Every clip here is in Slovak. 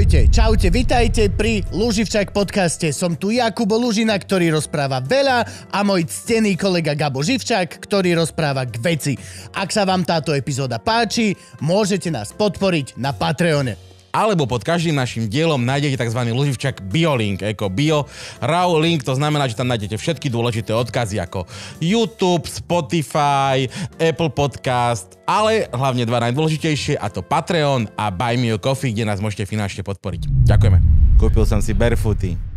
Ahojte, čaute, vitajte pri Luživčák podcaste. Som tu Jakubo Lužina, ktorý rozpráva veľa a môj ctený kolega Gabo Živčák, ktorý rozpráva k veci. Ak sa vám táto epizóda páči, môžete nás podporiť na Patreone alebo pod každým našim dielom nájdete tzv. loživčak BioLink, ako Bio Raw Link, to znamená, že tam nájdete všetky dôležité odkazy ako YouTube, Spotify, Apple Podcast, ale hlavne dva najdôležitejšie a to Patreon a Buy Me a Coffee, kde nás môžete finančne podporiť. Ďakujeme. Kúpil som si barefooty.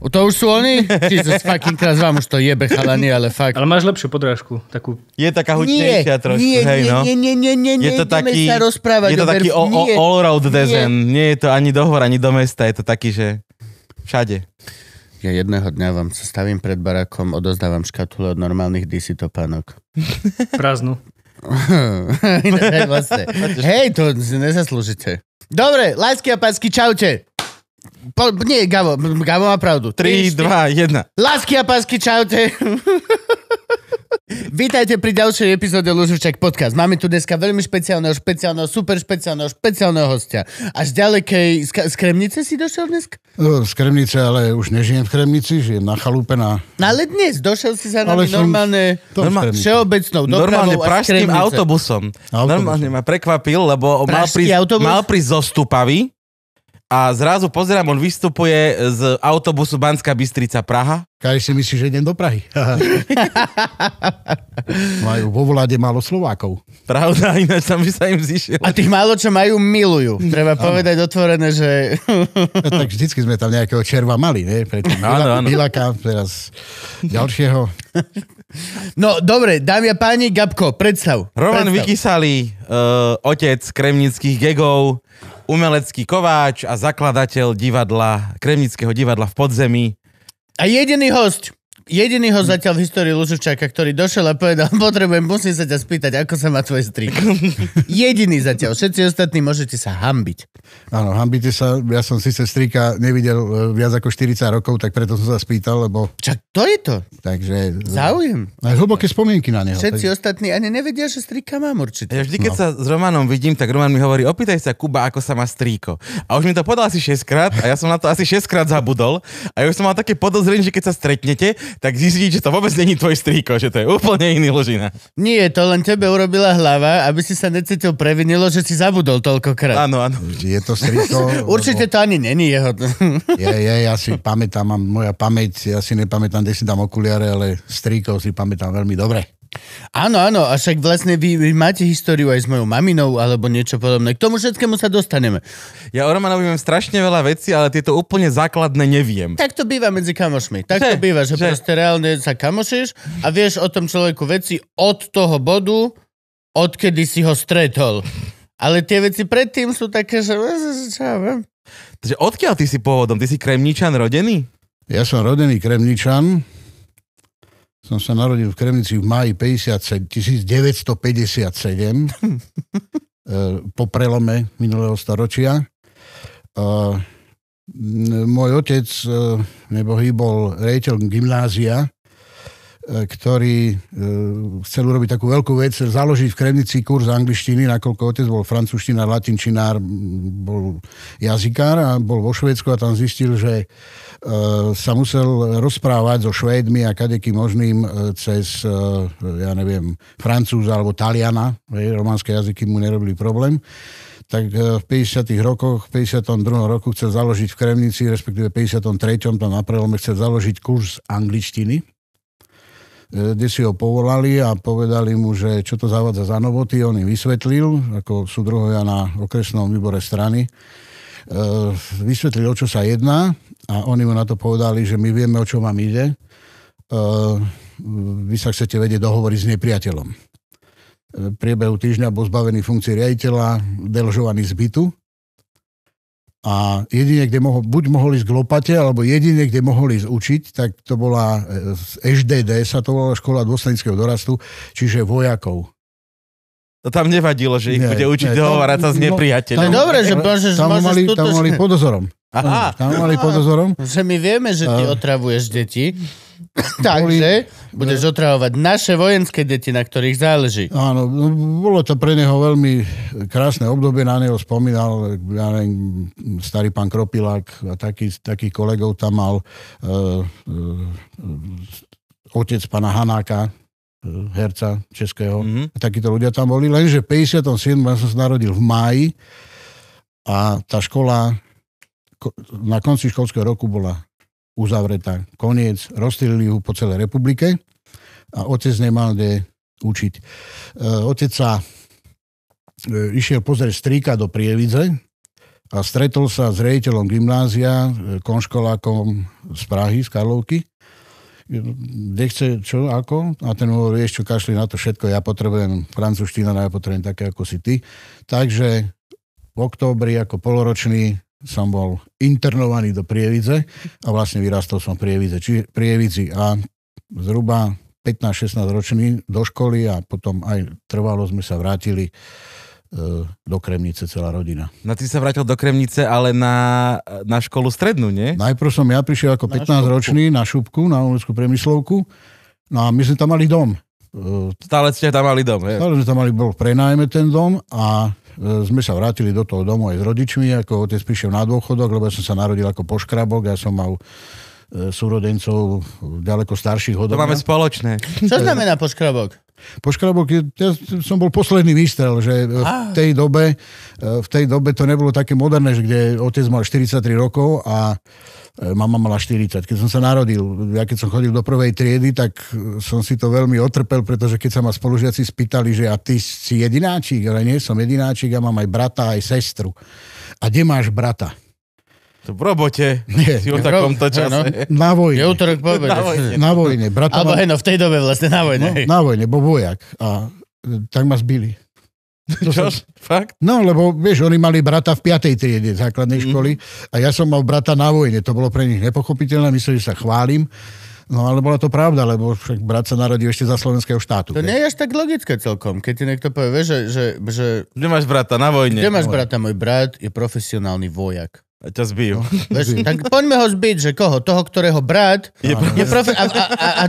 To už sú oni? Jesus fucking Christ, vám už to jebe, chalani, ale fakt. Ale máš lepšiu podrážku, takú... Je taká hutnejšia trošku, nie, hej, no. Nie, nie, nie, nie, nie, je to taký, sa rozprávať Je to taký o, o, all-road dezen. Nie. nie je to ani do hor, ani do mesta, je to taký, že všade. Ja jedného dňa vám sa stavím pred barakom, odozdávam škatule od normálnych disitopánok. Prázdnu. Vlastne. Hej, to nezaslúžite. Dobre, lásky a pásky, čaute. Po, nie, Gavo, Gavo má pravdu. 3, 2, 1. Lásky a pásky, čaute. Vítajte pri ďalšej epizóde Luživčak podcast. Máme tu dneska veľmi špeciálneho, špeciálneho, super špeciálneho, špeciálneho hostia. Až ďalekej, z, z Kremnice si došiel dnes? No, z Kremnice, ale už nežijem v Kremnici, žijem na chalúpe na... No, ale dnes došiel si za nami normálne, normálne všeobecnou dopravou Normálne pražským autobusom. autobusom. Normálne ma prekvapil, lebo mal prísť, mal prísť zostupavý a zrazu pozerám, on vystupuje z autobusu Banská Bystrica Praha. Kaj si myslíš, že idem do Prahy? majú vo vláde málo Slovákov. Pravda, ináč tam by sa im zišiel. A tých málo, čo majú, milujú. Treba ano. povedať otvorené, že... no, tak vždycky sme tam nejakého červa mali, ne? Predtým no, no, no. Bilaka, teraz ďalšieho. No, dobre, dámy a páni, Gabko, predstav. Roman predstav. Vykysalý, uh, otec kremnických gegov, umelecký kováč a zakladateľ divadla, Kremnického divadla v podzemí. A jediný host. Jediný ho zatiaľ v histórii Luševčáka, ktorý došiel a povedal, potrebujem, musím sa ťa spýtať, ako sa má tvoj strik. Jediný zatiaľ. Všetci ostatní môžete sa hambiť. Áno, hambite sa. Ja som síce strika nevidel e, viac ako 40 rokov, tak preto som sa spýtal, lebo... Čak to je to. Takže... Záujem. Aj hlboké spomienky na neho. Všetci tak... ostatní ani nevedia, že strika mám určite. Ja vždy, keď no. sa s Romanom vidím, tak Roman mi hovorí, opýtaj sa Kuba, ako sa má strýko. A už mi to podal asi 6 krát a ja som na to asi 6 krát zabudol. A ja už som mal také podozrenie, že keď sa stretnete, tak zistí, že to vôbec není tvoj striko, že to je úplne iný ložina. Nie, to len tebe urobila hlava, aby si sa necítil previnilo, že si zabudol toľkokrát. Áno, áno. Je to striko. Určite to ani není jeho. ja, ja, ja si pamätám, moja pamäť, ja si nepamätám, kde si dám okuliare, ale striko si pamätám veľmi dobre. Áno, áno, a však vlastne vy, vy máte históriu aj s mojou maminou alebo niečo podobné. K tomu všetkému sa dostaneme. Ja o Romanovi viem strašne veľa vecí, ale tieto úplne základné neviem. Tak to býva medzi kamošmi. Tak že, to býva, že, že proste reálne sa kamošíš a vieš o tom človeku veci od toho bodu, odkedy si ho stretol. Ale tie veci predtým sú také, že... Takže odkiaľ ty si pôvodom? Ty si kremničan rodený? Ja som rodený kremničan, som sa narodil v Kremnici v máji 57, 1957, e, po prelome minulého staročia. Môj otec, e, nebohý, bol rejiteľ gymnázia ktorý eh, chcel urobiť takú veľkú vec, založiť v Kremnici kurz angličtiny, nakoľko otec bol francúzštinár, latinčinár, bol jazykár a bol vo Švédsku a tam zistil, že eh, sa musel rozprávať so Švédmi a kadekým možným eh, cez, ja neviem, Francúza alebo Taliana, románske jazyky mu nerobili problém tak v 50. rokoch, v 52. roku chcel založiť v Kremnici, respektíve v 53. tam na prelome chcel založiť kurz angličtiny E, kde si ho povolali a povedali mu, že čo to zavádza za novoty. On im vysvetlil, ako sú druhovia na okresnom výbore strany, e, vysvetlil, o čo sa jedná a oni mu na to povedali, že my vieme, o čo vám ide. E, vy sa chcete vedieť dohovoriť s nepriateľom. V priebehu týždňa bol zbavený funkcie riaditeľa, deložovaný z bytu a jediné, kde mohol, buď mohol ísť k lopate, alebo jediné, kde mohol ísť učiť, tak to bola e, HDD, sa to volala škola dôslednického dorastu, čiže vojakov. To tam nevadilo, že ich nie, bude učiť dohovárať sa s nepriateľom. No, dobre, že môžeš, tam môžeš mali, tam mali pod dozorom. Aha. Tam mali pod dozorom. Že my vieme, že ty otravuješ deti. Takže budeš otravovať naše vojenské deti, na ktorých záleží. Áno, no, bolo to pre neho veľmi krásne obdobie, na neho spomínal ja neviem, starý pán Kropilák a taký, takých kolegov tam mal e, e, otec pana Hanáka, e, herca českého. Mm-hmm. takíto ľudia tam boli, lenže v 57. ja som sa narodil v máji a tá škola na konci školského roku bola uzavretá. Koniec, rozstrelili ju po celej republike a otec nemal kde učiť. E, otec sa e, išiel pozrieť strýka do Prievidze a stretol sa s rejiteľom gymnázia, e, konškolákom z Prahy, z Karlovky, kde chce čo, ako? A ten hovorí, vieš čo, kašli na to všetko, ja potrebujem francúzština, no ja potrebujem také ako si ty. Takže v októbri ako poloročný som bol internovaný do Prievidze a vlastne vyrastol som v Prievidze, či Prievidzi a zhruba 15-16 ročný do školy a potom aj trvalo sme sa vrátili e, do Kremnice celá rodina. No ty sa vrátil do Kremnice, ale na, na školu strednú, nie? Najprv som ja prišiel ako 15-ročný na Šupku, na Ulickú priemyslovku. No a my sme tam mali dom. E, stále ste tam mali dom, hej? Stále sme tam mali, bol prenajme ten dom a E, sme sa vrátili do toho domu aj s rodičmi, ako otec prišiel na dôchodok, lebo ja som sa narodil ako poškrabok, ja som mal e, súrodencov ďaleko starších hodov. To máme spoločné. Čo znamená poškrabok? Poškrabok, ja som bol posledný výstrel, že v tej, dobe, e, v tej dobe to nebolo také moderné, že kde otec mal 43 rokov a E, mama mala 40. Keď som sa narodil, ja keď som chodil do prvej triedy, tak e, som si to veľmi otrpel, pretože keď sa ma spolužiaci spýtali, že a ty si jedináčik, ale nie som jedináčik, ja mám aj brata, aj sestru. A kde máš brata? To v robote, nie, si o takomto čase. No, na vojne. Neutorok povedal. Na vojne. Na vojne. Brata Alebo mal... hej, no v tej dobe vlastne na vojne. No, na vojne, bo vojak. A e, tak ma zbili. To Čo? Som... Fakt? No, lebo vieš, oni mali brata v 5. triede základnej mm. školy a ja som mal brata na vojne. To bolo pre nich nepochopiteľné, mysleli, že sa chválim. No ale bola to pravda, lebo však brat sa narodil ešte za slovenského štátu. To keď? nie je až tak logické celkom, keď ti niekto povie, že... že, že... Kde máš brata na vojne? Kde máš brata? Môj brat je profesionálny vojak. A ťa zbijú. No. tak poďme ho zbiť, že koho? Toho, ktorého brat je, je profe- a,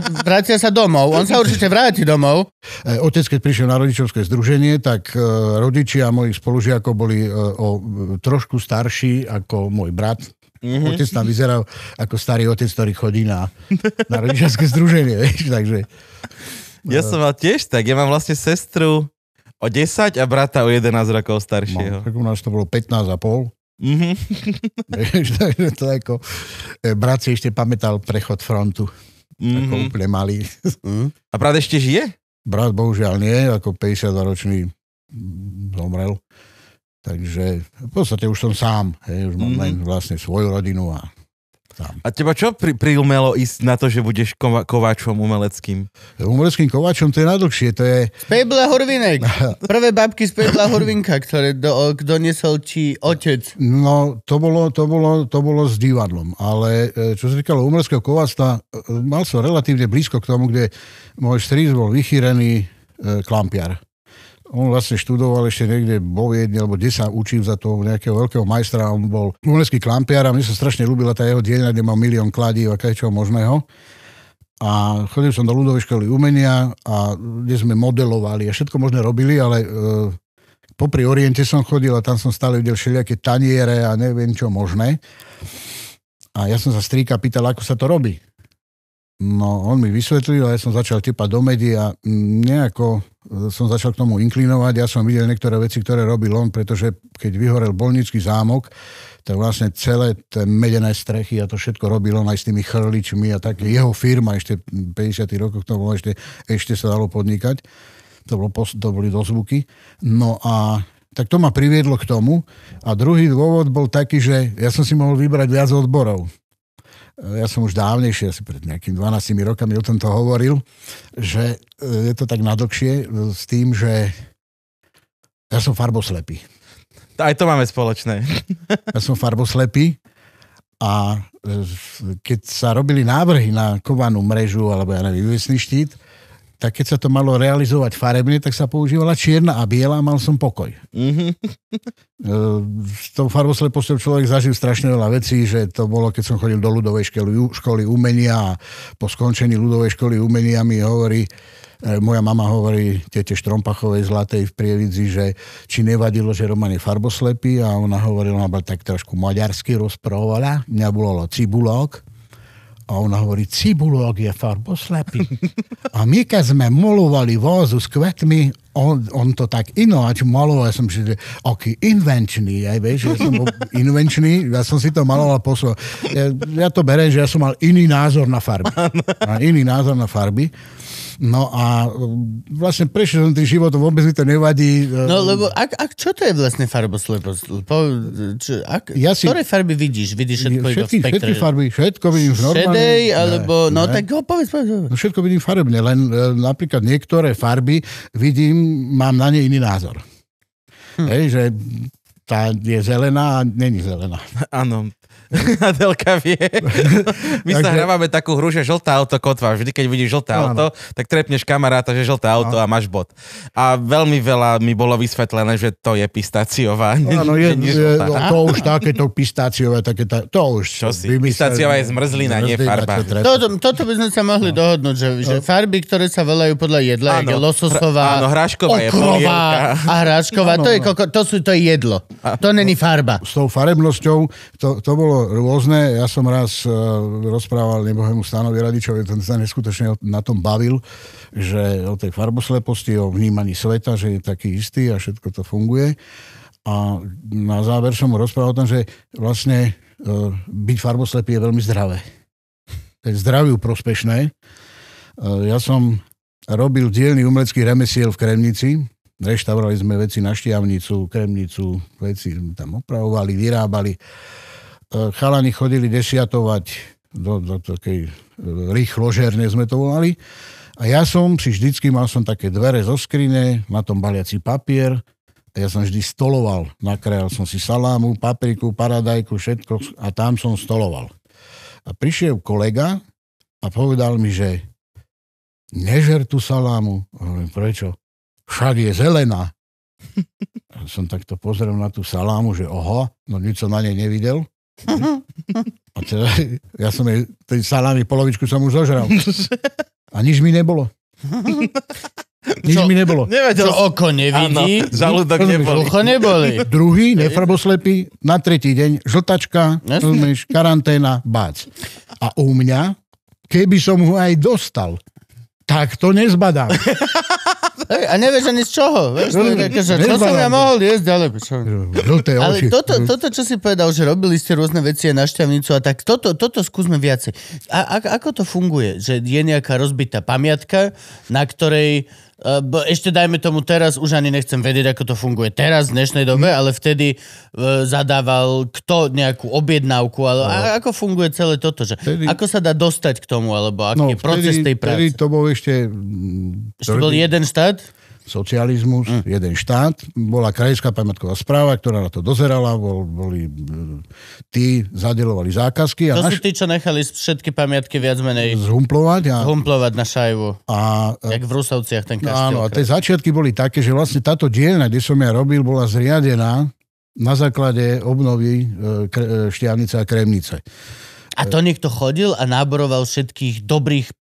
a, a, a sa domov. On sa určite vráti domov. E, otec, keď prišiel na rodičovské združenie, tak e, rodičia mojich spolužiakov boli e, o trošku starší ako môj brat. Mm-hmm. Otec tam vyzeral ako starý otec, ktorý chodí na, na rodičovské združenie. Vieš, takže, ja som mal tiež tak. Ja mám vlastne sestru o 10 a brata o 11 rokov staršieho. No, tak u nás to bolo 15 a pol. Mm-hmm. to ako... E, brat si ešte pamätal prechod frontu. Mm-hmm. Ako úplne malý. Mhm. A brat ešte žije? Brat bohužiaľ nie, ako 52-ročný zomrel. Takže v podstate už som sám, hej, už mám mm-hmm. len vlastne svoju rodinu a tam. A teba čo pri, priumelo ísť na to, že budeš kova, kováčom umeleckým? Umeleckým kováčom to je najdlhšie, to je... Spejbla Horvinek. Prvé babky z Spejbla Horvinka, ktoré do, doniesol či otec. No, to bolo, to bolo, to bolo s divadlom, ale e, čo sa týkalo umeleckého kováctva, e, mal som relatívne blízko k tomu, kde môj stríz bol vychýrený e, klampiar. On vlastne študoval ešte niekde vo Viedni, alebo kde sa učil za toho nejakého veľkého majstra. On bol umelecký klampiar a mne sa strašne ľúbila tá jeho dielňa, kde mal milión kladív a kajčoho možného. A chodil som do ľudovej školy umenia a kde sme modelovali a všetko možné robili, ale e, popri Oriente som chodil a tam som stále videl všelijaké taniere a neviem čo možné. A ja som sa strýka pýtal, ako sa to robí. No, on mi vysvetlil a ja som začal tepať do médií a nejako e, som začal k tomu inklinovať. Ja som videl niektoré veci, ktoré robil on, pretože keď vyhorel Bolnický zámok, tak vlastne celé tie medené strechy a to všetko robil on aj s tými chrličmi a tak. Jeho firma ešte v 50. rokoch to bolo, ešte, ešte sa dalo podnikať. To, bolo, to boli dozvuky. No a tak to ma priviedlo k tomu. A druhý dôvod bol taký, že ja som si mohol vybrať viac odborov. E, ja som už dávnejšie, asi pred nejakými 12 rokami o tomto hovoril, že e, je to tak nadlhšie e, s tým, že ja som farboslepý. Aj to máme spoločné. ja som farboslepý a keď sa robili návrhy na kovanú mrežu alebo ja neviem, štít, tak keď sa to malo realizovať farebne, tak sa používala čierna a biela a mal som pokoj. Mm-hmm. S tou farbosleposťou človek zažil strašne veľa vecí, že to bolo, keď som chodil do ľudovej školy, školy umenia a po skončení ľudovej školy umenia mi hovorí, eh, moja mama hovorí tete Štrompachovej Zlatej v Prievidzi, že či nevadilo, že Roman je farboslepý a ona hovorila, ona no, tak trošku maďarsky rozprávala, mňa bolo cibulok, a ona hovorí, cibulok je farbo slepý. A my, keď sme malovali vázu s kvetmi, on, on to tak ináč maloval, ja som si, že aký invenčný, aj vieš, ja som invenčný, ja som si to maloval poslal. Ja, ja to berem, že ja som mal iný názor na farby. A iný názor na farby. No a um, vlastne prešiel som tým životom, vôbec mi to nevadí. Um, no lebo ak, ak čo to je vlastne farboslepost? Po, čo, ak, ja si, ktoré farby vidíš? Vidíš všetko všetky, v Všetky farby, všetko vidím normálne. Šedej, alebo, ne, no ne. tak ho povedz, povedz. No, všetko vidím farebne, len e, napríklad niektoré farby vidím, mám na ne iný názor. Hm. Hej, že tá je zelená a není zelená. Áno, Adelka vie. My Takže... sa hrávame takú hru, že žltá auto kotva. Vždy, keď vidíš žlté Áno. auto, tak trepneš kamaráta, že žlté auto Áno. a máš bod. A veľmi veľa mi bolo vysvetlené, že to je pistáciová. Áno, je, je, no, to už takéto pistáciové, také tá, to už Čo si? Vymyslel, pistáciová je zmrzlina, zmrzlina nie farba. Toto, toto by sme sa mohli no. dohodnúť, že, že no. farby, ktoré sa volajú podľa jedla, áno, je lososová, áno, hrášková okrová je a hrášková, no, no, to, je, to, sú, to je jedlo. A, to není farba. S tou farebnosťou, to, to bolo rôzne. Ja som raz e, rozprával nebohému Stanovi Radičovi, ten sa neskutočne na tom bavil, že o tej farbosleposti, o vnímaní sveta, že je taký istý a všetko to funguje. A na záver som mu rozprával o tom, že vlastne e, byť farboslepý je veľmi zdravé. To je zdraviu prospešné. E, ja som robil dielny umelecký remesiel v Kremnici, reštaurovali sme veci na Štiavnicu, Kremnicu, veci tam opravovali, vyrábali. E, chalani chodili desiatovať do, do takej e, rýchložerne sme to volali. A ja som si vždycky, mal som také dvere zo skrine, na tom baliaci papier, a ja som vždy stoloval. Nakrajal som si salámu, papriku, paradajku, všetko a tam som stoloval. A prišiel kolega a povedal mi, že nežer tú salámu. A hovorím, prečo? Však je zelená. A som takto pozrel na tú salámu, že oho, no nič som na nej nevidel. A teda, ja som jej, tej salami polovičku som už zožral. A nič mi nebolo. Nič Čo? mi nebolo. Nevedel, Čo oko nevidí, žalúdok neboli. Ucho neboli. Druhý, nefraboslepý, na tretí deň, žltačka, karanténa, bác. A u mňa, keby som ho aj dostal, tak to nezbadám. A nevieš ani z čoho. Vieš, to, také, že, čo som ja mohol jesť, ale čo? Žlté ale toto, toto, čo si povedal, že robili ste rôzne veci na šťavnicu a tak, toto, toto skúsme viacej. A, a, ako to funguje? Že je nejaká rozbitá pamiatka, na ktorej Eh, ešte dajme tomu teraz, už ani nechcem vedieť, ako to funguje teraz, v dnešnej dobe, mhm. ale vtedy uh, zadával kto nejakú objednávku, ale no. a, ako funguje celé toto, že vtedy, ako sa dá dostať k tomu, alebo aký no, je proces vtedy, tej práce? Vtedy to bol ešte... Mm, ešte bol jeden štát? socializmus, mm. jeden štát. Bola krajská pamätková správa, ktorá na to dozerala, bol, boli e, tí zadelovali zákazky. A to naš... sú tí, čo nechali všetky pamiatky viac menej zhumplovať. A... Zhumplovať na šajvu. A... E, Jak v Rusovciach ten kaštiel. No, áno, a tie začiatky boli také, že vlastne táto dielna, kde som ja robil, bola zriadená na základe obnovy e, Štiavnice a Kremnice. A to niekto chodil a náboroval všetkých dobrých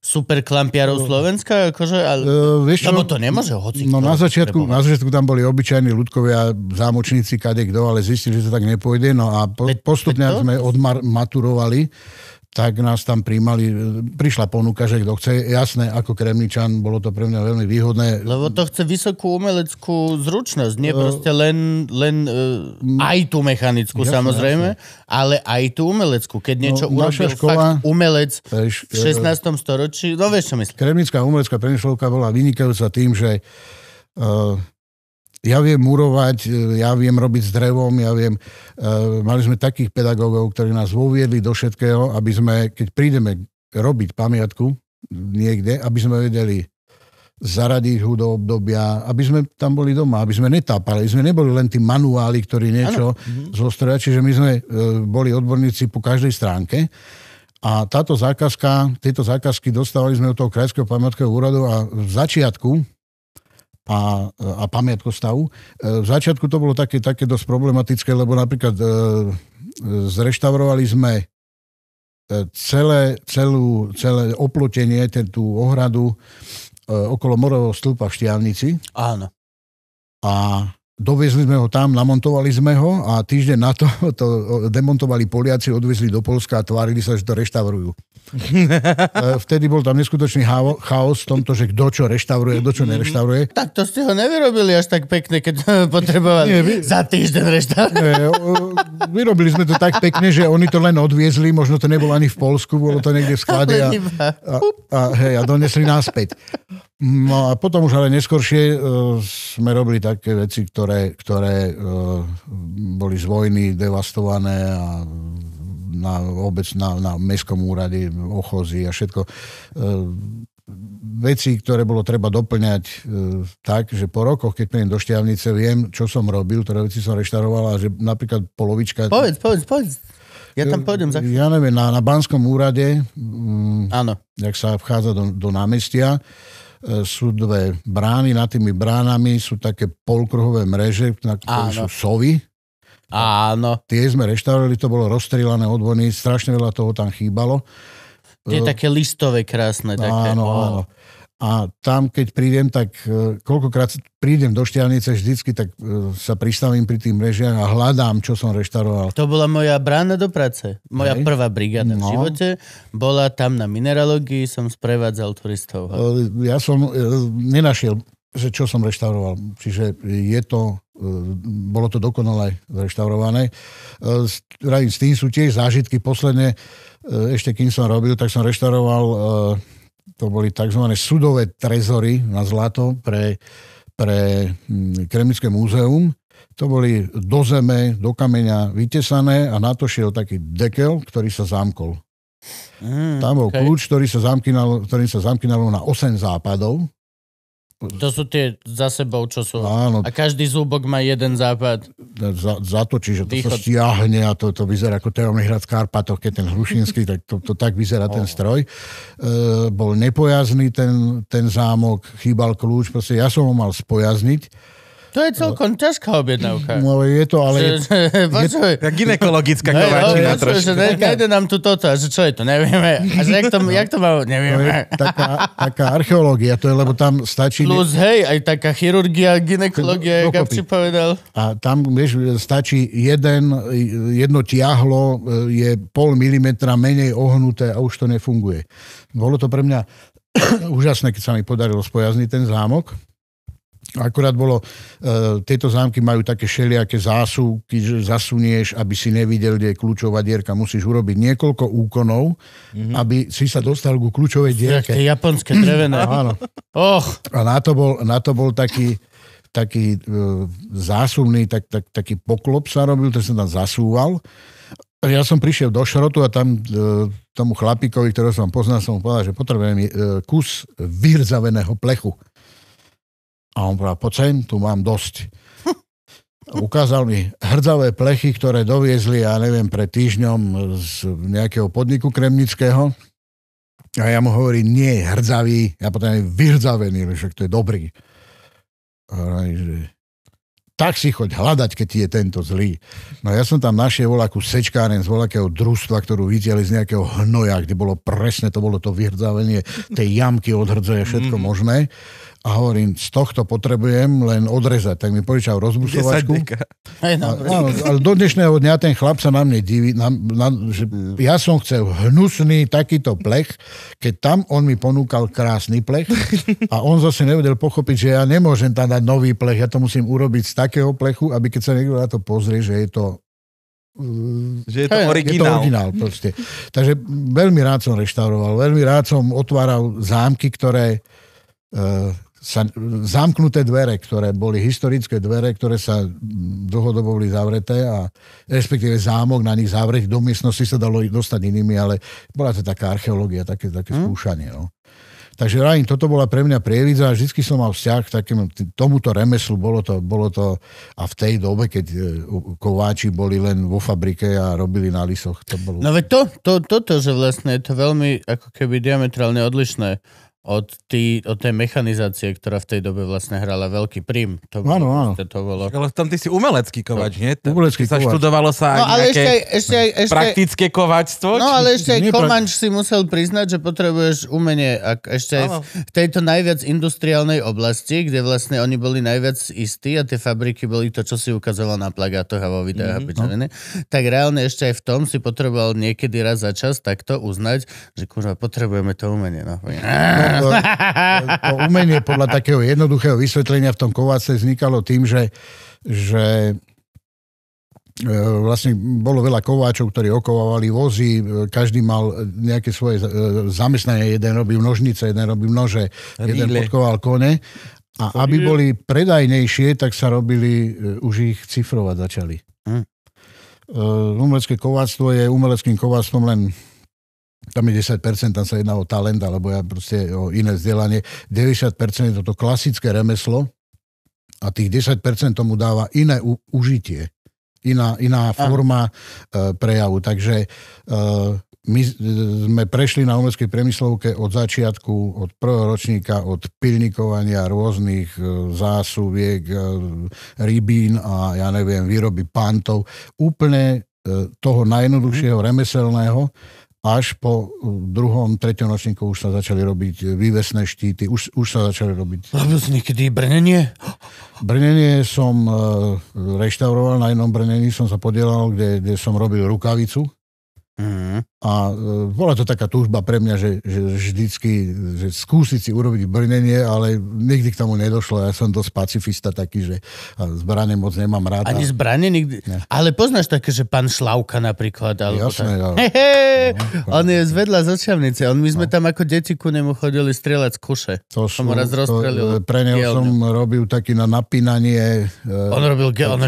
super klampiarov no. Slovenska? Akože, ale, uh, vieš lebo to nemôže hoci. No na začiatku, na začiatku tam boli obyčajní ľudkovia, zámočníci, kade kto, ale zistili, že to tak nepôjde. No a po, postupne sme odmaturovali tak nás tam príjmali, e, prišla ponuka, že kto chce, jasné, ako Kremničan, bolo to pre mňa veľmi výhodné. Lebo to chce vysokú umeleckú zručnosť, nie uh, proste len, len uh, aj tú mechanickú jasné, samozrejme, jasné. ale aj tú umeleckú. Keď no, niečo no, urobil škola, fakt umelec peš, v 16. storočí, no vieš čo myslím. Kremnická umelecká premyšľovka bola vynikajúca tým, že uh, ja viem murovať, e, ja viem robiť s drevom, ja viem, e, mali sme takých pedagógov, ktorí nás uviedli do všetkého, aby sme, keď prídeme robiť pamiatku niekde, aby sme vedeli zaradiť ho do obdobia, aby sme tam boli doma, aby sme netápali, aby sme neboli len tí manuály, ktorí niečo mhm. zostroja, čiže my sme e, boli odborníci po každej stránke. A táto zákazka, tieto zákazky dostávali sme od toho Krajského pamiatkového úradu a v začiatku a, a stavu. E, v začiatku to bolo také, také dosť problematické, lebo napríklad e, e zreštaurovali sme e, celé, celú, celé oplotenie, ten, tú ohradu e, okolo morového stĺpa v Štiavnici. Áno. A Dovezli sme ho tam, namontovali sme ho a týždeň na to to demontovali Poliaci, odvezli do Polska a tvárili sa, že to reštaurujú. E, vtedy bol tam neskutočný chaos v tomto, že kto čo reštauruje, kto čo nereštauruje. Tak to ste ho nevyrobili až tak pekne, keď potrebovali Nie, vy... za týždeň reštaurovať. Vyrobili sme to tak pekne, že oni to len odviezli, možno to nebolo ani v Polsku, bolo to niekde v sklade a, a, a, hej, a donesli náspäť. No a potom už ale neskôršie e, sme robili také veci, ktoré, ktoré e, boli z vojny devastované a na obec, na, na mestskom úrade, ochozy a všetko. E, veci, ktoré bolo treba doplňať e, tak, že po rokoch, keď prídem do Šťavnice, viem, čo som robil, ktoré veci som reštaroval a že napríklad polovička... Povedz, povedz, povedz. Ja tam e, pôjdem za Ja neviem, na, na Banskom úrade, mm, Áno. jak sa vchádza do, do námestia, E, sú dve brány, nad tými bránami sú také polkruhové mreže, na ktorých sú sovy. Áno. Tie sme reštaurovali, to bolo rozstrelané od strašne veľa toho tam chýbalo. Tie e, také listové krásne. Také, áno, áno. áno. A tam, keď prídem, tak e, koľkokrát prídem do Šťavnice vždycky, tak e, sa pristavím pri tým mrežiach a hľadám, čo som reštauroval. To bola moja brána do práce. Moja Hej. prvá brigáda no. v živote. Bola tam na mineralogii, som sprevádzal turistov. E, ja som nenašiel, že čo som reštauroval. Čiže je to bolo to dokonale reštaurované. S tým sú tiež zážitky. Posledne, ešte kým som robil, tak som reštauroval to boli tzv. sudové trezory na zlato pre, pre hm, Kremické múzeum. To boli do zeme, do kameňa vytesané a na to šiel taký dekel, ktorý sa zamkol. Mm, Tam bol okay. kľúč, ktorý sa zamkynalo, ktorým sa na 8 západov to sú tie za sebou, čo sú. Áno. A každý zúbok má jeden západ. Za, zatočí, že to Východ. sa stiahne a to, to vyzerá ako Teomihrad Karpatov, keď ten Hrušinský, tak to, to tak vyzerá ten stroj. E, bol nepojazný ten, ten zámok, chýbal kľúč, proste ja som ho mal spojazniť to je celkom no. ťažká objednávka. No je to, ale... Že, je, no je, ginekologická kováčina no, trošku. nejde nám tu toto, a že čo je to, nevieme. A že jak to, no. jak to má, nevieme. taká, taká archeológia, to je, lebo tam stačí... Plus, hej, aj taká chirurgia, ginekológia, jak si povedal. A tam, vieš, stačí jeden, jedno tiahlo, e, je pol milimetra menej ohnuté a už to nefunguje. Bolo to pre mňa úžasné, keď sa mi podarilo spojazniť ten zámok Akurát bolo, e, tieto zámky majú také šeliaké zásuvky, že zasunieš, aby si nevidel, kde je kľúčová dierka. Musíš urobiť niekoľko úkonov, mm-hmm. aby si sa dostal ku kľúčovej dierke. je japonské drevené. Áno. Oh. A na to bol, na to bol taký, taký e, zásuvný, tak, tak, taký poklop sa robil, ten som tam zasúval. Ja som prišiel do šrotu a tam e, tomu chlapíkovi, ktorého som poznal, som mu povedal, že potrebujem e, kus vyrzaveného plechu. A on povedal, poď tu mám dosť. Ukázal mi hrdzavé plechy, ktoré doviezli, ja neviem, pred týždňom z nejakého podniku kremnického. A ja mu hovorím, nie, hrdzavý, ja potom aj vyhrdzavený, že to je dobrý. A že, tak si choď hľadať, keď ti je tento zlý. No ja som tam našiel voľakú sečkáren z voľakého družstva, ktorú videli z nejakého hnoja, kde bolo presne, to bolo to vyhrdzavenie tej jamky od hrdzoja, všetko mm. možné a hovorím, z tohto potrebujem len odrezať. Tak mi požičal rozbusovačku. No. ale do dnešného dňa ten chlap sa na mne diví, na, na, že ja som chcel hnusný takýto plech, keď tam on mi ponúkal krásny plech a on zase nevedel pochopiť, že ja nemôžem tam dať nový plech, ja to musím urobiť z takého plechu, aby keď sa niekto na to pozrie, že je to že je to hey, originál. Je to originál proste. Takže veľmi rád som reštauroval, veľmi rád som otváral zámky, ktoré uh, sa zamknuté dvere, ktoré boli historické dvere, ktoré sa dlhodobo boli zavreté a respektíve zámok na nich zavrieť do miestnosti sa dalo dostať inými, ale bola to taká archeológia, také, také hmm. skúšanie. No. Takže rájim, toto bola pre mňa prievidza a vždy som mal vzťah k takým, tomuto remeslu, bolo to, bolo to a v tej dobe, keď e, kováči boli len vo fabrike a robili na lisoch. To bolo... No veď to, to, toto, že vlastne je to veľmi ako keby diametrálne odlišné od, tý, od tej mechanizácie, ktorá v tej dobe vlastne hrala veľký prím. To bolo, áno, áno. To bolo... Ale tam ty si umelecký kovač, nie? Tam, umelecký sa študovalo sa no, ale ešte, ešte, ešte, praktické kovačstvo? No ale ešte aj Komanč si musel priznať, že potrebuješ umenie ak ešte aj v, v tejto najviac industriálnej oblasti, kde vlastne oni boli najviac istí a tie fabriky boli to, čo si ukazoval na plagátoch a vo videách mm-hmm, no. tak reálne ešte aj v tom si potreboval niekedy raz za čas takto uznať, že kurva, potrebujeme to umenie. no, no to, to umenie podľa takého jednoduchého vysvetlenia v tom kováce vznikalo tým, že, že e, vlastne bolo veľa kováčov, ktorí okovávali vozy, každý mal nejaké svoje e, zamestnanie, jeden robil nožnice, jeden robil nože, Ríle. jeden podkoval kone. A aby boli predajnejšie, tak sa robili, e, už ich cifrovať začali. Hm. Umelecké kováctvo je umeleckým kováctvom len tam je 10%, tam sa jedná o talent, alebo ja proste o iné vzdelanie. 90% je toto klasické remeslo a tých 10% tomu dáva iné u, užitie, iná, iná forma e, prejavu. Takže e, my sme prešli na umeleckej priemyslovke od začiatku, od prvého ročníka, od pilnikovania rôznych e, zásuviek, e, rybín a ja neviem, výroby pantov, úplne e, toho najjednoduchšieho mhm. remeselného až po druhom, treťom ročníku už sa začali robiť e, vývesné štíty, už, už sa začali robiť... Robil si niekedy brnenie? Brnenie som e, reštauroval, na jednom brnení som sa podielal, kde, kde som robil rukavicu Mm. A e, bola to taká túžba pre mňa, že, že vždycky že skúsiť si urobiť brnenie, ale nikdy k tomu nedošlo. Ja som dosť pacifista taký, že zbrane moc nemám rád. Ani zbrane nikdy? Ne. Ale poznáš také, že pán Šlauka napríklad. Alebo Jasné. Tak... Ale... He, he, no, on je zvedla z očavnice. On, my sme no. tam ako deti ku nemu chodili strieľať z kuše. To som sú, raz To, e, pre neho som robil taký na napínanie. E, on robil... Ge- on,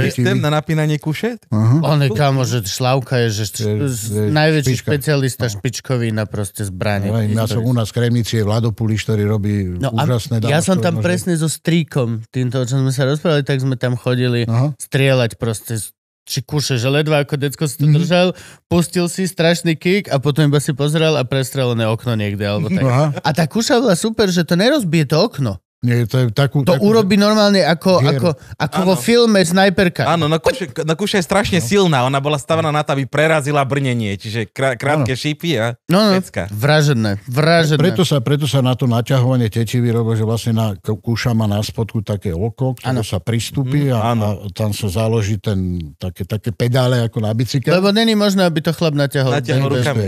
na napínanie kuše? Uh-huh. On je kamo, že Šlauka je, že, Je, že na najväčší špička. špecialista no. na proste zbranie. No, ja som u nás Kremnici je Vlado Puliš, ktorý robí no, úžasné dámy. Ja som tam možno... presne so stríkom, týmto, o čom sme sa rozprávali, tak sme tam chodili Aha. strieľať proste či kuše, že ledva ako decko si to mm-hmm. držal, pustil si strašný kick a potom iba si pozrel a prestrelené okno niekde. Alebo tak. Aha. A tá kuša bola super, že to nerozbije to okno. Nie, to je takú, to takú, urobí normálne ako, hier. ako, ako vo filme Snajperka. Áno, na no kuša, no je strašne no. silná. Ona bola stavaná na to, aby prerazila brnenie. Čiže krá, krátke ano. šípy a no, no, pecka. Vražené, vražené. Preto sa, preto sa na to naťahovanie tečivy vyrobo, že vlastne na, kuša má na spodku také oko, ktoré ano. sa pristúpi mm, a, a, tam sa založí ten, také, také pedále ako na bicykel. Lebo není možné, aby to chlap naťahol. Naťahol rukami.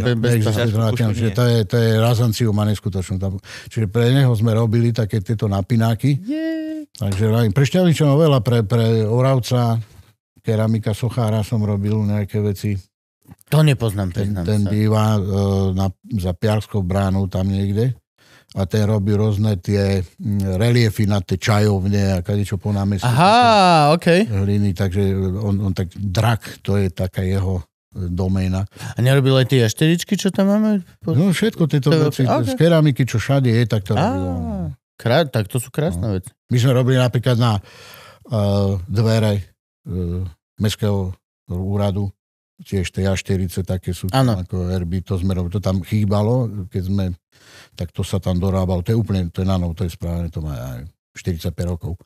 to je, razanciu má neskutočnú. Čiže pre neho sme robili také tieto napináky. Yeah. Takže aj pre veľa, pre, pre Oravca, keramika Sochára som robil nejaké veci. To nepoznám, ten, Ten, ten býva e, na, za Piarskou bránou tam niekde a ten robí rôzne tie mm, reliefy na tie čajovne a čo po námestí. Aha, OK. Hliny, takže on, on tak drak, to je taká jeho e, doména. A nerobil aj tie jašteričky, čo tam máme? No všetko tieto veci. Okay. Z keramiky, čo všade je, tak to robil. Krá, tak to sú krásne no. veci. My sme robili napríklad na uh, dvere uh, mestského úradu, tiež tie a 4 také sú tam, ako RB, to sme robili, to tam chýbalo, keď sme, tak to sa tam dorábalo, to je úplne, to je na novo, to je správne, to má aj 45 rokov.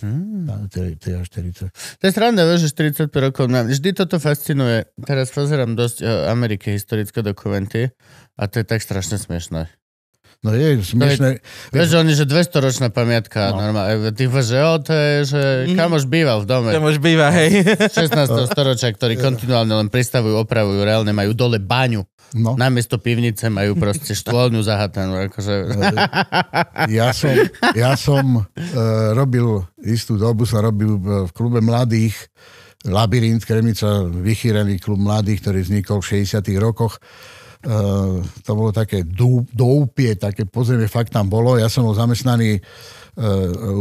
Hmm. Tie, tie až 40. To je sranda, že 45 rokov. Nám. No, vždy toto fascinuje. Teraz pozerám dosť o e, Amerike historické dokumenty a to je tak strašne smiešné. No je smiešné. No vieš, oni, že 200 ročná pamiatka, no. normálne. Ty že jo, to je, že mhm. kamoš býval v dome. Kamoš býva, hej. 16. storočia, ktorí kontinuálne len pristavujú, opravujú, reálne majú dole baňu. No. Namiesto pivnice majú proste štôlňu zahatanú. Akože... Ja som, ja som uh, robil, istú dobu som robil v klube mladých, Labyrint, Kremnica, vychýrený klub mladých, ktorý vznikol v 60 rokoch Eh, to bolo také doupie, také pozrieme, fakt tam bolo. Ja som bol zamestnaný eh,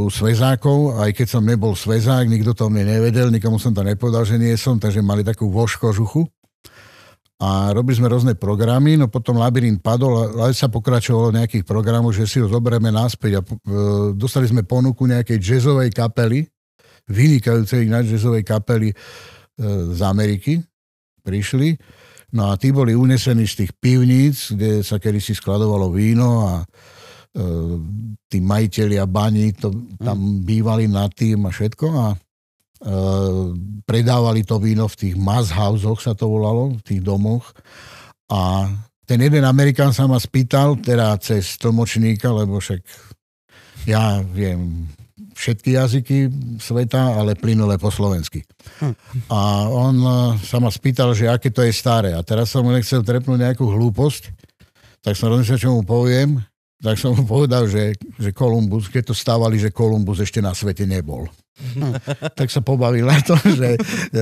u svezákov, aj keď som nebol svezák, nikto to o mne nevedel, nikomu som to nepovedal, že nie som, takže mali takú voškožuchu. A robili sme rôzne programy, no potom labyrint padol, ale sa pokračovalo nejakých programov, že si ho zoberieme naspäť a eh, dostali sme ponuku nejakej jazzovej kapely, vynikajúcej na jazzovej kapely z Ameriky, prišli No a tí boli unesení z tých pivníc, kde sa si skladovalo víno a e, tí majiteľi a bani to, tam mm. bývali nad tým a všetko a e, predávali to víno v tých mazhausoch sa to volalo, v tých domoch a ten jeden Amerikán sa ma spýtal, teda cez tlmočníka, lebo však ja viem všetky jazyky sveta, ale plynule po slovensky. Hm. A on eh, sa ma spýtal, že aké to je staré. A teraz som mu nechcel trepnúť nejakú hlúposť, tak som rozmýšľal, čo mu poviem. Tak som mu povedal, že, že Kolumbus, keď to stávali, že Kolumbus ešte na svete nebol. Mhm. tak sa pobavil na to, že e,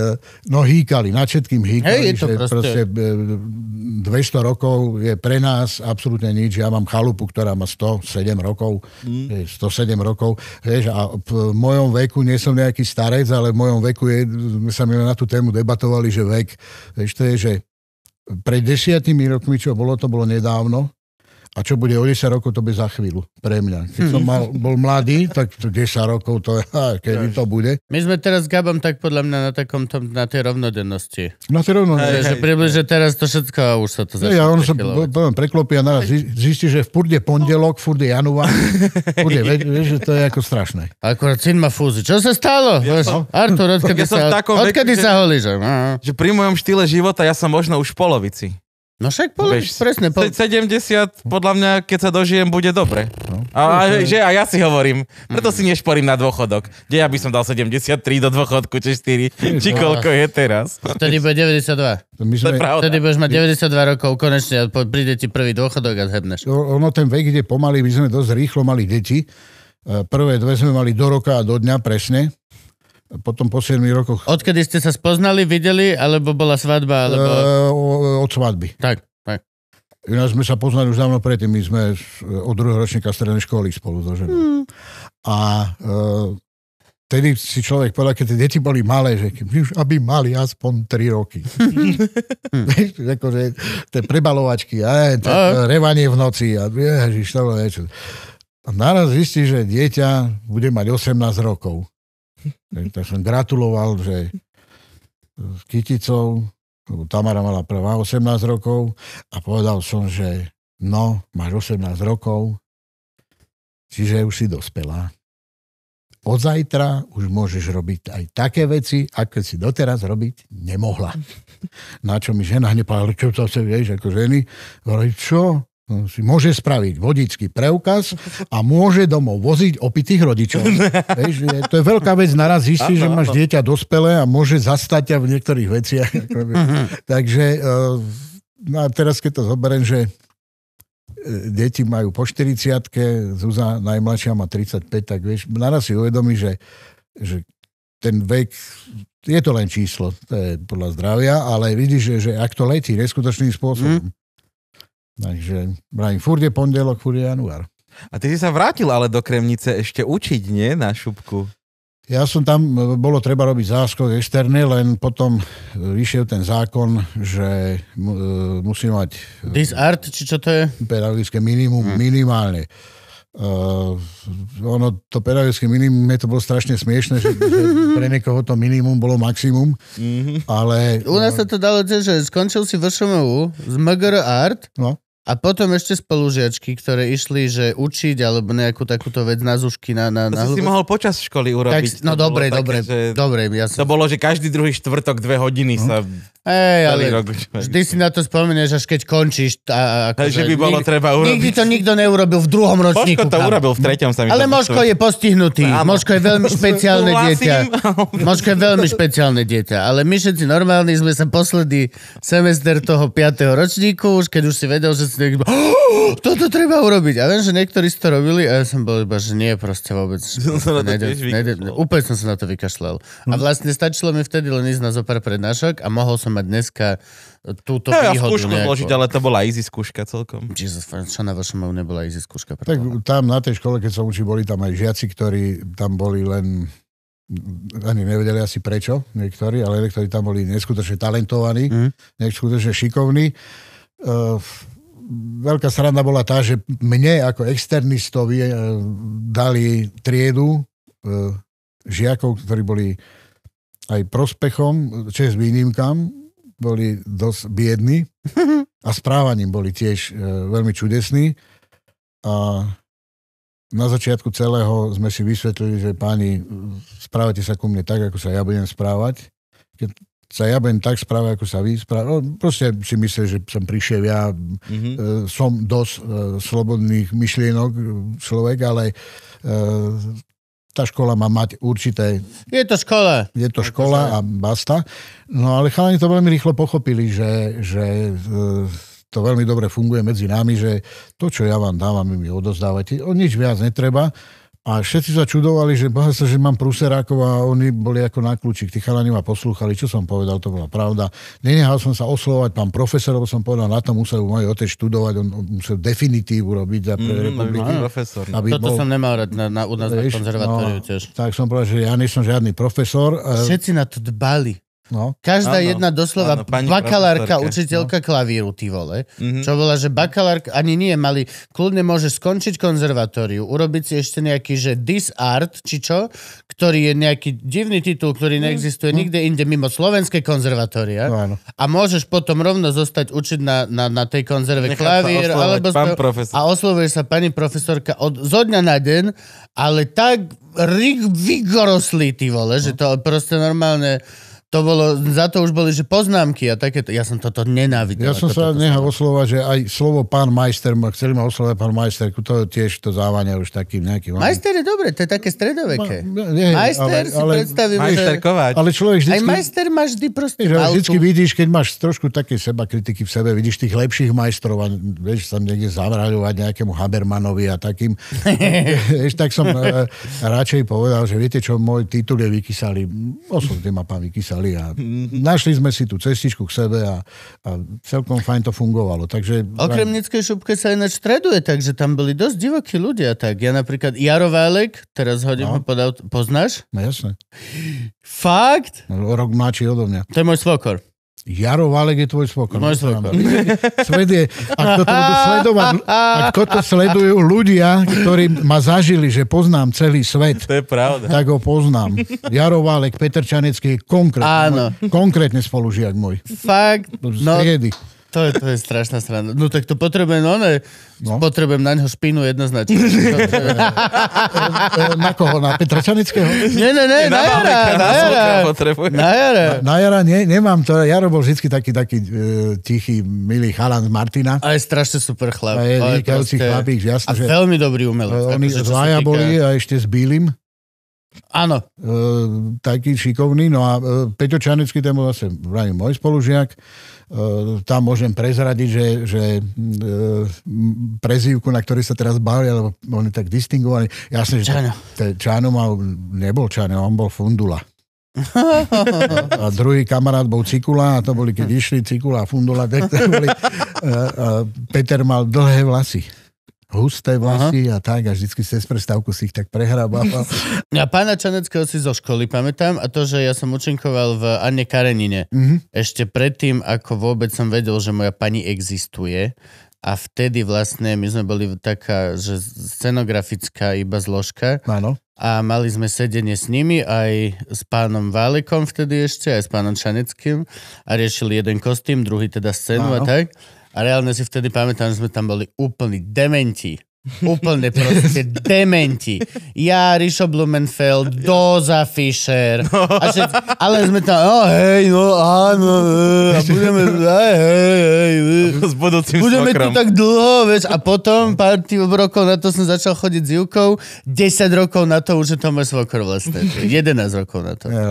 no hýkali, nad všetkým hýkali, hey, je to že proste... proste 200 e, rokov je pre nás absolútne nič. Ja mám chalupu, ktorá má 107 rokov, mm. 107 rokov, vieš, a v mojom veku, nie som nejaký starec, ale v mojom veku je, my sa mi na tú tému debatovali, že vek, vieš, to je, že pred desiatými rokmi, čo bolo, to bolo nedávno, a čo bude o 10 rokov, to bude za chvíľu pre mňa. Keď som mhm. mal, bol mladý, tak 10 rokov, to, kedy to bude. My sme teraz s Gabom tak podľa mňa na takom tom, na tej rovnodennosti. Na tej rovnodennosti. Že približne teraz to všetko už sa to začne. Ja, on sa poviem, preklopí a naraz zistí, že v je pondelok, furt je január. je, vieš, že to je ako strašné. Akurát syn má fúzi. Čo sa stalo? Ja som, Artur, odkedy ja sa, odkedy veku, sa holíš? Že pri mojom štýle života ja som možno už v polovici. No však podľa Vieš, presne. Po... 70, podľa mňa, keď sa dožijem, bude dobre. No. A, a, že, a ja si hovorím, preto si nešporím na dôchodok. Kde ja by som dal 73 do dôchodku, či 4, či koľko je teraz. Vtedy bude 92. My sme... To je Vtedy budeš mať 92 rokov, konečne príde ti prvý dôchodok a zhebneš. No, ono ten vek ide pomaly, my sme dosť rýchlo mali deti. E, prvé dve sme mali do roka a do dňa presne potom po 7 rokoch... Odkedy ste sa spoznali, videli, alebo bola svadba? Alebo... E, od svadby. Tak, tak. Ináč sme sa poznali už dávno predtým, my sme od druhého ročníka strednej školy spolu so ženou. Hmm. A e, Tedy si človek povedal, keď tie deti boli malé, že aby mali aspoň 3 roky. Hmm. že akože tie prebalovačky, aj, eh, to revanie v noci a ježiš, to bolo niečo. A naraz zistí, že dieťa bude mať 18 rokov tak som gratuloval, že s Kyticou, lebo Tamara mala prvá 18 rokov a povedal som, že no, máš 18 rokov, čiže už si dospelá. Od zajtra už môžeš robiť aj také veci, aké si doteraz robiť nemohla. Na čo mi žena hneď povedala, čo sa vieš ako ženy? Hovorí, čo? Hm, si môže spraviť vodický preukaz a môže domov voziť opitých rodičov. je, to je veľká vec, naraz zistí, že máš dieťa dospelé a môže zastať ťa v niektorých veciach. Mhm. Takže eh, no a teraz keď to zoberiem, že eh, deti majú po 40 Zuzá najmladšia má 35, tak vieš, naraz si uvedomí, že, že ten vek je to len číslo, to je podľa zdravia, ale vidíš, že, že ak to letí neskutočným spôsobom, mm. Takže, Brian, furt je pondelok, furt je január. A ty si sa vrátil ale do Kremnice ešte učiť, nie? Na šupku. Ja som tam, bolo treba robiť záskok externý, len potom vyšiel ten zákon, že e, musí mať... This e, art, či čo to je? Pedagogické minimum, hmm. minimálne. Uh, ono, to pedagogické minimum, to bolo strašne smiešne, že, že pre niekoho to minimum bolo maximum, mm-hmm. ale... U nás sa to dalo, že skončil si VŠMU z MGR Art, no a potom ešte spolužiačky, ktoré išli, že učiť alebo nejakú takúto vec na zušky. Na, na, to na si hlubu. si mohol počas školy urobiť. Tak, no dobre, dobre, také, dobre. Ja som... To bolo, že každý druhý štvrtok dve hodiny hm. sa... Ej, ale rok vždy si na to spomenieš, až keď končíš. A, ako, že by bolo nik, treba urobiť. Nikdy to nikto neurobil v druhom ročníku. Možko to urobil v treťom. Sa mi ale Možko je postihnutý. No, Možko je veľmi špeciálne dieťa. Možko je veľmi špeciálne dieťa. Ale my všetci normálni sme sa posledný semester toho 5. ročníku, už keď už si vedel, že niekto, oh, toto treba urobiť. A viem, že niektorí si to robili a ja som bol iba, že nie, proste vôbec. Som nejde, nejde, úplne som sa na to vykašľal. A mhm. vlastne stačilo mi vtedy len ísť na zopár prednášok a mohol som mať dneska túto ja, výhodu. Ja skúšku nejakú. zložiť, ale to bola easy skúška celkom. Jesus, čo na vašom nebola easy skúška? Tak tam na tej škole, keď som učil, boli tam aj žiaci, ktorí tam boli len ani nevedeli asi prečo niektorí, ale niektorí tam boli neskutočne talentovaní, mm. neskutočne šikovní. Uh, veľká sranda bola tá, že mne ako externistovi e, dali triedu e, žiakov, ktorí boli aj prospechom, s výnimkám, boli dosť biední a správaním boli tiež e, veľmi čudesní. A na začiatku celého sme si vysvetlili, že páni, správate sa ku mne tak, ako sa ja budem správať. Keď sa ja budem tak správať, ako sa vy správať. No, proste si myslím, že som prišiel ja, mm-hmm. e, som dosť e, slobodných myšlienok e, človek, ale e, tá škola má mať určité... Je to škola. Je to škola a basta. No ale chalani to veľmi rýchlo pochopili, že, že e, to veľmi dobre funguje medzi nami, že to, čo ja vám dávam, vy mi odozdávate. O nič viac netreba. A všetci sa čudovali, že boha sa, že mám pruserákov a oni boli ako na kľúčik. Tí chalani ma poslúchali, čo som povedal, to bola pravda. Nenehal som sa oslovať pán profesor, lebo som povedal, na to musel môj otec študovať, on musel definitívu robiť za pre mm, Profesor. Aby Toto bol... som nemal rať na, na, u nás na konzervatóriu no, tiež. Tak som povedal, že ja nie som žiadny profesor. E- všetci na to dbali. No, každá ano, jedna doslova ano, bakalárka, učiteľka no. klavíru, ty vole. Mm-hmm. Čo bola, že bakalárka, ani nie, mali, kľudne môže skončiť konzervatóriu, urobiť si ešte nejaký, že this art, či čo, ktorý je nejaký divný titul, ktorý mhm. neexistuje mm nikde inde mimo slovenské konzervatória. No, áno. A môžeš potom rovno zostať učiť na, na, na tej konzerve Nechá klavír. Alebo pán profesor. A oslovuje sa pani profesorka od, zo dňa na deň, ale tak rigorosly, ty vole, no. že to proste normálne to bolo, za to už boli, že poznámky a takéto. Ja som toto nenávidel. Ja som sa nechal oslovať, že aj slovo pán majster, chceli ma oslovať pán majster, to tiež to závania už takým nejakým. Majster je dobre, to je také stredoveké. Ma, nie, majster ale, si predstavím, majster že... Ale človek vždycky... Aj majster máš vždy proste že Vždycky vidíš, keď máš trošku také seba kritiky v sebe, vidíš tých lepších majstrov a vieš sa niekde zavraľovať nejakému Habermanovi a takým. vieš, tak som e, e, radšej povedal, že viete čo, môj titul je vykysalý. Oslovte ma pán vykysalý pýtali a mhm. našli sme si tú cestičku k sebe a, a celkom fajn to fungovalo. Takže... Okrem Nickej šupke sa ináč traduje, takže tam boli dosť divokí ľudia. Tak ja napríklad Jaro Válek, teraz hodím no. ho pod auto, poznáš? No jasne. Fakt? Rok mladší odo mňa. To je môj svokor. Jaro Valek je tvoj svokor. Môj svokor. Svet je, ak toto budú sledovať, ak toto sledujú ľudia, ktorí ma zažili, že poznám celý svet, to je pravda. tak ho poznám. Jaro Valek, Petr Čanecký je konkrétne, konkrétne spolužiak môj. Fakt. No, to je, to je strašná strana. No tak to potrebujem, no ne, no. potrebujem na ňo špinu jednoznačne. E, e, na koho? Na Petra Čanického? Nie, nie, nie, na, na jara. Na jara, na jara. Na, jara nie, nemám to. Jaro bol vždy taký, taký e, tichý, milý chalan z Martina. A je strašne super chlap. A je vynikajúci chlapík, jasne. A že... veľmi dobrý umelec. Oni dvaja boli a ešte s Bílim. Áno. E, taký šikovný. No a e, Peťo Čanecký, ten bol vlastne vrajím môj spolužiak. E, tam môžem prezradiť, že, že e, prezývku, na ktorej sa teraz bavili, alebo oni tak distingovali. Jasne, Čano. že Čano mal, nebol Čano, on bol Fundula. a druhý kamarát bol Cikula a to boli, keď išli Cikula a Fundula, tak to boli, uh, uh, Peter mal dlhé vlasy husté vlasy Aha. a tak a vždycky cez prestávku si ich tak prehrábal. A pána Čaneckého si zo školy pamätám a to, že ja som učinkoval v Anne Karenine mm-hmm. ešte predtým, ako vôbec som vedel, že moja pani existuje a vtedy vlastne my sme boli taká, že scenografická iba zložka. Áno. A mali sme sedenie s nimi, aj s pánom Válekom vtedy ešte, aj s pánom Čaneckým a riešili jeden kostým, druhý teda scénu Áno. a tak. A reálne si vtedy pamätám, že sme tam boli úplní dementi. Úplne proste dementi. Ja, Rišo Blumenfeld, Doza Fischer. A ale sme tam, oh, hej, no áno, a budeme, hej, hej, hej. S budúcim budeme tu tak dlho, vieš. A potom pár rokov na to som začal chodiť s Jukou. 10 rokov na to už je to môj svokor vlastne. 11 rokov na to. Ja,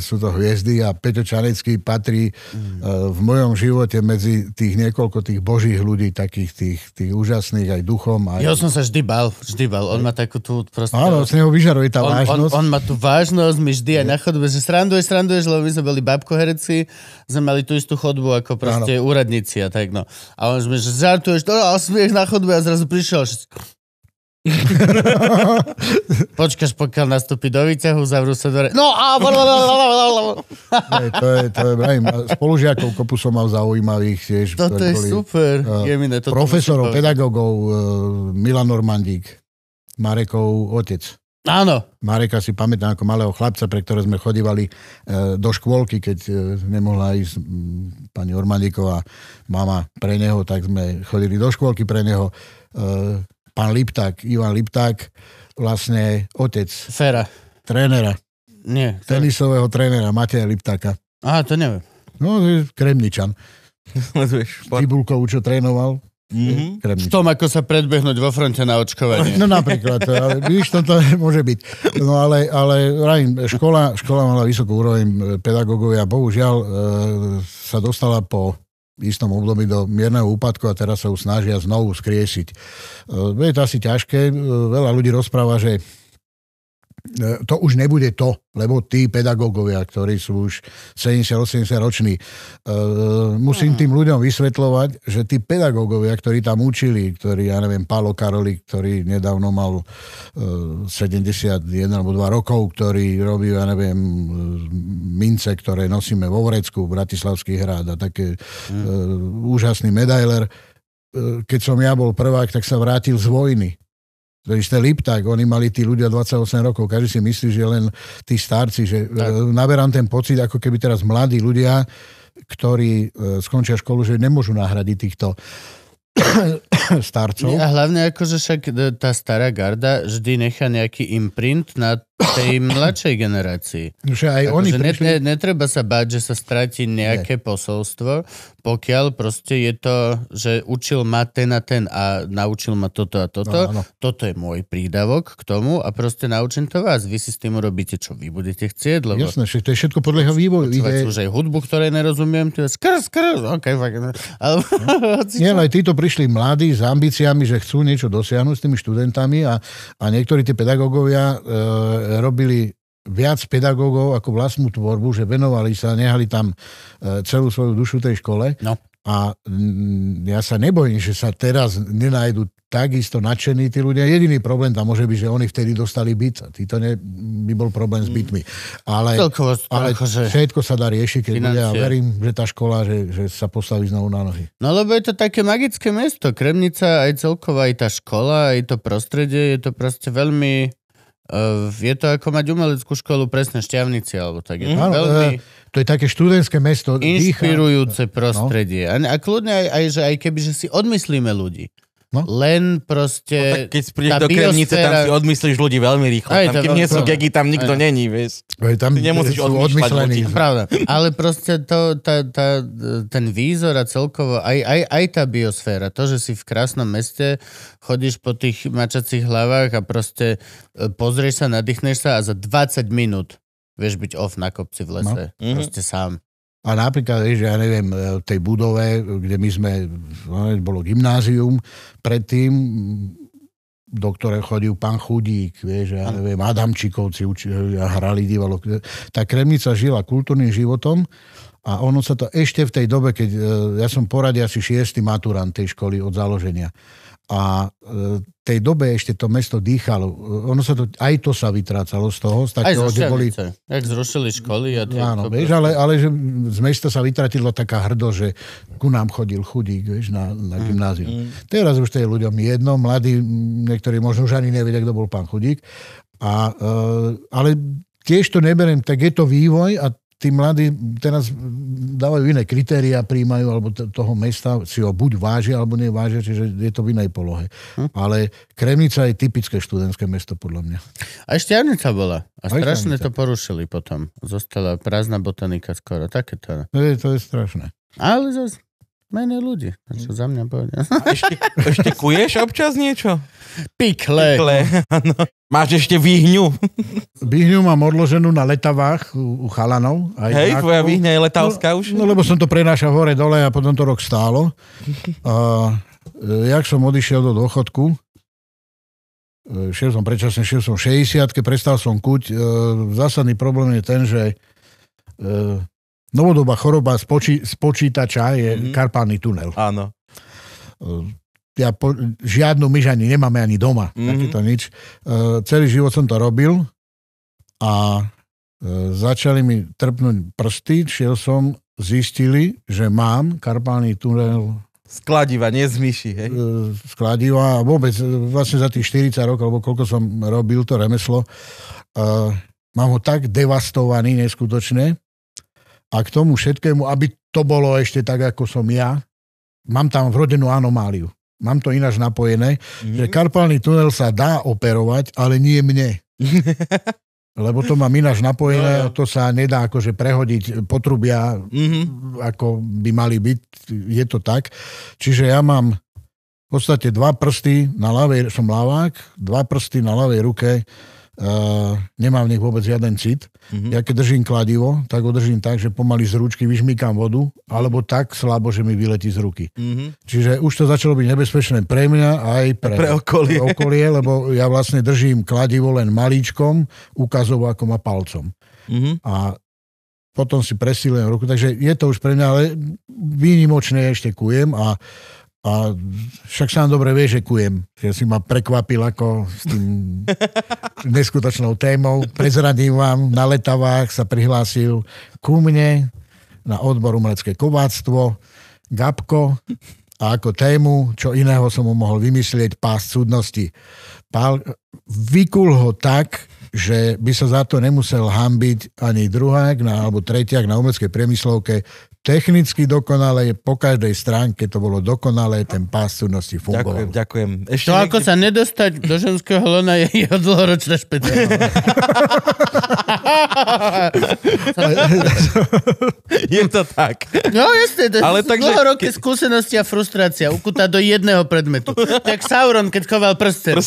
sú to hviezdy a Peťo Čanecký patrí mm. v mojom živote medzi tých niekoľko tých božích ľudí, takých tých, tých úžasných aj duchom. Aj... Jo, to som sa vždy bal, vždy bal. On má takú tú proste... Áno, z neho vyžaruje tá on, vážnosť. On, on, má tú vážnosť, my vždy aj na chodbe, že sranduje, sranduješ, lebo my sme boli babkoherci, sme mali tú istú chodbu ako proste ano. úradníci a tak no. A on sme, že žartuješ, to a na chodbe a zrazu prišiel, Počkáš, pokiaľ nastúpi do výťahu, zavrú sa dvere. No a... to je, to je, vrajím, spolužiakov kopu som mal zaujímavých tiež. Toto je boli, super. Uh, eh, Jemine, toto profesorov, pedagógov, uh, Milan Normandík, Marekov otec. Áno. Mareka si pamätám ako malého chlapca, pre ktoré sme chodívali e, do škôlky, keď e, nemohla ísť m, mm, pani Ormaníková, mama pre neho, tak sme chodili do škôlky pre neho. E, pán Lipták, Ivan Lipták, vlastne otec. Fera. Trénera. Nie. Fera. Tenisového trénera Mateja Liptáka. Aha, to neviem. No, Kremničan. Vybulkovú, čo trénoval. Mm-hmm. V tom, ako sa predbehnúť vo fronte na očkovanie. No napríklad, ale, víš, toto môže byť. No ale, ale škola, škola mala vysokú úroveň eh, pedagógovia, bohužiaľ e, sa dostala po v istom období do mierneho úpadku a teraz sa ju snažia znovu skriesiť. E, je to asi ťažké. E, veľa ľudí rozpráva, že E, to už nebude to, lebo tí pedagógovia, ktorí sú už 70-80 roční, e, musím mhm. tým ľuďom vysvetľovať, že tí pedagógovia, ktorí tam učili, ktorí, ja neviem, Paolo Karoli, ktorý nedávno mal 71 e, alebo 2 rokov, ktorý robí, ja neviem, mince, ktoré nosíme vo Vrecku, Bratislavský hrad a také mm. úžasný medailer, keď som ja bol prvák, tak sa vrátil z vojny Totiž ten Lipták, oni mali tí ľudia 28 rokov, každý si myslí, že len tí starci, že tak. E, naberám ten pocit, ako keby teraz mladí ľudia, ktorí e, skončia školu, že nemôžu nahradiť týchto starcov. A hlavne akože však e, tá stará garda vždy nechá nejaký imprint na tej mladšej generácii. Že aj Ako, oni že prišli... net, netreba sa báť, že sa stratí nejaké ne. posolstvo, pokiaľ proste je to, že učil ma ten a ten a naučil ma toto a toto. No, no. Toto je môj prídavok k tomu a proste naučím to vás. Vy si s tým urobíte, čo vy budete chcieť. Lebo... Jasné, že to je všetko podľa jeho vývoju. Ide... už aj hudbu, ktorej nerozumiem, to je skr, skrz, ok, fakt. Ale... No. Nie, aj títo prišli mladí s ambíciami, že chcú niečo dosiahnuť s tými študentami a, a niektorí tí pedagógovia e, robili viac pedagógov ako vlastnú tvorbu, že venovali sa, nehali tam e, celú svoju dušu tej škole. No. A mm, ja sa nebojím, že sa teraz nenajdu takisto nadšení tí ľudia. Jediný problém tam môže byť, že oni vtedy dostali byt. Títo ne, by bol problém s mm. bytmi. Ale, Celkovo, ale akože všetko sa dá riešiť, keď financie. ľudia, ja verím, že tá škola, že, že sa postaví znovu na nohy. No lebo je to také magické mesto. Kremnica, aj celková, aj tá škola, aj to prostredie, je to proste veľmi Eh, je to ako mať umeleckú školu presne šťavnici, alebo tak. Je to, mm. veľmi eh, to je také študentské mesto. Inšpirujúce dýcha. No. prostredie. No. A, a kľudne aj, aj, že aj keby, že si odmyslíme ľudí. No? Len proste... No, tak keď prídeš do Kremnice, tam si odmyslíš ľudí veľmi rýchlo. Aj, tam, keď nie sú gegy, tam nikto aj. není, vieš. Aj, tam nemusíš odmýšľať ľudí. Pravda. Ale proste to, tá, tá, ten výzor a celkovo, aj, aj, aj tá biosféra, to, že si v krásnom meste chodíš po tých mačacích hlavách a proste e, pozrieš sa, nadýchneš sa a za 20 minút vieš byť off na kopci v lese. No. Mhm. Proste sám. A napríklad, že ja neviem, e, v tej budove, kde my sme, no, bolo gymnázium, predtým do ktoré chodil pán Chudík, vieš, ja neviem, Adamčikovci a hrali divalo. Tá Kremnica žila kultúrnym životom a ono sa to ešte v tej dobe, keď e, ja som poradiaci šiestý maturant tej školy od založenia a v e, tej dobe ešte to mesto dýchalo. Ono sa to, aj to sa vytrácalo z toho. Z takého, aj boli... Jak zrušili školy. A tie Áno, vieš, ale, ale že z mesta sa vytratilo taká hrdo, že ku nám chodil chudík vieš, na, na mm, gymnázium. Mm. Teraz už to je ľuďom jedno. Mladí, niektorí možno už ani nevedia, kto bol pán chudík. A, e, ale tiež to neberiem, tak je to vývoj a tí mladí teraz dávajú iné kritéria, príjmajú, alebo t- toho mesta si ho buď vážia, alebo nevážia, čiže je to v inej polohe. Hm? Ale Kremnica je typické študentské mesto, podľa mňa. A ešte Arnica bola. A Aj strašne Arnica. to porušili potom. Zostala prázdna botanika skoro, takéto. To je, to je strašné. Ale zase Menej ľudí, čo za mňa povedia. Ešte, ešte kuješ občas niečo? Pikle. Pikle Máš ešte výhňu. Výhňu mám odloženú na letavách u, u chalanov. Aj Hej, tvoja výhňa je letavská no, už? No lebo som to prenášal hore dole a potom to rok stálo. A, e, jak som odišiel do dôchodku, e, šiel som predčasne, šiel som 60 prestal som kuť. E, zásadný problém je ten, že Novodobá choroba z, poči- z počítača je mm-hmm. karpálny tunel. Áno. E, ja po- žiadnu myš ani nemáme ani doma, mm-hmm. Takýto nič. E, celý život som to robil a e, začali mi trpnúť prsty, šiel som, zistili, že mám karpálny tunel Skladiva, nie z myši, hej? E, skladiva a vôbec e, vlastne za tých 40 rokov, alebo koľko som robil to remeslo, uh, mám ho tak devastovaný neskutočne, a k tomu všetkému, aby to bolo ešte tak, ako som ja, mám tam vrodenú anomáliu. Mám to ináč napojené, mm. že karpálny tunel sa dá operovať, ale nie mne. Lebo to mám ináč napojené, no, no, to sa nedá akože prehodiť potrubia, mm-hmm. ako by mali byť. Je to tak. Čiže ja mám v podstate dva prsty na ľavej, som lavák, dva prsty na ľavej ruke Uh, nemám v nich vôbec žiaden cit. Mm-hmm. Ja keď držím kladivo, tak ho držím tak, že pomaly z ručky vyžmýkam vodu, alebo tak slabo, že mi vyletí z ruky. Mm-hmm. Čiže už to začalo byť nebezpečné pre mňa aj pre, pre, okolie. pre okolie, lebo ja vlastne držím kladivo len malíčkom, ako a palcom. Mm-hmm. A potom si presilujem ruku, takže je to už pre mňa, ale výnimočne ešte kujem a a však sa nám dobre vie, že kujem. Ja si ma prekvapil ako s tým neskutočnou témou. Prezradím vám, na letavách sa prihlásil ku mne na odbor umelecké kováctvo Gabko a ako tému, čo iného som mu mohol vymyslieť, pás cudnosti. Pál, vykul ho tak, že by sa za to nemusel hambiť ani druhák na, alebo tretiak na umeleckej priemyslovke, technicky dokonale, po každej stránke to bolo dokonalé, ten pás súdnosti fungoval. Ďakujem, ďakujem. Ešte to, niekde... ako sa nedostať do ženského lona je jeho dlhoročná špeciálna. je to tak. No jasne, to Ale takže... dlhoroké ke... skúsenosti a frustrácia ukutá do jedného predmetu. Tak Sauron, keď choval prste.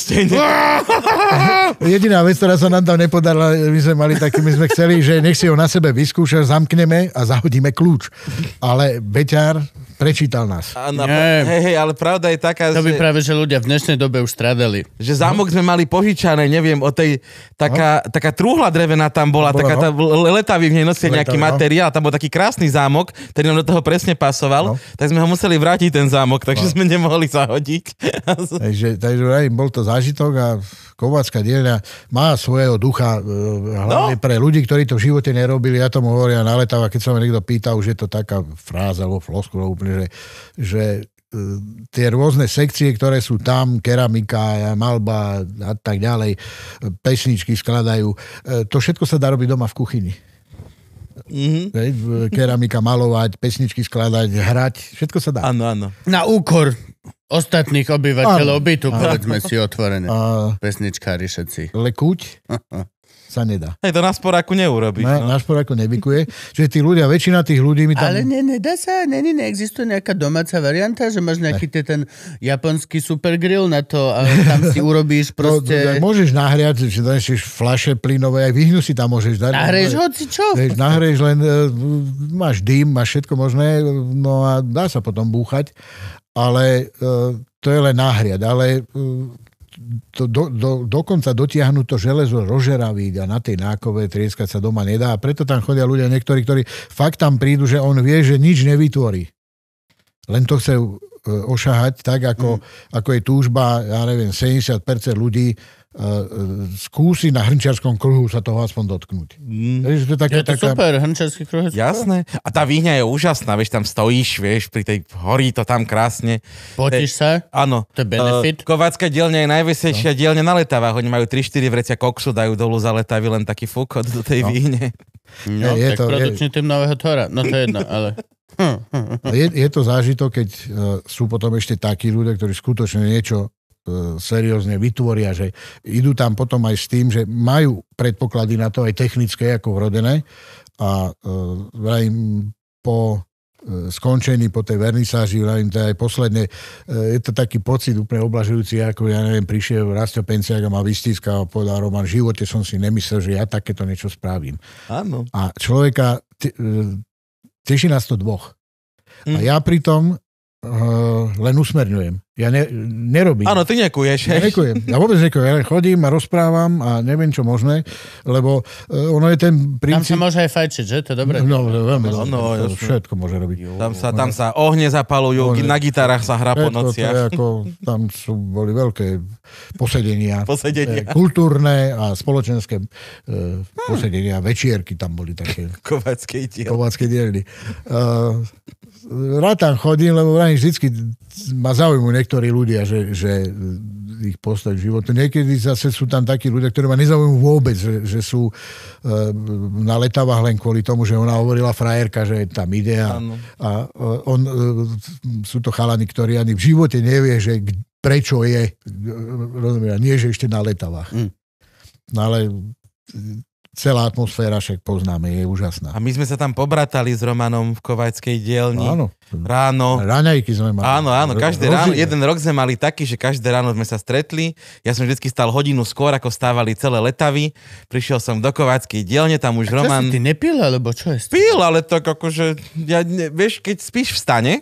Jediná vec, ktorá sa nám tam nepodarila, my sme mali taký, my sme chceli, že nech si ho na sebe vyskúšať, zamkneme a zahodíme kľúč ale Beťar prečítal nás. A na, hej, hej, ale pravda je taká, To by že, práve, že ľudia v dnešnej dobe už stradali. že zámok sme mali požičané, neviem, o tej, taká, no. taká trúhla drevená tam bola, Bola, taká no. tá letavý v nej nosil nejaký no. materiál, tam bol taký krásny zámok, ktorý nám do toho presne pasoval, No. tak sme ho museli vrátiť ten zámok, takže no. sme nemohli zahodiť. Takže, takže aj, bol to zážitok a kovácká dielňa má svojho ducha, e, hlavne no. pre ľudí, ktorí to v živote nerobili, ja tomu hovorím a naletáva, keď sa ma niekto pýta, už je to taká fráza alebo floskula úplne, že, že e, tie rôzne sekcie, ktoré sú tam, keramika, malba a tak ďalej, pesničky skladajú, e, to všetko sa dá robiť doma v kuchyni. Mm-hmm. Keramika malovať, pesničky skladať, hrať, všetko sa dá. Áno, áno. Na úkor ostatných obyvateľov bytu, povedzme si otvorene. A... Pesničkári všetci. Lekuť sa nedá. Hej, to na sporáku neurobi. Na, no. na sporáku nevykuje. Čiže tí ľudia, väčšina tých ľudí mi tam... Ale ne, nedá sa, ne, ne, neexistuje nejaká domáca varianta, že máš nejaký ne. ten japonský supergrill na to a tam si urobíš proste... No, môžeš nahriať, že donesieš flaše plynové, aj vyhnú si tam môžeš dať. no, hoci čo? Vieš, nahrieš len, e, máš dym, máš všetko možné, no a dá sa potom búchať ale e, to je len náhriad, ale e, to do, do, dokonca dotiahnuť to železo rožeraviť a na tej nákove trieskať sa doma nedá. A preto tam chodia ľudia niektorí, ktorí fakt tam prídu, že on vie, že nič nevytvorí. Len to chce E, ošahať, tak ako, mm. ako je túžba, ja neviem, 70% ľudí e, e, skúsi na hrnčiarskom kruhu sa toho aspoň dotknúť. Mm. Je to také, je to taká... super, hrnčiarský kruh je super. Jasné. A tá výhňa je úžasná, vieš, tam stojíš, vieš, pri tej horí to tam krásne. Potíš sa? Áno. To je benefit. Uh, Kovácka dielňa je najvesejšia no. dielňa na letavách. Oni majú 3-4 vrecia koksu, dajú dolu za letavy len taký fúkot do tej no. výhne. No, je, je tak to, produkčný je... tým nového tora. No to je jedno, ale... Je, je to zážitok, keď uh, sú potom ešte takí ľudia, ktorí skutočne niečo uh, seriózne vytvoria, že idú tam potom aj s tým, že majú predpoklady na to aj technické ako vrodené a uh, e, im po skončení po tej vernisáži, im to aj posledne, je to taký pocit úplne oblažujúci, ako ja neviem, prišiel Rastio Penciak a ma vystíska a povedal Roman, v živote som si nemyslel, že ja takéto niečo spravím. Áno. A človeka t- Teší nás to dvoch. Mm. A mhm. ja pritom uh, eh, len usmerňujem. Ja ne, nerobím. Áno, ty nekuješ. Ja nekujem. Ja vôbec nekujem. Ja chodím a rozprávam a neviem, čo možné, lebo e, ono je ten princíp... Tam sa môže aj fajčiť, že? To je dobré. No, no veľmi. No, no, no, no, všetko môže robiť. Jo. Tam sa, tam sa ohne zapalujú, ohne. na gitarách sa hrá po nociach. To Ako, tam sú, boli veľké posedenia. posedenia. E, kultúrne a spoločenské eh, hmm. posedenia. Večierky tam boli také. Kovácké dielny. Kovácké dielny. Uh, rád tam chodím, lebo vždycky ma zaujímujú niektorí ľudia, že, že ich postať v živote. Niekedy zase sú tam takí ľudia, ktorí ma nezaujímajú vôbec, že, že sú e, na letavách len kvôli tomu, že ona hovorila frajerka, že tam ide a, a e, on, e, sú to chalani, ktorí ani v živote nevie, že prečo je, e, e, rozumiem, nie, že ešte na letavách. Mm. No ale celá atmosféra, však poznáme, je úžasná. A my sme sa tam pobratali s Romanom v Kovajskej dielni. Áno. Ráno. Ráňajky sme mali. Áno, áno, každé ráno, jeden rok sme mali taký, že každé ráno sme sa stretli. Ja som vždy stal hodinu skôr, ako stávali celé letavy. Prišiel som do Kovajskej dielne, tam už A Roman... Si ty nepil, alebo čo je? Pil, ale tak akože, ja, ne, vieš, keď spíš v stane,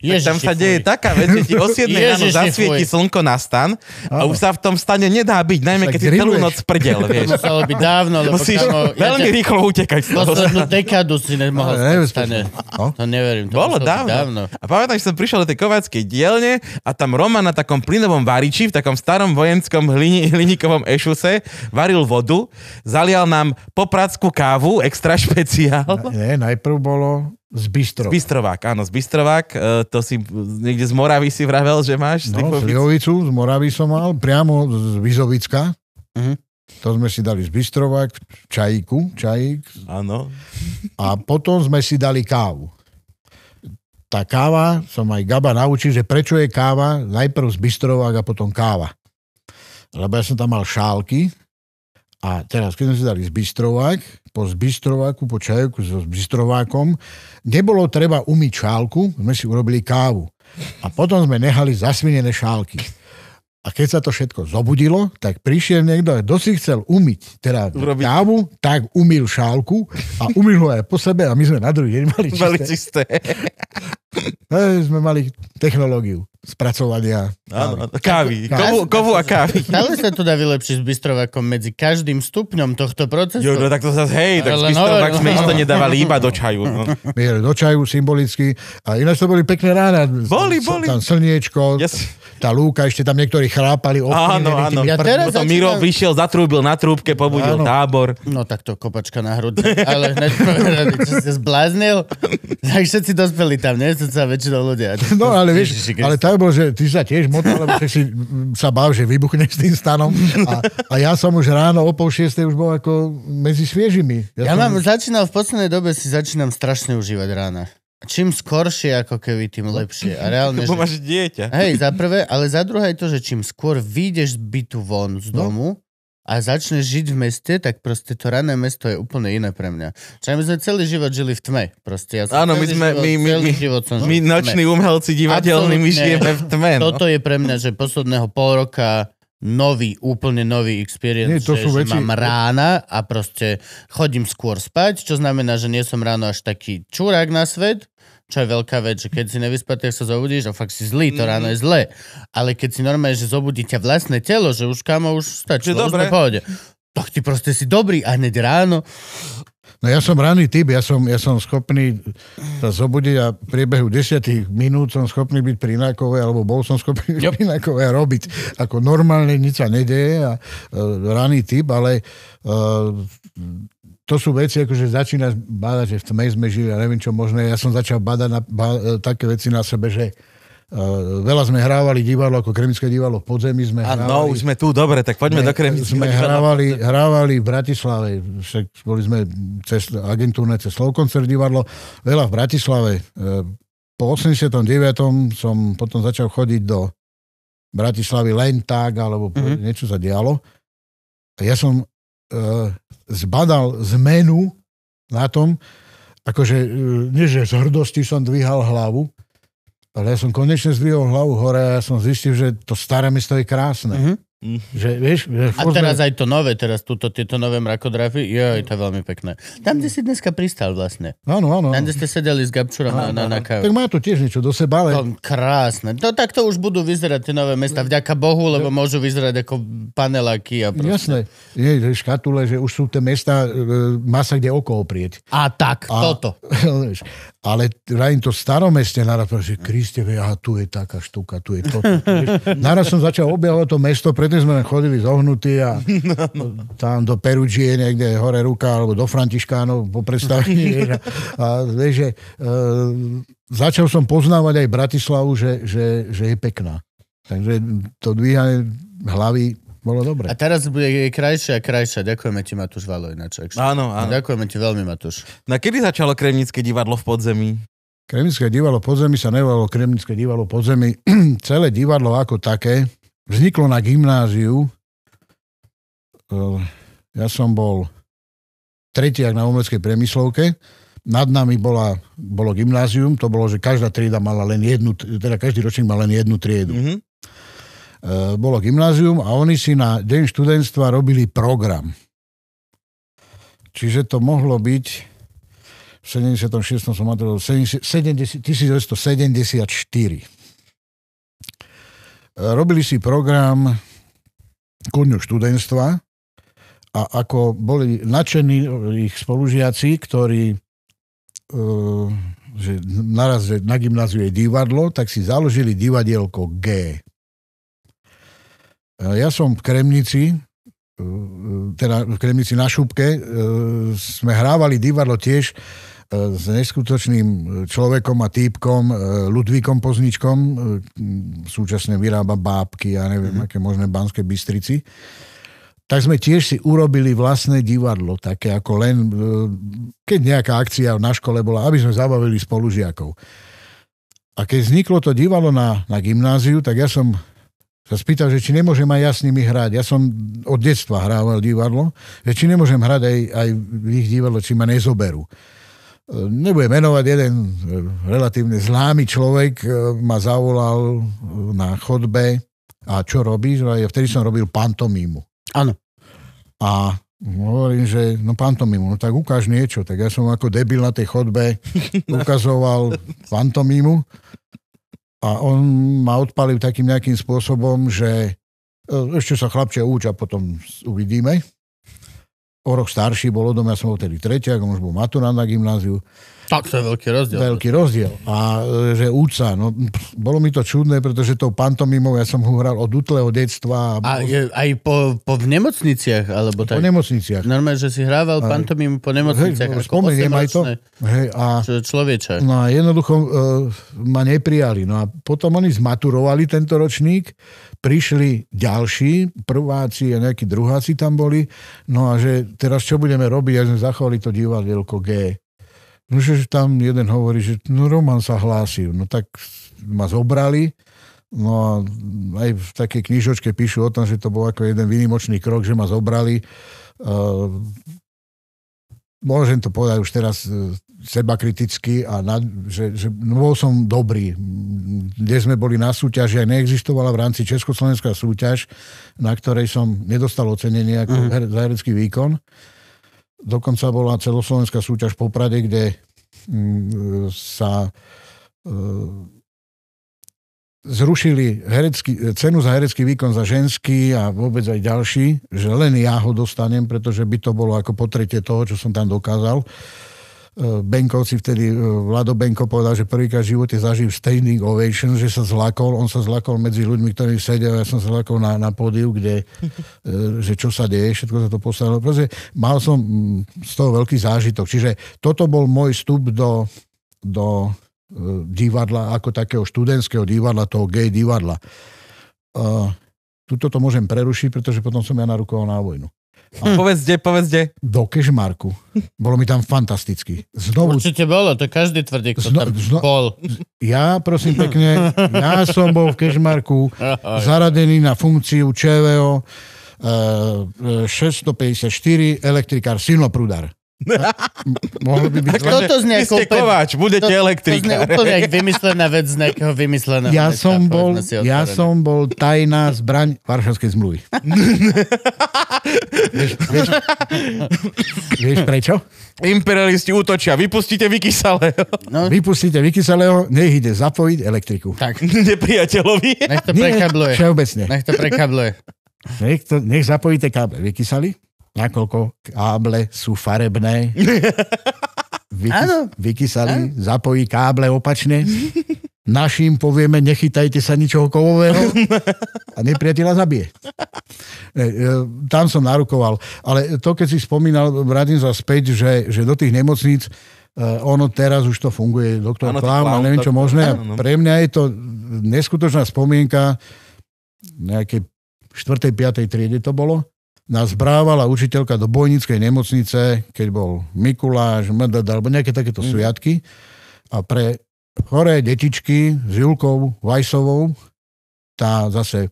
Ježiši, tam sa deje fuj. taká vec, že ti o 7 ráno zasvieti fuj. slnko na stan a už sa v tom stane nedá byť, najmä keď si celú noc prdel, vieš. Muselo byť dávno, lebo Musíš kamo, veľmi ja rýchlo utekať. Poslednú dekádu si nemohol no, stane. No? To neverím. To Bolo dávno. dávno. A pamätám, že som prišiel do tej kováckej dielne a tam Roman na takom plynovom variči, v takom starom vojenskom hlini, hliníkovom ešuse, varil vodu, zalial nám popracku kávu, extra špeciál. nie, najprv bolo z Bystrovák. Z Bystrovák, áno, z Bystrovák. E, to si niekde z Moravy si vravel, že máš? Z no, z Lidovicu, z Moravy som mal, priamo z Vizovicka. Uh-huh. Mhm. To sme si dali z Bystrovák, čajíku, čajík. Áno. A potom sme si dali kávu. Tá káva, som aj Gaba naučil, že prečo je káva najprv z Bystrovák a potom káva. Lebo ja som tam mal šálky, a teraz, keď sme si dali zbystrovák, po zbystrováku, po čajku so zbystrovákom, nebolo treba umyť šálku, sme si urobili kávu. A potom sme nehali zasvinené šálky. A keď sa to všetko zobudilo, tak prišiel niekto, kto si chcel umyť teda Urobiť. kávu, tak umýl šálku a umýl ho aj po sebe a my sme na druhý deň mali čisté. Mali čisté. sme mali technológiu spracovania áno, no, kávy. kávy. No. kávy. Kovu, kovu a kávy. Ale sa to dá vylepšiť s Bystrovakom medzi každým stupňom tohto procesu. Jo, no tak to sa hej, tak Ale Bystrovac no, sme no, isto no. nedávali iba do čaju. No. Mier, do čaju symbolicky. A ináč to boli pekné rána. Boli, boli. Tam slniečko, yes. tá lúka, ešte tam niektorí chrápali. Áno, áno. Ja pr- teraz no začínam... Miro vyšiel, zatrúbil na trúbke, pobudil áno. tábor. No tak to kopačka na hrudi. Ale hneď povedali, čo ste zbláznil. Tak všetci dospeli tam, nie? Sú sa väčšinou ľudia. No ale vieš, ale tá lebo že ty sa tiež motal, lebo si sa bál, že vybuchneš tým stanom. A, a ja som už ráno o pol šiestej už bol ako medzi sviežimi. Ja, ja som... mám, začínal, v poslednej dobe si začínam strašne užívať rána. Čím skoršie, ako keby, tým lepšie. A reálne, Lebo že... máš dieťa. Hej, za prvé, ale za druhé je to, že čím skôr vyjdeš z bytu von z no. domu, no a začneš žiť v meste, tak proste to rané mesto je úplne iné pre mňa. Čiže my sme celý život žili v tme. Proste ja som Áno, my sme, život, my, my, celý my, život som my noční umelci divadelní, my žijeme v tme. No. Toto je pre mňa, že posledného pol roka nový, úplne nový experience, nie, to že, sú že veci... mám rána a proste chodím skôr spať, čo znamená, že nie som ráno až taký čurák na svet, čo je veľká vec, že keď si nevyspatý, sa zobudíš a fakt si zlý, to mm. ráno je mhm. zlé. Ale keď si normálne, že zobudí ťa vlastné telo, že už kamo už stačí, už sme pohode. Tak ty proste si dobrý a hneď ráno. No ja som ranný typ, ja som, ja som schopný sa zobudiť a v priebehu desiatých minút som schopný byť pri nákove, alebo bol som schopný byť yep. pri nákove a robiť. Ako normálne nič sa nedeje a uh, e, ranný typ, ale uh, to sú veci, akože začína bádať, že v tme sme žili a neviem čo možné. Ja som začal bádať na, bá, e, také veci na sebe, že Uh, veľa sme hrávali divadlo, ako Kremické divadlo v podzemí sme no, hrávali. Áno, už sme tu, dobre, tak poďme sme, do Kremického sme hrávali, hrávali v Bratislave, však boli sme cez agentúrne, cez Slovkoncert divadlo, veľa v Bratislave. E, po 89. som potom začal chodiť do Bratislavy len tak, alebo mm-hmm. niečo sa dialo. A ja som zbadal zmenu na tom, akože, e, nie že z hrdosti som dvíhal hlavu, ale ja som konečne zdvihol hlavu hore a ja som zistil, že to staré mesto je krásne. Mm-hmm. Mhm. Že, vieš, že a teraz sme... aj to nové, teraz túto, tieto nové mrakodrafy, Je, to veľmi pekné. Tam, kde si dneska pristal vlastne. Áno, áno. Tam, kde ste sedeli s Gabčurom áno, na, na, na Tak má to tiež niečo do seba, ale... To, krásne. To, tak to už budú vyzerať tie nové mesta, vďaka Bohu, lebo ja... môžu vyzerať ako paneláky a proste. Jasné. Je, že škatule, že už sú tie mesta, e, má sa kde oko oprieť. A tak, a, toto. ale rajím to staromeste, naraz že Kriste, a tu je taká štuka, tu je toto. naraz som začal objavovať to mesto pred Predtým sme len chodili zohnutí a no, no. tam do Perugie niekde hore ruka alebo do Františkánov po predstavení. a, a vieš, že, e, začal som poznávať aj Bratislavu, že, že, že je pekná. Takže to dvíhanie hlavy bolo dobre. A teraz bude krajšia a krajšia. Ďakujeme ti, Matúš Valo, ináč. Áno, áno. Ďakujeme ti veľmi, Matúš. Na kedy začalo Kremnické divadlo v podzemí? Kremnické divadlo v podzemí sa nevolalo Kremnické divadlo v podzemí. Celé divadlo ako také vzniklo na gymnáziu. E, ja som bol tretiak na umeleckej priemyslovke. Nad nami bola, bolo gymnázium, to bolo, že každá trieda mala len jednu, teda každý ročník mal len jednu triedu. Mm-hmm. Bolo gymnázium a oni si na deň študentstva robili program. Čiže to mohlo byť v 76. som 70, 1974 robili si program Koniu študentstva a ako boli nadšení ich spolužiaci, ktorí eh, že naraz že na gymnáziu je divadlo, tak si založili divadielko G. Ja som v Kremnici, eh, teda v Kremnici na Šupke, eh, sme hrávali divadlo tiež s neskutočným e, človekom a týpkom, e, Ludvíkom Pozničkom, e, súčasne vyrába bábky, ja neviem, mm-hmm. aké možné banské Bystrici, tak sme tiež si urobili vlastné divadlo, také ako len, keď nejaká akcia na škole bola, aby sme zabavili spolužiakov. A keď vzniklo to divadlo na, na gymnáziu, tak ja som sa spýtal, že či nemôžem aj ja s nimi hrať. Ja som od detstva hrával divadlo, že či nemôžem hrať aj, aj v ich divadlo, či ma nezoberú. Nebudem menovať, jeden e, relatívne známy človek e, ma zavolal e, na chodbe a čo robíš? A ja vtedy som robil pantomímu. Áno. A hovorím, že no pantomímu, no tak ukáž niečo. Tak ja som ako debil na tej chodbe ukazoval pantomímu a on ma odpalil takým nejakým spôsobom, že ešte sa chlapče úč a potom uvidíme o rok starší bol odo ja som bol tedy treťák, on už bol maturant na gymnáziu. Tak to je veľký rozdiel. Veľký rozdiel. A e, že úca, no pff, bolo mi to čudné, pretože tou pantomimou ja som ho hral od útleho detstva. A, a je, aj po, po v nemocniciach? Alebo tak? Po nemocniciach. Normálne, že si hrával aj, pantomimu po nemocniciach. Hej, spomeniem aj to. Hej, a, človeča. No a jednoducho uh, ma neprijali. No a potom oni zmaturovali tento ročník, prišli ďalší, prváci a nejakí druháci tam boli, no a že teraz čo budeme robiť, ja sme zachovali to divadielko G. No že tam jeden hovorí, že no Roman sa hlásil, no tak ma zobrali, No a aj v takej knižočke píšu o tom, že to bol ako jeden výnimočný krok, že ma zobrali. Uh, môžem to povedať už teraz, seba kriticky a na, že, že no bol som dobrý. Kde sme boli na súťaži, aj neexistovala v rámci Československá súťaž, na ktorej som nedostal ocenenie ako mm her, za herecký výkon. Dokonca bola celoslovenská súťaž v Poprade, kde mm, sa e, zrušili herecký, cenu za herecký výkon za ženský a vôbec aj ďalší, že len ja ho dostanem, pretože by to bolo ako potretie toho, čo som tam dokázal. Uh, E, Benkovci vtedy, e, Vlado Benko povedal, že prvýkrát v živote zažil standing ovation, že sa zlakol, on sa zlakol medzi ľuďmi, ktorí sedia, ja som sa zlakol na, na pódiu, kde, e, že čo sa deje, všetko sa to postavilo. Proste mal som z toho veľký zážitok. Čiže toto bol môj vstup do, do divadla, ako takého študentského divadla, toho gay divadla. Uh, tuto to môžem prerušiť, pretože potom som ja narukoval na vojnu. A povedz kde, povedz kde. Do Kešmarku. Bolo mi tam fantasticky. Znovu... Určite bolo, to každý tvrdí, kto zno, tam zno... bol. Ja, prosím pekne, ja som bol v Kešmarku zaradený na funkciu ČVO 654 eh, eh, elektrikár Silnoprudar. Mohlo by byť... Ako to znie, Ste kováč, budete to, To zne, úplne vymyslená vec z nejakého vymysleného ja mesta, som bol, Ja som bol tajná zbraň Varšavskej zmluvy. vieš, vieš, vieš prečo? Imperialisti útočia, vypustite vykysalého. No. Vypustite vykysalého, nech ide zapojiť elektriku. Tak. Nepriateľovi. Nech to prekabluje. všeobecne. Nech to prekabluje. Nech, to, nech zapojíte káble. Vykysali? niekoľko káble sú farebné. Vyky, vykysali, ano. zapojí káble opačne. našim povieme, nechytajte sa ničoho kovového a nepriateľa zabije. E, e, tam som narukoval. Ale to, keď si spomínal, vrátim sa späť, že, že do tých nemocníc e, ono teraz už to funguje, doktor Klam, ale neviem čo možné. Ano, no. Pre mňa je to neskutočná spomienka nejaké 4. 5. triede to bolo, nás brávala učiteľka do bojníckej nemocnice, keď bol Mikuláš, MDD, alebo nejaké takéto mm. sviatky. A pre choré detičky s Julkou Vajsovou, tá zase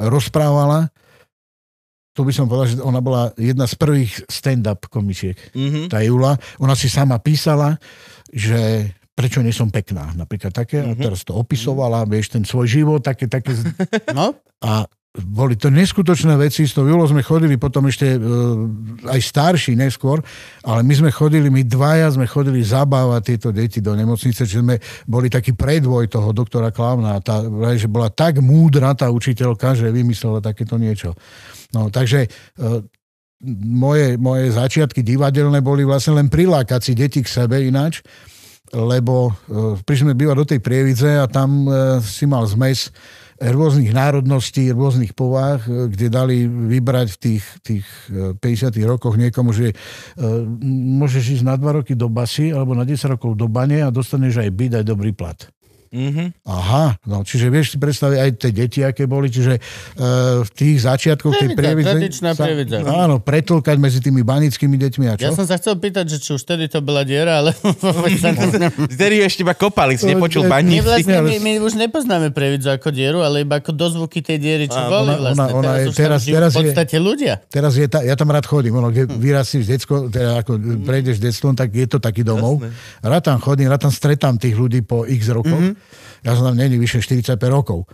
rozprávala, tu by som povedal, že ona bola jedna z prvých stand-up komisiek, mm-hmm. tá Jula. Ona si sama písala, že prečo nie som pekná, napríklad také. Mm-hmm. A mhm. teraz to opisovala, vieš, ten svoj život, také, také. No. A boli to neskutočné veci, s tou Julou sme chodili potom ešte e, aj starší neskôr, ale my sme chodili, my dvaja sme chodili zabávať tieto deti do nemocnice, čiže sme boli taký predvoj toho doktora Klávna, tá, že bola tak múdra tá učiteľka, že vymyslela takéto niečo. No, takže e, moje, moje začiatky divadelné boli vlastne len prilákať si deti k sebe ináč, lebo e, prišli sme bývať do tej prievidze a tam e, si mal zmes rôznych národností, rôznych povách, e, kde dali vybrať v tých, tých 50 e, rokoch niekomu, že e, môžeš ísť na 2 roky do basy alebo na 10 rokov do bane a dostaneš aj byt, aj dobrý plat. Mm-hmm. Aha, no čiže vieš si predstaviť aj tie deti, aké boli, čiže e, v tých začiatkoch tej prievidze... Tradičná sa, Áno, pretlkať medzi tými banickými deťmi a čo? Ja som sa chcel pýtať, že či už vtedy to bola diera, ale... vtedy ešte iba kopali, si nepočul eh, banici. Vlastne, my, my, už nepoznáme prievidzu ako dieru, ale iba ako dozvuky tej diery, čo boli vlastne. Ona, ona teraz, je, teraz, teraz v podstate ľudia. Teraz je ta, ja tam rád chodím, ono, kde hm. vyrastíš detsko, teda ako prejdeš detstvom, tak je to taký domov. Rád tam chodím, rád tam stretám tých ľudí po x rokoch. Mm-hmm. Ja som tam není vyše 45 rokov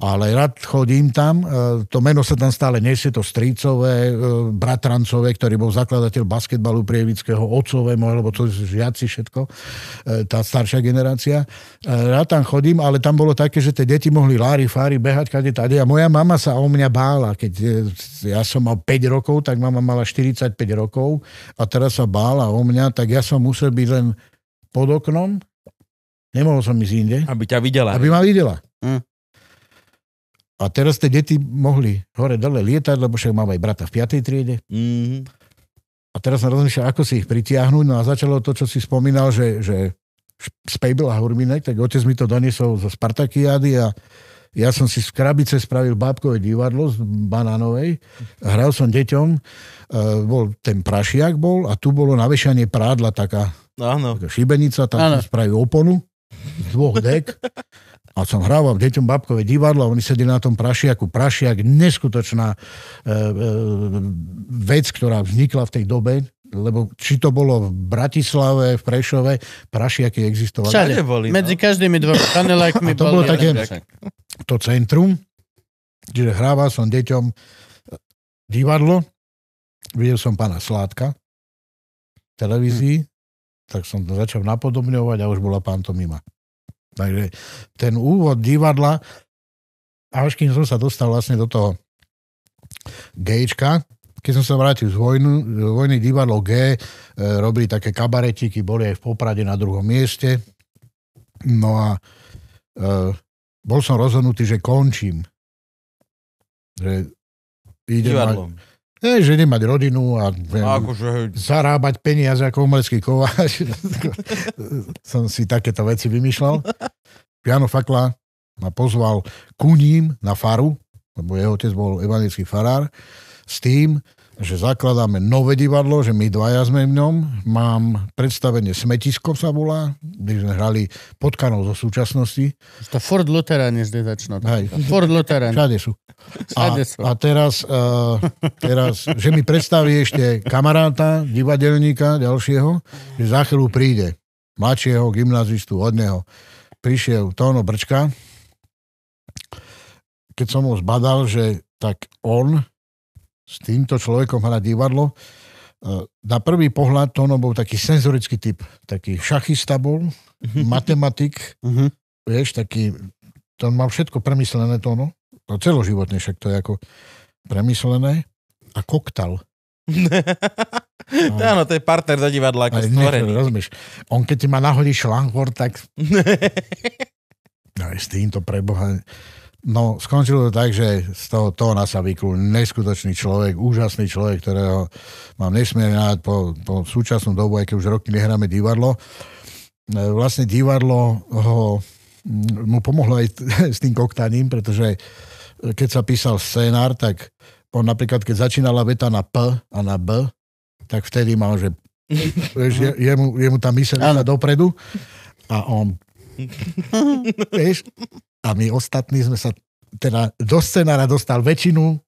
ale rád chodím tam. E, to meno sa tam stále nesie, to Strícové, e, Bratrancové, ktorý bol zakladateľ basketbalu Prievického, Ocové moje, lebo to žiaci všetko, e, tá staršia generácia. Rád tam chodím, ale tam bolo také, že tie deti mohli lári, fári, behať kade tade. A moja mama sa o mňa bála. Keď ja som mal 5 rokov, tak mama mala 45 rokov a teraz sa bála o mňa, tak ja som musel byť len pod oknom, Nemohol som ísť inde. Aby ťa videla. Aby ma videla. Mm. A teraz tie deti mohli hore dole lietať, lebo však mám aj brata v 5. triede. Mm. A teraz som rozmýšľal, ako si ich pritiahnuť. No a začalo to, čo si spomínal, že, že Spejbel a Hurminek, tak otec mi to doniesol zo spartakiady a ja som si z krabice spravil bábkové divadlo z Banánovej. Hral som deťom, e, bol ten prašiak bol a tu bolo navešanie prádla taká, Áno. taká šibenica, tam spravil oponu dvoch dek a som hrával deťom babkové divadlo, oni sedí na tom prašiaku. Prašiak, neskutočná e, e, vec, ktorá vznikla v tej dobe, lebo či to bolo v Bratislave, v Prešove, prašiaky existovali. Všade boli. No? Medzi každými dvoch panelákmi to bolo také to centrum, že hrával som deťom divadlo, videl som pána Sládka v televízii, hmm. tak som to začal napodobňovať a už bola pantomima. Takže ten úvod divadla, a až kým som sa dostal vlastne do toho gejčka, keď som sa vrátil z vojny, z vojny divadlo G, e, robili také kabaretiky, boli aj v Poprade na druhom mieste. No a e, bol som rozhodnutý, že končím. Že idem divadlom. Mať, E, že nemať rodinu a viem, akože... zarábať peniaze ako umelecký kováč. Som si takéto veci vymýšľal. Piano Fakla ma pozval ku ním na faru, lebo jeho otec bol evanický farár, s tým, že zakladáme nové divadlo, že my dvaja sme v ňom. Mám predstavenie Smetisko sa volá, kde sme hrali potkanov zo súčasnosti. To Ford Lutheran je zde začno. Aj. Ford Lutheran. Všade sú. Všade sú. A, a teraz, uh, teraz, že mi predstaví ešte kamaráta, divadelníka ďalšieho, že za chvíľu príde mladšieho gymnazistu od neho. Prišiel Tóno Brčka, keď som ho zbadal, že tak on s týmto človekom hrať divadlo. E, na prvý pohľad to ono bol taký senzorický typ, taký šachista bol, mhm. matematik, mhm. vieš, taký, to mal všetko premyslené to ono, to celoživotne však to je ako premyslené a koktal. No. Áno, to je partner za divadla, ako Aj, stvorený. rozumieš. On keď ti má nahodí šlankor, tak... no, s týmto preboha No, skončilo to tak, že z toho Tóna sa vyklul neskutočný človek, úžasný človek, ktorého mám nesmierne rád po, po súčasnú dobu, aj keď už roky nehráme divadlo. E, vlastne divadlo ho, mm, mu pomohlo aj s tým koktaním, pretože keď sa písal scénár, tak on napríklad, keď začínala veta na P a na B, tak vtedy mal, že je, je mu tá myseľ dopredu a on Vieš? A my ostatní sme sa teda do scenára dostal väčšinu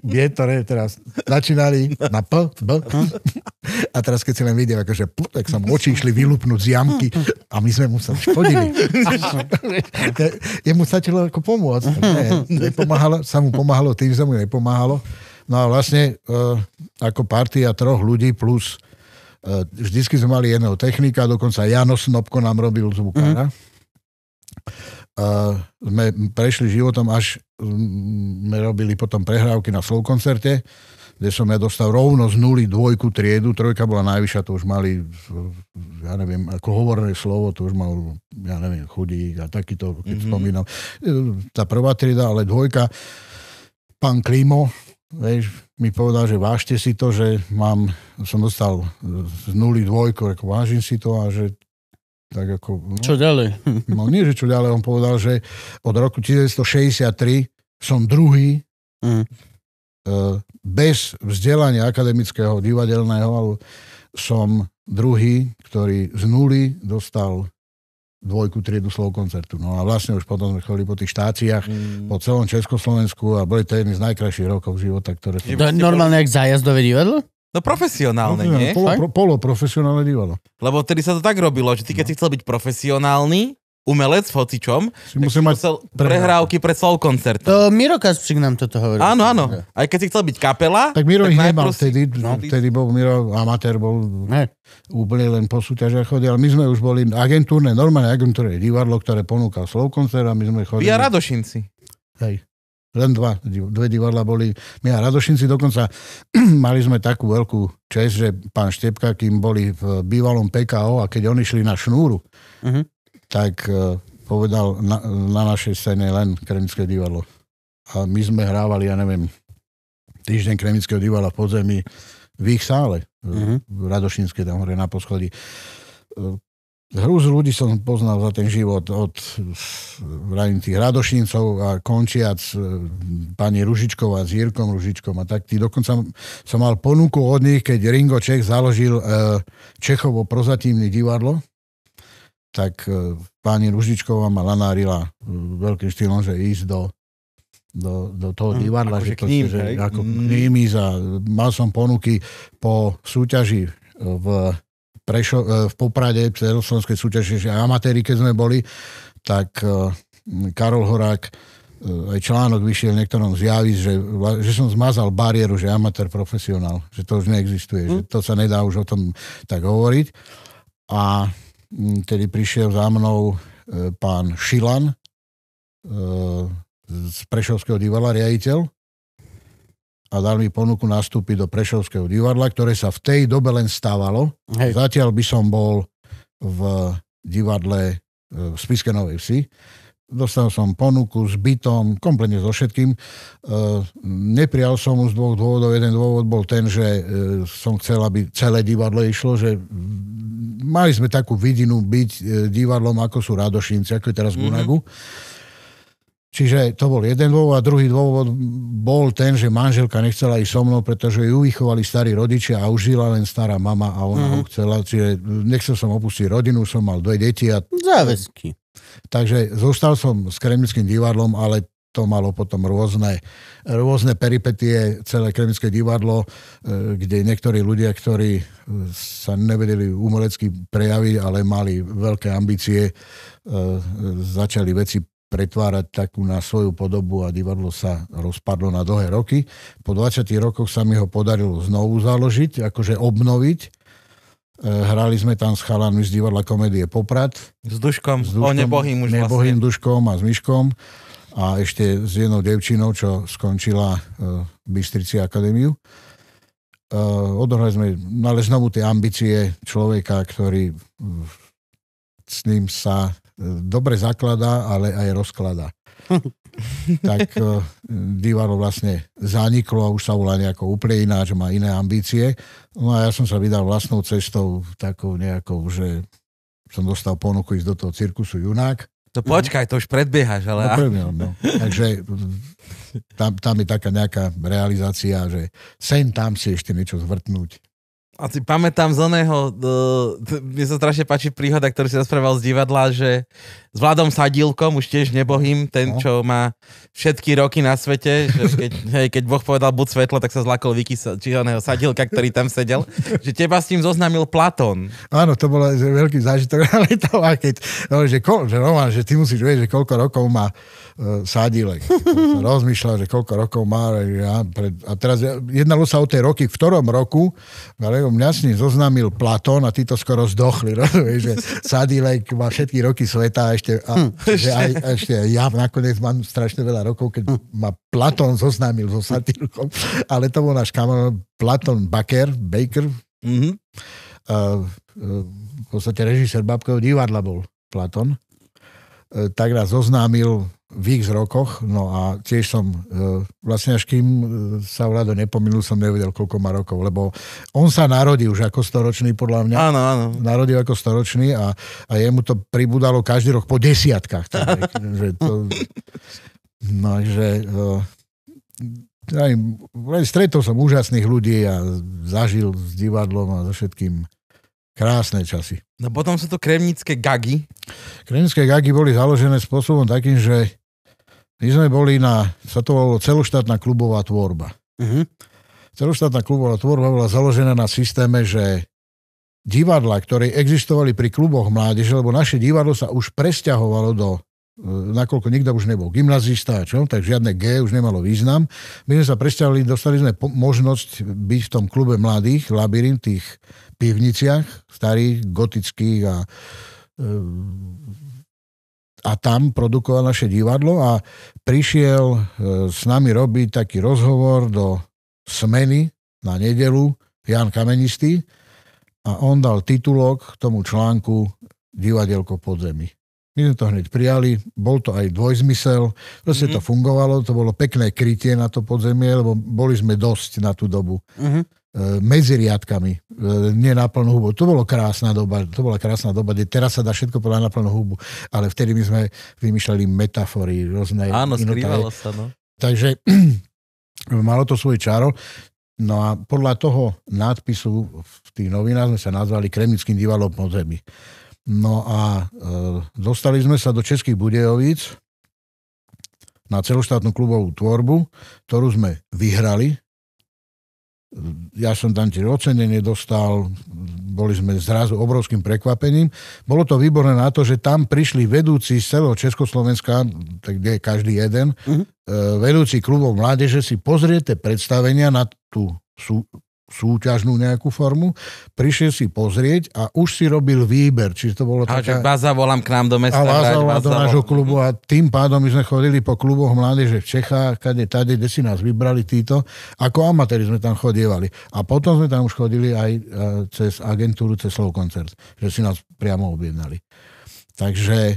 vie, ktoré teraz začínali na P, B. A teraz keď si len videl, akože p, tak sa mu oči išli vylúpnúť z jamky a my sme mu sa škodili. Jemu stačilo ako pomôcť. Ne, nepomáhalo, sa mu pomáhalo tým, že mu nepomáhalo. No a vlastne e, ako partia troch ľudí plus Eh, vždycky sme mali jedného technika, dokonca Jano Snobko nám robil zvukára. Mm-hmm. Uh, eh, sme prešli životom, až mm, sme robili potom prehrávky na slov koncerte, kde som ja dostal rovno z nuly dvojku triedu, trojka bola najvyššia, to už mali, ja neviem, ako hovorné slovo, to už mal, ja neviem, chudík a takýto, keď mm-hmm. spomínam. Eh, tá prvá trieda, ale dvojka, pán Klimo, vieš, mi povedal, že vážte si to, že mám, som dostal z nuly dvojko, ako vážim si to a že tak ako... No, čo ďalej? No nie, že čo ďalej, on povedal, že od roku 1963 som druhý mm. E, bez vzdelania akademického, divadelného, ale som druhý, ktorý z nuly dostal dvojku triedu slov koncertu. No a vlastne už potom sme chodili po tých štáciách, mm. po celom Československu a boli to jedny z najkrajších rokov života, ktoré... To no, je normálne ak zájazdové divadlo? No profesionálne, no, nie? Polo, pro, poloprofesionálne divadlo. Lebo vtedy sa to tak robilo, že ty keď no. si chcel byť profesionálny, umelec v hocičom, musí mať musel prehrávky pre sol koncert. To Miro Kasprík nám toto hovorí. Áno, áno. Aj keď si chcel byť kapela, Tak Miro tak ich nemal si- vtedy, no, vtedy bol Miro amatér, bol ne, úplne len po súťažiach chodil, ale my sme už boli agentúrne, normálne agentúrne divadlo, ktoré ponúkal koncert a my sme chodili. Via Radošinci. Hej. Len dva, dve divadla boli. My a Radošinci dokonca mali sme takú veľkú čest, že pán Štepka, kým boli v bývalom PKO a keď oni šli na šnúru, uh-huh tak e, povedal na, na našej scéne len Kremické divadlo. A my sme hrávali, ja neviem, týždeň Kremického divadla v podzemí v ich sále, mm-hmm. v mhm. Radošinskej, tam hore na poschodí. E, Hruz ľudí som poznal za ten život od vrajím tých Radošincov a končiac e, pani Ružičková s Jirkom Ružičkom a tak. Tí dokonca som mal ponuku od nich, keď Ringo Čech založil Čechovo prozatímne divadlo, tak e, páni Ružičková ma lanárila e, veľkým štýlom, že ísť do, do, do toho mm, divadla, akože že, to, ním, že ako k ním ísť a mal som ponuky po súťaži e, v, Prešo, v Poprade, v celoslovenskej súťaži, že amatéri, keď sme boli, tak Karol Horák aj článok vyšiel niektorom zjaví, že, že som zmazal bariéru, že amatér profesionál, že to už neexistuje, mm. že to sa nedá už o tom tak hovoriť. A tedy prišiel za mnou e, pán Šilan e, z Prešovského divadla, riaditeľ, a dal mi ponuku nastúpiť do Prešovského divadla, ktoré sa v tej dobe len stávalo. Hej. Zatiaľ by som bol v divadle e, v Spiske Novej Vsi. Dostal som ponuku s bytom, kompletne so všetkým. E, neprijal som mu z dvoch dôvodov. Jeden dôvod bol ten, že e, som chcel, aby celé divadlo išlo, že mali sme takú vidinu byť e, divadlom, ako sú Radošinci, ako je teraz mhm. Gunagu. Mm-hmm. Čiže to bol jeden dôvod a druhý dôvod bol ten, že manželka nechcela ísť so mnou, pretože ju vychovali starí rodičia a už žila len stará mama a ona mm-hmm. ho chcela. Čiže nechcel som opustiť rodinu, som mal dve deti. A... Záväzky. Takže zostal som s Kremlickým divadlom, ale to malo potom rôzne, rôzne peripetie, celé Kremlické divadlo, e, kde niektorí ľudia, ktorí e, sa nevedeli umelecky prejaviť, ale mali veľké ambície, e, začali veci pretvárať takú na svoju podobu a divadlo sa rozpadlo na dlhé roky. Po 20 rokoch sa mi ho podarilo znovu založiť, akože obnoviť E, hrali sme tam s chalanmi z divadla komédie Poprad. S Duškom, s Duškom o nebohým už nebohým vlastne. Duškom a s Myškom. A ešte s jednou devčinou, čo skončila v e, Bystrici akadémiu. E, odohrali sme, ale znovu tie ambície človeka, ktorý s ním sa dobre zakladá, ale aj rozkladá. tak e, divadlo vlastne zaniklo a už sa volá nejako úplne iná, že má iné ambície. No a ja som sa vydal vlastnou cestou takou nejakou, že som dostal ponuku ísť do toho cirkusu Junák. To no počkaj, to už predbiehaš, ale... No, prvný, no. Takže mm, tam, tam je taká nejaká realizácia, že sem tam si ešte niečo zvrtnúť. A si pamätám z oného, mne sa strašne páči príhoda, ktorú si rozprával z divadla, že s Vladom Sadilkom, už tiež nebohým, ten, no. čo má všetky roky na svete, že keď, hej, keď Boh povedal buď svetlo, tak sa zlakol Viki Čihoného Sadilka, ktorý tam sedel, že teba s tým zoznamil Platón. Áno, to bolo veľký zážitok, ale to aj keď, no, že, ko, že, Roman, že ty musíš vedieť, že koľko rokov má uh, e, Sadilek. Rozmýšľal, že koľko rokov má. Ja pred, a teraz jednalo sa o tie roky, v ktorom roku, ale mňa s ním zoznamil Platón a ty to skoro zdochli, rozumieš, že Sadilek má všetky roky sveta a ešte, a, hm. že aj, ešte aj ja nakoniec mám strašne veľa rokov, keď hm. ma Platón zoznámil so satírkom, ale to bol náš kamarát Platón Baker, Baker, mm-hmm. uh, uh, v podstate režisér babkov divadla bol Platón tak raz zoznámil v ich rokoch, no a tiež som, e, vlastne až kým e, sa Vlado nepomínul, som nevedel, koľko má rokov, lebo on sa narodil už ako storočný, podľa mňa. Áno, áno. Narodil ako storočný a, a jemu to pribudalo každý rok po desiatkách. Tak, že to, no, že, e, aj, stretol som úžasných ľudí a zažil s divadlom a so všetkým Krásne časy. No potom sú to kremnické gagy. Kremnické gagy boli založené spôsobom takým, že my sme boli na, sa to volalo celoštátna klubová tvorba. Uh-huh. Celoštátna klubová tvorba bola založená na systéme, že divadla, ktoré existovali pri kluboch mládeže, lebo naše divadlo sa už presťahovalo do E, nakoľko nikto už nebol gymnazista, čo, tak žiadne G už nemalo význam. My sme sa presťahovali, dostali sme možnosť byť v tom klube mladých, labirint, tých pivniciach, starých, gotických a, e, a tam produkoval naše divadlo a prišiel e, s nami robiť taký rozhovor do smeny na nedelu Jan Kamenistý a on dal titulok tomu článku Divadelko pod zemi. My sme to hneď prijali, bol to aj dvojzmysel, proste mm-hmm. to mhm. fungovalo, to bolo pekné krytie na to podzemie, lebo boli sme dosť na tú dobu. Mm-hmm. medzi riadkami, e, nie na plnú hubu. To bolo krásna doba, to bola krásna doba, kde teraz sa dá všetko podľa na plnú hubu, ale vtedy my sme vymýšľali metafory, rôzne... Áno, skrývalo sa, no. Takže malo to svoje čaro. No a podľa toho nádpisu v tých novinách sme sa nazvali Kremnickým divadlom podzemí. No a e, dostali sme sa do Českých budejovic na celoštátnu klubovú tvorbu, ktorú sme vyhrali. Ja som tam tiež ocenenie dostal, boli sme zrazu obrovským prekvapením. Bolo to výborné na to, že tam prišli vedúci z celého Československa, tak kde je každý jeden, uh-huh. vedúci klubov mládeže si pozriete predstavenia na tú sú, súťažnú nejakú formu, prišiel si pozrieť a už si robil výber. Čiže to bolo také... vás zavolám k nám do mesta. A vás zavolám do nášho klubu a tým pádom my sme chodili po kluboch mládeže v Čechách, kade, tade, kde si nás vybrali títo. Ako amatéri sme tam chodievali. A potom sme tam už chodili aj e, cez agentúru, cez slov koncert, že si nás priamo objednali. Takže e,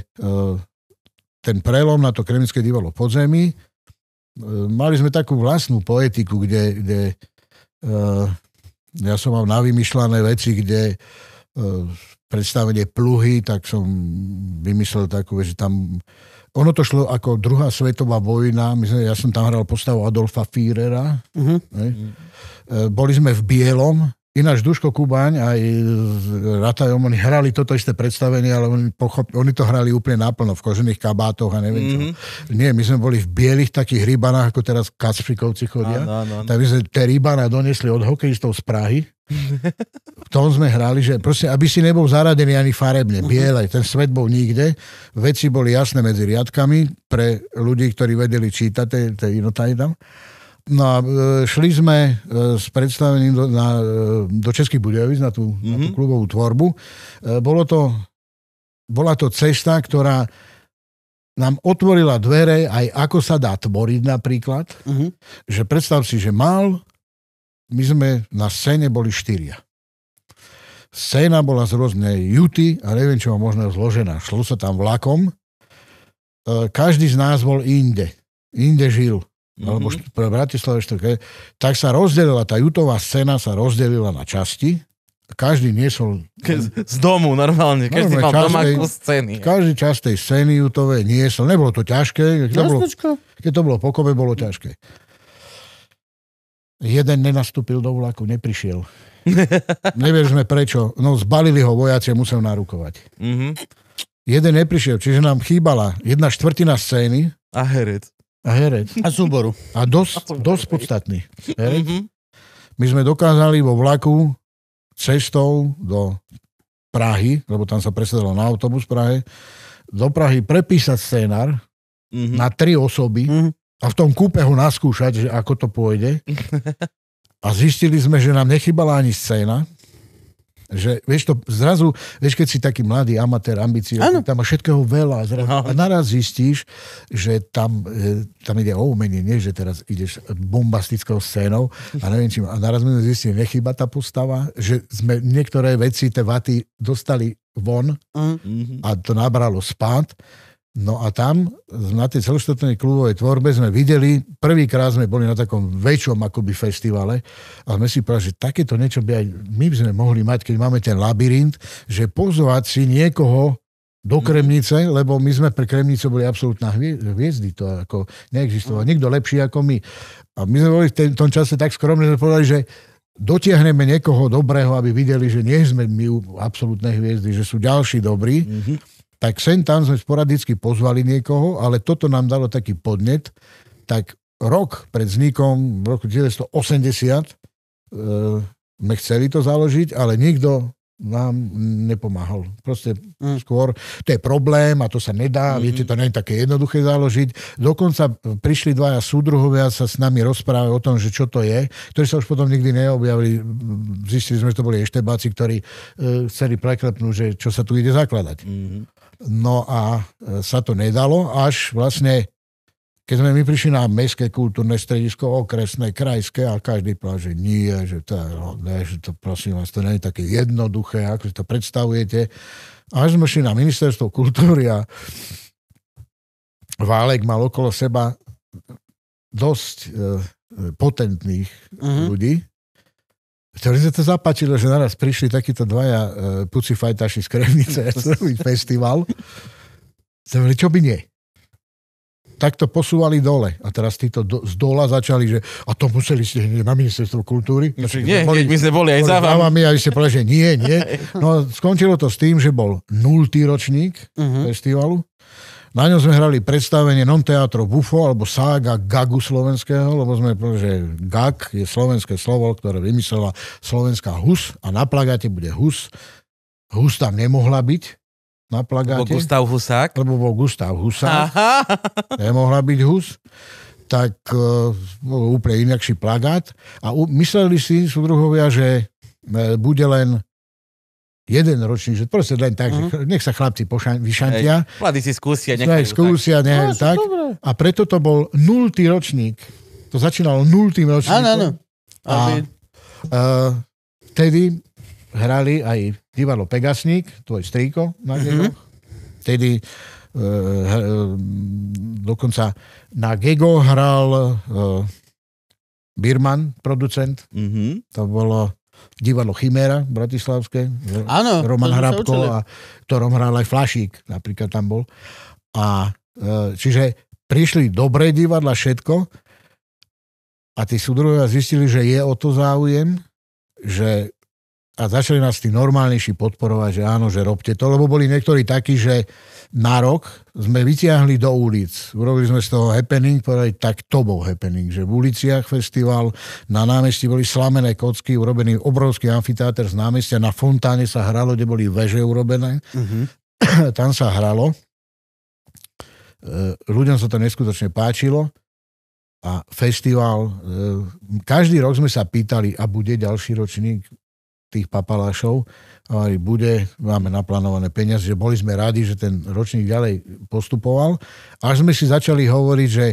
ten prelom na to kremické divadlo podzemí, e, mali sme takú vlastnú poetiku, kde, kde uh, ja som mal navymyšľané veci, kde e, predstavenie pluhy, tak som vymyslel takú, že tam... Ono to šlo ako druhá svetová vojna. Myslím, ja som tam hral postavu Adolfa Führera. Uh-huh. Boli sme v bielom, Ináč Duško Kubaň aj Ratajom, oni hrali toto isté predstavenie, ale oni, pochop, oni to hrali úplne naplno, v kožených kabátoch a neviem mm-hmm. čo. Mhm. Nie, my sme boli v bielých takých rybanách, ako teraz Kacprikovci chodia. Áno, áno, áno. Tak my sme tie rybana donesli od hokejistov z Prahy. v tom sme hrali, že proste, aby si nebol zaradený ani farebne, bielej, ten svet bol nikde, veci boli jasné medzi riadkami pre ľudí, ktorí vedeli čítať, to je tam. No a e, šli sme e, s predstavením do, na, e, do Českých Budejovic na tú, mm-hmm. na tú mhm. klubovú tvorbu. Bolo to, bola to cesta, ktorá nám otvorila dvere aj ako sa dá tvoriť napríklad. Mm-hmm. Že predstav si, že mal, my sme na scéne boli štyria. Scéna bola z rôznej juty a neviem čo možno zložená. Šlo sa tam vlakom. Každý z nás bol inde. Inde žil mm-hmm. alebo št- mhm. Bratislave št- tak sa rozdelila, tá jutová scéna sa rozdelila na časti. Každý niesol... Ke- z domu normálne, každý normálne, mal doma kus scény. Každý čas tej scény jutovej niesol. Nebolo to ťažké. Keď to bolo, keď to bolo pokope, bolo ťažké. Jeden nenastúpil do vlaku, neprišiel. Nevieš sme prečo. No zbalili ho vojaci a musel narukovať. Mm-hmm. Jeden neprišiel, čiže nám chýbala jedna štvrtina scény. A herec. A herec. A súboru. A dosť, dosť podstatný. Herec. Mm-hmm. My sme dokázali vo vlaku cestou do Prahy, lebo tam sa presedalo na autobus v Prahe, do Prahy prepísať scénar mm-hmm. na tri osoby mm-hmm. a v tom kúpe ho naskúšať, že ako to pôjde. A zistili sme, že nám nechybala ani scéna, že, vieš to, zrazu, vieš, keď si taký mladý amatér, ambiciózny, tam má všetkého veľa. Zrazu, no. a naraz zistíš, že tam, e, tam ide o umenie, nie, že teraz ideš bombastickou scénou a neviem čím. A naraz sme zistili, nechýba tá postava, že sme niektoré veci, tie vaty dostali von mhm. a to nabralo spát No a tam na tej celoštátnej klubovej tvorbe sme videli, prvýkrát sme boli na takom väčšom akoby festivale a sme si povedali, že takéto niečo by aj my by sme mohli mať, keď máme ten labyrint, že pozvať si niekoho do mhm. Kremnice, lebo my sme pre kremnice boli absolútna hviezdy, to ako neexistovalo. Mhm. Nikto lepší ako my. A my sme boli v tom čase tak skromne, že sme povedali, že dotiahneme niekoho dobrého, aby videli, že nie sme my absolútne hviezdy, že sú ďalší dobrí. Mm-hmm tak sem tam sme sporadicky pozvali niekoho, ale toto nám dalo taký podnet, tak rok pred vznikom v roku 1980 e, sme chceli to založiť, ale nikto nám nepomáhal. Proste mm. skôr, to je problém a to sa nedá, mm-hmm. viete, to nie je také jednoduché založiť. Dokonca prišli dvaja súdruhovia sa s nami rozprávať o tom, že čo to je, ktorí sa už potom nikdy neobjavili. Zistili sme, že to boli eštebáci, ktorí e, chceli preklepnúť, že čo sa tu ide zakladať. Mm-hmm. No a e, sa to nedalo, až vlastne, keď sme my prišli na mestské kultúrne stredisko, okresné, krajské, a každý povedal, že nie, že to, no, ne, že to prosím vás, to nie je také jednoduché, ako si to predstavujete. Až sme šli na ministerstvo kultúry a Válek mal okolo seba dosť e, e, potentných mm-hmm. ľudí, ktorý sa to zapáčilo, že naraz prišli takíto dvaja uh, puci fajtaši z Kremnice festival. Zavreli, čo by nie? Tak to posúvali dole. A teraz títo do, z dola začali, že a to museli ste na ministerstvo kultúry. Nie, no nie, boli, my sme boli aj za vami. A vy ste povedali, že nie, nie. No skončilo to s tým, že bol nultý ročník uh-huh. festivalu. Na ňom sme hrali predstavenie non teatro Bufo alebo sága Gagu slovenského, lebo sme že Gag je slovenské slovo, ktoré vymyslela slovenská Hus a na plagáte bude Hus. Hus tam nemohla byť, na plagáte. Lebo Gustav Husák. Lebo bol Gustav Husák. Aha. Nemohla byť Hus. Tak bol e, úplne inakší plagát. A mysleli si súdruhovia, že e, bude len jeden ročný, že proste len tak, mm-hmm. že mhm. nech sa chlapci pošan, vyšantia. mladí si skúsia, nechajú. Hej, skúsia, nechajú, no, tak. A preto to bol nultý ročník. To začínalo nultým ročníkom. Áno, áno. A uh, vtedy hrali aj divadlo Pegasník, tvoj strýko na mm-hmm. Vtedy uh, dokonca na Gego hral uh, Birman, producent. Mm-hmm. To bolo divadlo Chimera bratislavské, Áno, Roman Hrabko a ktorom hral aj Flašík, napríklad tam bol. A e, čiže prišli dobré divadla, všetko a tí súdruhovia zistili, že je o to záujem, že a začali nás tí normálnejší podporovať, že áno, že robte to, lebo boli niektorí takí, že na rok sme vytiahli do ulic, urobili sme z toho happening, povedali, tak to bol happening, že v uliciach festival, na námestí boli slamené kocky, urobený obrovský amfiteáter z námestia, na fontáne sa hralo, kde boli veže urobené, uh-huh. tam sa hralo. E, ľuďom sa to neskutočne páčilo a festival. E, každý rok sme sa pýtali, a bude ďalší ročník, tých papalášov, aj bude, máme naplánované peniaze, že boli sme radi, že ten ročník ďalej postupoval. Až sme si začali hovoriť, že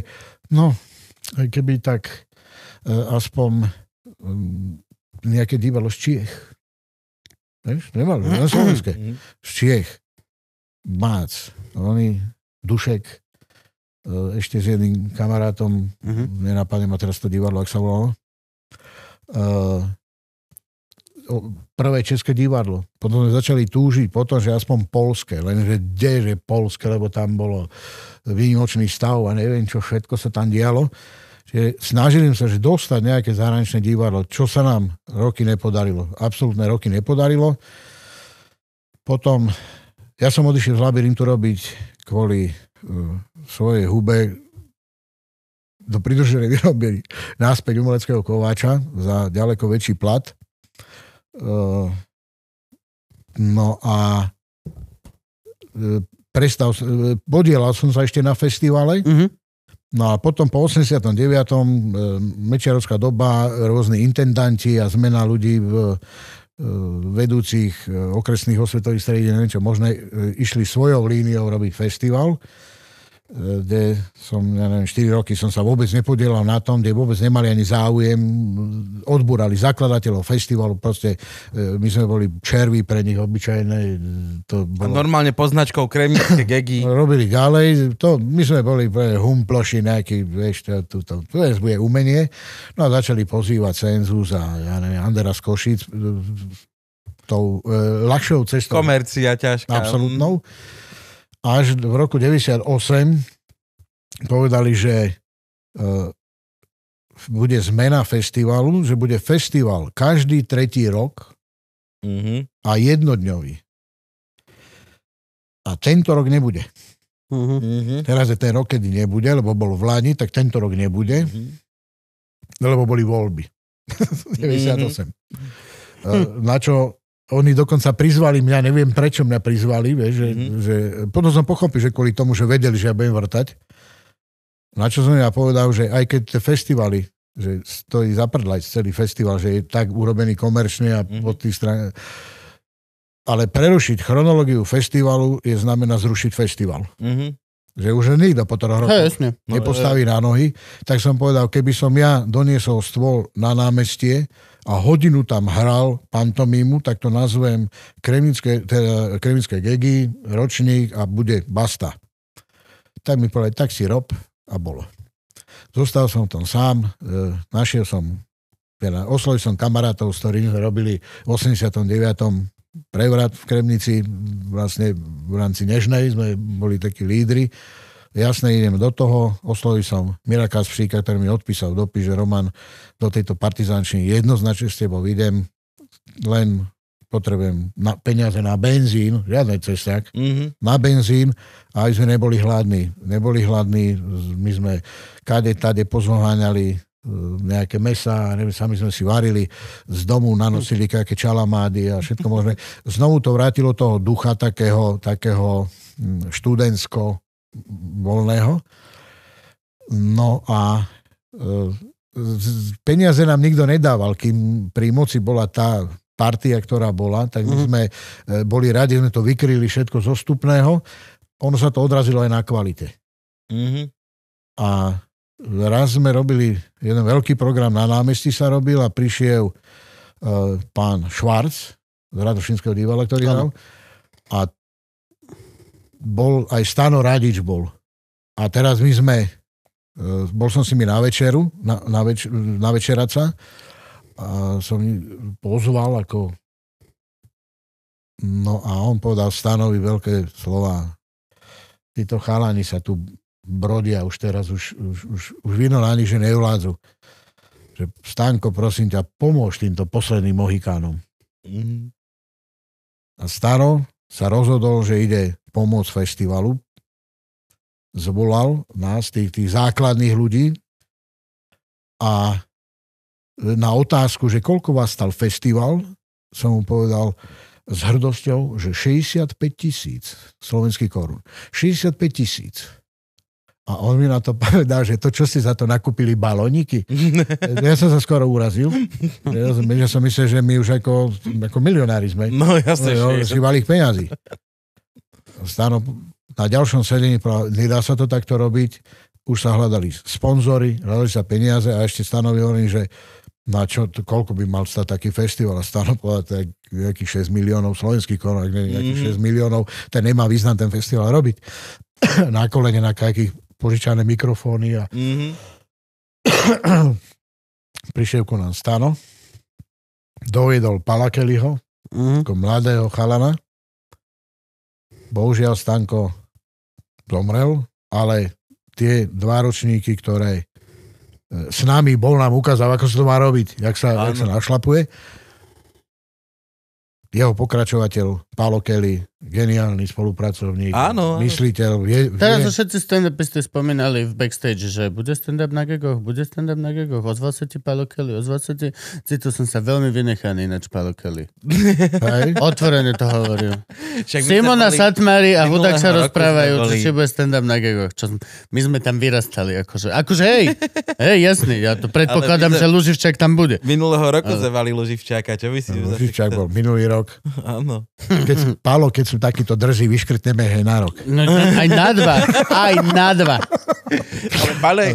no, keby tak e, aspoň mm, nejaké divadlo z Čiech. Vieš, nemalo, na Slovenské. Mhm. Z Čiech. Mác, oni, Dušek, e, ešte s jedným kamarátom, uh-huh. nenapadne ma teraz to divadlo, ak sa volalo. E, prvé české divadlo. Potom sme začali túžiť potom, že aspoň polské, lenže kde je polské, lebo tam bolo výnimočný stav a neviem, čo všetko sa tam dialo. Čiže snažili sa, že dostať nejaké zahraničné divadlo, čo sa nám roky nepodarilo. Absolútne roky nepodarilo. Potom, ja som odišiel z labirintu robiť kvôli uh, svojej hube do pridruženej vyrobili náspäť umeleckého kováča za ďaleko väčší plat. Eh, no a eh, prestal, eh, podielal som sa ešte na festivale. Mm-hmm. No a potom po 89. mečiarovská doba, rôzni intendanti a zmena ľudí v vedúcich okresných osvetových stredí, neviem čo, možné, išli svojou líniou robiť festival kde som, ja neviem, 4 roky som sa vôbec nepodielal na tom, kde vôbec nemali ani záujem, odbúrali zakladateľov festivalu, proste e, my sme boli červy pre nich obyčajné. E, to bolo... A normálne poznačkou kremnické gegy. Robili ďalej, to, my sme boli pre humploši nejaký, vieš, to, to, to, to je umenie. No a začali pozývať cenzus a ja neviem, Anderas Košic e, tou e, ľahšou cestou. Komercia ťažká. Absolutnou. Mm až v roku 98 povedali, že e, bude zmena festivalu, že bude festival každý tretí rok mm-hmm. a jednodňový. A tento rok nebude. Mm-hmm. Teraz je ten rok, kedy nebude, lebo bol v Lani, tak tento rok nebude, mm-hmm. lebo boli voľby. 98. Mm-hmm. E, na čo oni dokonca prizvali mňa, neviem prečo mňa prizvali, vieš, že, mm-hmm. že potom som pochopil, že kvôli tomu, že vedeli, že ja budem vrtať. Na čo som ja povedal, že aj keď tie festivaly, že stojí zaprdlať celý festival, že je tak urobený komerčne a mm-hmm. pod tých stran... Ale prerušiť chronológiu festivalu je znamená zrušiť festival. Mm-hmm. Že už nikto po troch rokoch hey, no, nepostaví no, na nohy. Tak som povedal, keby som ja doniesol stôl na námestie, a hodinu tam hral pantomímu, tak to nazvem kremické, teda kremické gegy, ročník a bude basta. Tak mi povedal, tak si rob a bolo. Zostal som tam sám, e, našiel som, teda oslovil som kamarátov, s ktorými sme robili v 89 prevrat v Kremnici, vlastne v rámci Nežnej sme boli takí lídry jasne idem do toho, oslovil som Mira Spšíka, ktorý mi odpísal dopis, že Roman, do tejto partizánčiny jednoznačne s tebou idem, len potrebujem na, peniaze na benzín, žiadne cesták. mm-hmm. na benzín a aj sme neboli hladní. Neboli hladní, my sme kade tade pozoháňali e, nejaké mesa, neviem, sami sme si varili, z domu nanosili nejaké čalamády a všetko možné. Znovu to vrátilo toho ducha takého, takého mm, študentsko, voľného. No a e, peniaze nám nikto nedával, kým pri moci bola tá partia, ktorá bola, tak my mhm. sme e, boli radi, sme to vykryli všetko zostupného. Ono sa to odrazilo aj na kvalite. Mm-hmm. A raz sme robili jeden veľký program na námestí sa robil a prišiel uh, pán Švarc z Radošinského divadla, ktorý hral. A bol aj Stano Radič bol. A teraz my sme, e, bol som s nimi na večeru, na, na, več, na večeraca a som pozval ako no a on povedal Stanovi veľké slova. Títo chalani sa tu brodia už teraz, už, už, už, už vino na nich, že neuládzu. Že Stanko, prosím ťa, pomôž týmto posledným Mohikánom. Mm-hmm. A Stano sa rozhodol, že ide pomôcť festivalu. Zvolal nás, tých, tých základných ľudí a na otázku, že koľko vás stal festival, som mu povedal s hrdosťou, že 65 tisíc slovenských korún. 65 tisíc. A on mi na to povedal, že to, čo si za to nakúpili balóniky. Ja som sa skoro urazil. Ja som, ja som myslel, že my už ako, ako milionári sme. No jasne. No, si malých peňazí. Stano, na ďalšom sedení, nedá sa to takto robiť, už sa hľadali sponzory, hľadali sa peniaze a ešte stanovi hovorím, že na čo, koľko by mal stať taký festival a stano povedať nejakých 6 miliónov slovenských korun, nejakých mm. 6 miliónov, ten nemá význam ten festival robiť. na kolene, na kajakých požičané mikrofóny a mm-hmm. prišiel ku nám Stano, dojedol Palakeliho, mm-hmm. ako mladého chalana. Bohužiaľ Stanko zomrel, ale tie dva ročníky, ktoré e, s nami bol nám ukázal, ako sa to má robiť, jak sa, jak sa našlapuje. Jeho pokračovateľ Paolo Kelly, geniálny spolupracovník, Áno. mysliteľ. Vie, vie. Teraz so všetci stand-upisti spomínali v backstage, že bude stand-up na gegoch, bude stand-up na gegoch, ozval sa ti Paolo Kelly, ozval sa ti... Cítil som sa veľmi vynechaný ináč Paolo Kelly. Hej. Otvorene to hovoril. Simona boli... Satmari a vudak sa rozprávajú, či, či bude stand-up na gegoch. Čo, my sme tam vyrastali, akože, akože hej, hej, jasný, ja to predpokladám, že Luživčák tam bude. Minulého roku Ale... zavali Luživčáka, čo by si... Luživčák bol minulý rok. Áno keď, Pálo, keď sú takýto drží, vyškrtneme hej na rok. No, aj na dva, aj na dva. Ale Pálo je,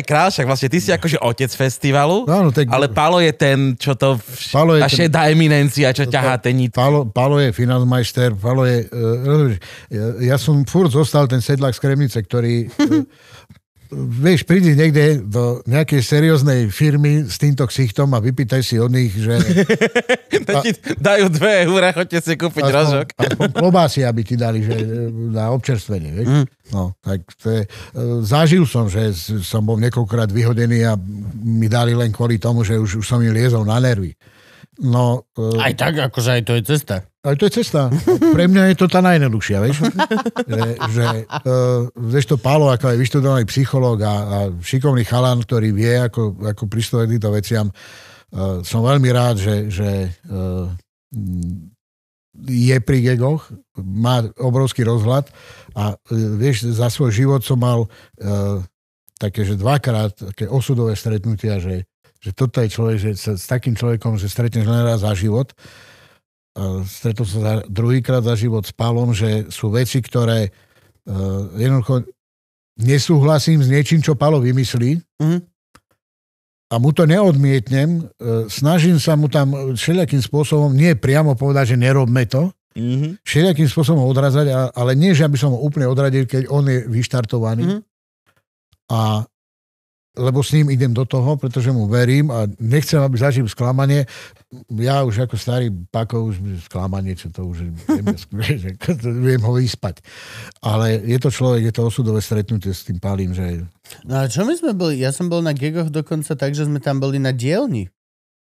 je krášak, vlastne ty si akože otec festivalu, no, no, tak... ale Pálo je ten, čo to, vš... Pálo je tá ten... eminencia, čo ťahá ten nit. Pálo, Pálo je finalmajster. Pálo je, uh, ja, ja som furt zostal ten sedlák z Kremnice, ktorý uh, vieš, prídi niekde do nejakej serióznej firmy s týmto ksichtom a vypýtaj si od nich, že... a, dajú dve húra, chodte si kúpiť a, rožok. A, klobásy, aby ti dali že, na občerstvenie, vieš? Mm. No, tak to je, e, zažil som, že som bol niekoľkokrát vyhodený a mi dali len kvôli tomu, že už, už som im liezol na nervy. No, uh, aj tak, akože aj to je cesta. Aj to je cesta. No, pre mňa je to tá najjednoduchšia, vieš? že, že uh, vieš to Pálo, ako aj vyštudovaný psychológ a, a šikovný chalan, ktorý vie, ako, ako pristúpiť k týmto veciam. Uh, som veľmi rád, že, že uh, je pri gegoch, má obrovský rozhľad a uh, vieš, za svoj život som mal uh, také, že dvakrát také osudové stretnutia, že že toto je človek, že sa, s takým človekom, že stretneš len raz za život, stretol som sa druhýkrát za život s palom, že sú veci, ktoré uh, jednoducho nesúhlasím s niečím, čo Palo vymyslí mm-hmm. a mu to neodmietnem, uh, snažím sa mu tam všelijakým spôsobom, nie priamo povedať, že nerobme to, mm-hmm. všelijakým spôsobom odrazať, ale nie, že aby som ho úplne odradil, keď on je vyštartovaný. Mm-hmm. A lebo s ním idem do toho, pretože mu verím a nechcem, aby zažil sklamanie. Ja už ako starý pakov, už sklamanie, čo to už viem, viem ho vyspať. Ale je to človek, je to osudové stretnutie s tým palím, že... No a čo my sme boli? Ja som bol na gegoch dokonca tak, že sme tam boli na dielni.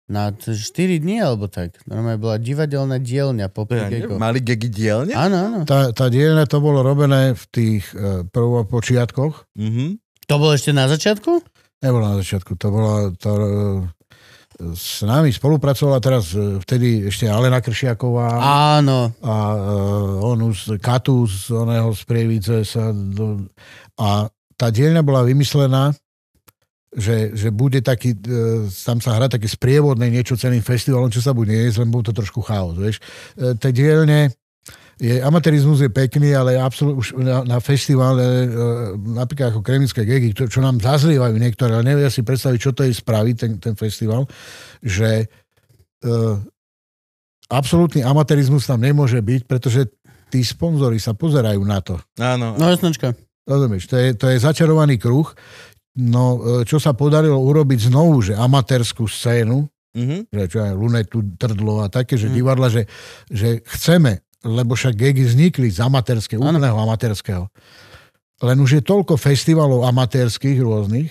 Na 4 dní alebo tak. Normálne bola divadelná dielňa po ja, Mali gegy dielne? Áno, áno. Tá, tá dielňa to bolo robené v tých e, prvopočiatkoch. Mm-hmm. To bolo ešte na začiatku? Nebolo na začiatku, to bola... To, e, s nami spolupracovala teraz e, vtedy ešte Alena Kršiaková. Áno. A uh, on už Katu z oného z Prievice sa... Do, a tá dielňa bola vymyslená, že, že bude taký, e, tam sa hrá také sprievodné niečo celým festivalom, čo sa bude nie, len bol to trošku chaos, vieš. E, tie dielne, je, amatérizmus je pekný, ale absol, už na, na festivále, e, napríklad ako kremické gegy, čo, čo nám zazlievajú niektoré, ale nevia si predstaviť, čo to je spraviť, ten, ten festival, že e, absolútny amatérizmus tam nemôže byť, pretože tí sponzory sa pozerajú na to. Áno. No jasnočka. Rozumieš, to je, to je začarovaný kruh. No, e, čo sa podarilo urobiť znovu, že amatérskú scénu, Mm-hmm. Že čo aj Lunetu, Trdlo a také, že mm. divadla, že, že chceme lebo však gegy vznikli z amatérskeho, úplného amatérskeho. Len už je toľko festivalov amatérských rôznych,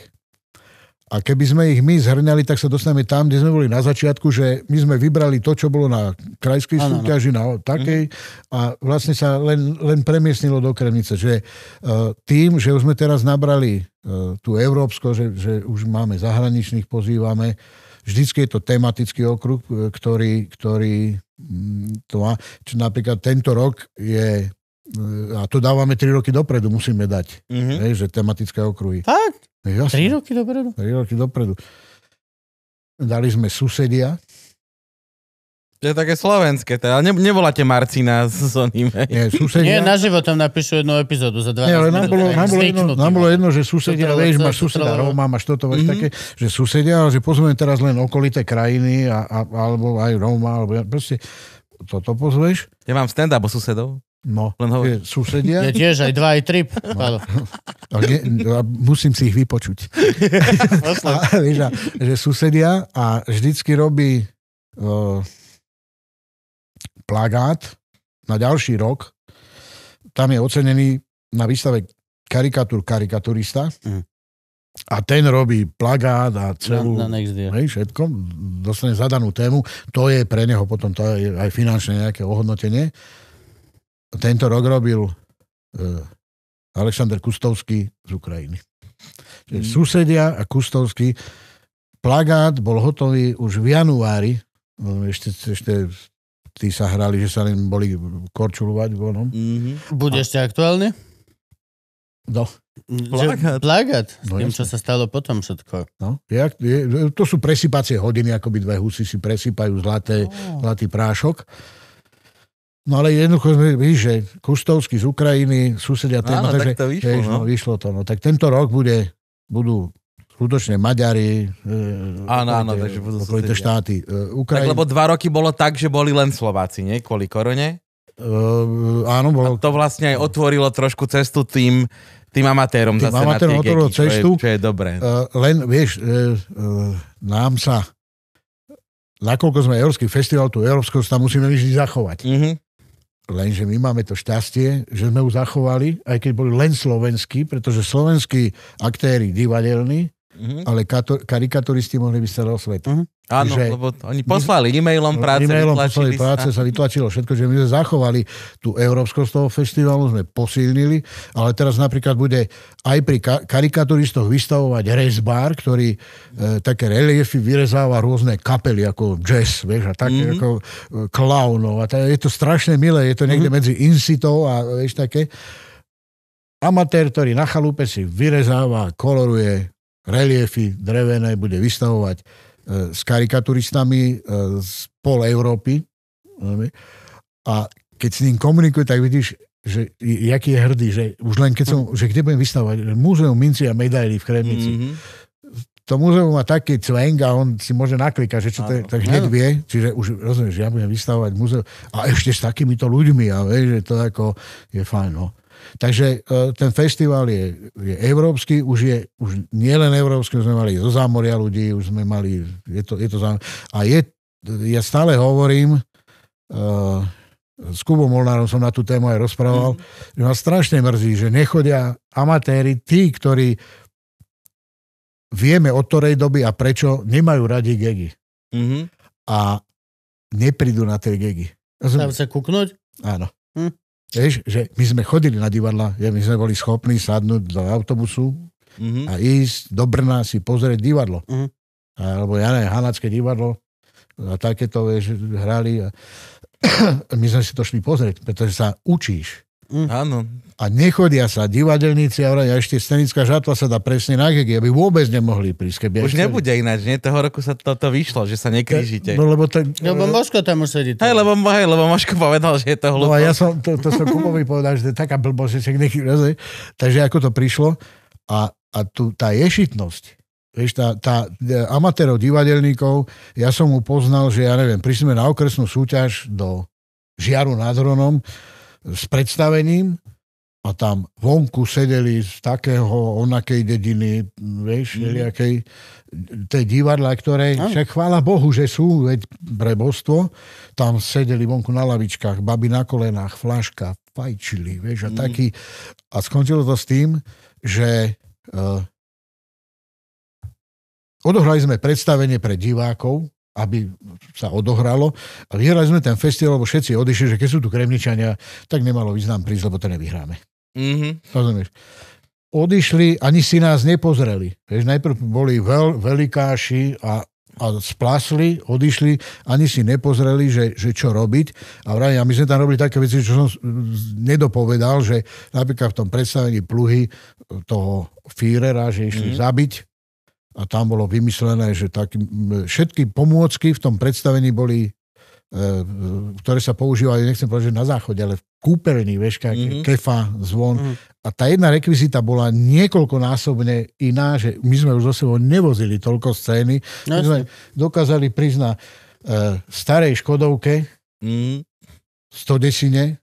a keby sme ich my zhrňali, tak sa dostaneme tam, kde sme boli na začiatku, že my sme vybrali to, čo bolo na krajskej ano, súťaži, na takej mhm. a vlastne sa len, len premiesnilo do Kremnice. Že e, tým, že už sme teraz nabrali e, tú európsko, že, že už máme zahraničných, pozývame, uh, Vždycky je to tematický okruh, e, ktorý, ktorý mm, to má. Čo napríklad tento rok je e, a to dávame 3 roky dopredu, musíme dať. Mm-hmm. Hej, že tematické okruhy. Tak? Jasne. 3 roky dopredu? 3 roky dopredu. Dali sme susedia, to je také slovenské, teda. Ne, nevoláte Marcina z Sonime. Nie, susedia... Nie, na tam napíšu jednu epizódu za 12 Nie, ale nám bolo, nám, bolo jedno, nám bolo jedno, že susedia, to vieš, máš suseda Róma, máš toto, mm-hmm. také, že susedia, ale že pozveme teraz len okolité krajiny, a, a, alebo aj Róma, alebo proste toto pozveš. Ja mám stand-up o susedov. No, len hovor... susedia. Ja tiež aj dva, aj tri. No. A ne, a musím si ich vypočuť. a, vieš, a, že susedia a vždycky robí uh, plagát na ďalší rok. Tam je ocenený na výstave karikatúr karikaturista. Mm. A ten robí plagát a celú... Na, na next year. Hej, všetko. Dostane zadanú tému. To je pre neho potom to je aj finančné nejaké ohodnotenie. Tento rok robil uh, Alexander Kustovský z Ukrajiny. Čiže mm. Susedia a Kustovský. Plagát bol hotový už v januári, eh, ešte, ešte tí sa hrali, že sa len boli korčulovať vonom. Mm-hmm. Bude ešte aktuálne? No. Plagát. Plagát. S no, tým, jasne. čo sa stalo potom všetko. No, je, je, to sú presypacie hodiny, ako by dve husy si presypajú zlaté, oh. zlatý prášok. No ale jednoducho, víš, že Kustovský z Ukrajiny, susedia téma, Áno, tak to vyšlo, hej, no. no. vyšlo to. No, tak tento rok bude, budú skutočne Maďari, e, áno, áno, takže budú okolité štáty. E, Ukrajina. Tak lebo dva roky bolo tak, že boli len Slováci, nie? Kvôli korone? Uh, áno, bolo. A to vlastne aj otvorilo trošku cestu tým, tým amatérom tým zase amatérom na tie geky, cestu, čo, je, čo je dobré. Uh, len, vieš, uh, uh, nám sa nakoľko sme Európsky festival, tú Európsku, tam musíme vždy zachovať. Uh-huh. Lenže my máme to šťastie, že sme ju zachovali, aj keď boli len slovenskí, pretože slovenskí aktéry divadelní Mm-hmm. Ale kato- karikaturisti mohli byť celého sveta. Mm-hmm. Áno, že lebo to, oni poslali e-mailom práce, e-mailom poslali práce, sa vytlačilo všetko, že my sme zachovali tú európskosť toho festivalu, sme posilnili, ale teraz napríklad bude aj pri ka- karikaturistoch vystavovať rezbár, ktorý e, také reliefy vyrezáva rôzne kapely, ako jazz, vieš, a také, mm-hmm. ako e, klaunov. A t- je to strašne milé, je to mhm. niekde mm-hmm. medzi insitou a vieš také. Amatér, ktorý na chalúpe si vyrezáva, koloruje reliefy drevené, bude vystavovať e, s karikaturistami e, z pol Európy. A keď s ním komunikuje, tak vidíš, že jaký je hrdý, že už len keď som, hm. že kde budem vystavovať, múzeum minci a medaily v Kremnici. Mm-hmm. To múzeum má taký cvenk a on si môže naklikať, že čo to je, tak hneď vie, čiže už rozumieš, ja budem vystavovať múzeum a ešte s takýmito ľuďmi a vieš, že to ako je fajn, no. Takže e, ten festival je, je európsky, už je už nielen európsky, už sme mali zo zámoria ľudí, už sme mali, je to, je to zám... A je, ja stále hovorím, uh, s Kubom Molnárom som na tú tému aj rozprával, mm. že ma strašne mrzí, že nechodia amatéri, tí, ktorí vieme od ktorej doby a prečo, nemajú radi gegy. Mm-hmm. A neprídu na tie gegy. Ja som... sa kúknúť? Áno. Hm. Vieš, že my sme chodili na divadla, že my sme boli schopní sadnúť do autobusu mm-hmm. a ísť do Brna si pozrieť divadlo. Mm-hmm. Alebo ja neviem, Hanacké divadlo a takéto, vieš, hrali. A my sme si to šli pozrieť, pretože sa učíš. Mm. Áno a nechodia sa divadelníci a vraj, ešte scenická žatva sa dá presne na GG, aby vôbec nemohli prísť. Keby Už chceli. nebude ináč, nie? Toho roku sa toto to vyšlo, že sa nekrížite. No, lebo, to, lebo e, Moško tam už sedí. Hej, lebo, hej, lebo Moško povedal, že je to hlúpo. No a ja som, to, to som Kupovi povedal, že to je taká blbosť, že nechý, Takže ako to prišlo a, a tu tá ješitnosť, Vieš, tá, tá e, amatérov divadelníkov, ja som mu poznal, že ja neviem, prišli na okresnú súťaž do Žiaru nad Hronom s predstavením a tam vonku sedeli z takého, onakej dediny, vieš, nejakej, mhm. tej divadla, ktoré, ano. však chvála Bohu, že sú, veď brebostvo, tam sedeli vonku na lavičkách, baby na kolenách, flaška, fajčili, vieš, a mm. taký. A skončilo to s tým, že uh, odohrali sme predstavenie pre divákov, aby sa odohralo. A vyhrali sme ten festival, lebo všetci odišli, že keď sú tu kremničania, tak nemalo význam prísť, lebo to nevyhráme. Mm-hmm. Rozumieš? Odišli, ani si nás nepozreli. Vieš, najprv boli veľ, velikáši a a splasli, odišli, ani si nepozreli, že, že čo robiť. A vraj, a my sme tam robili také veci, čo som nedopovedal, že napríklad v tom predstavení pluhy toho Führera, že išli mm. zabiť, a tam bolo vymyslené, že taký, všetky pomôcky v tom predstavení boli, e, ktoré sa používajú, nechcem povedať, že na záchode, ale kúpeľný, vieš, ka, mm-hmm. kefa, zvon. Mm-hmm. A tá jedna rekvizita bola niekoľkonásobne iná, že my sme už zo sebou nevozili toľko scény. No my sme dokázali prísť na e, starej Škodovke, mm-hmm. 110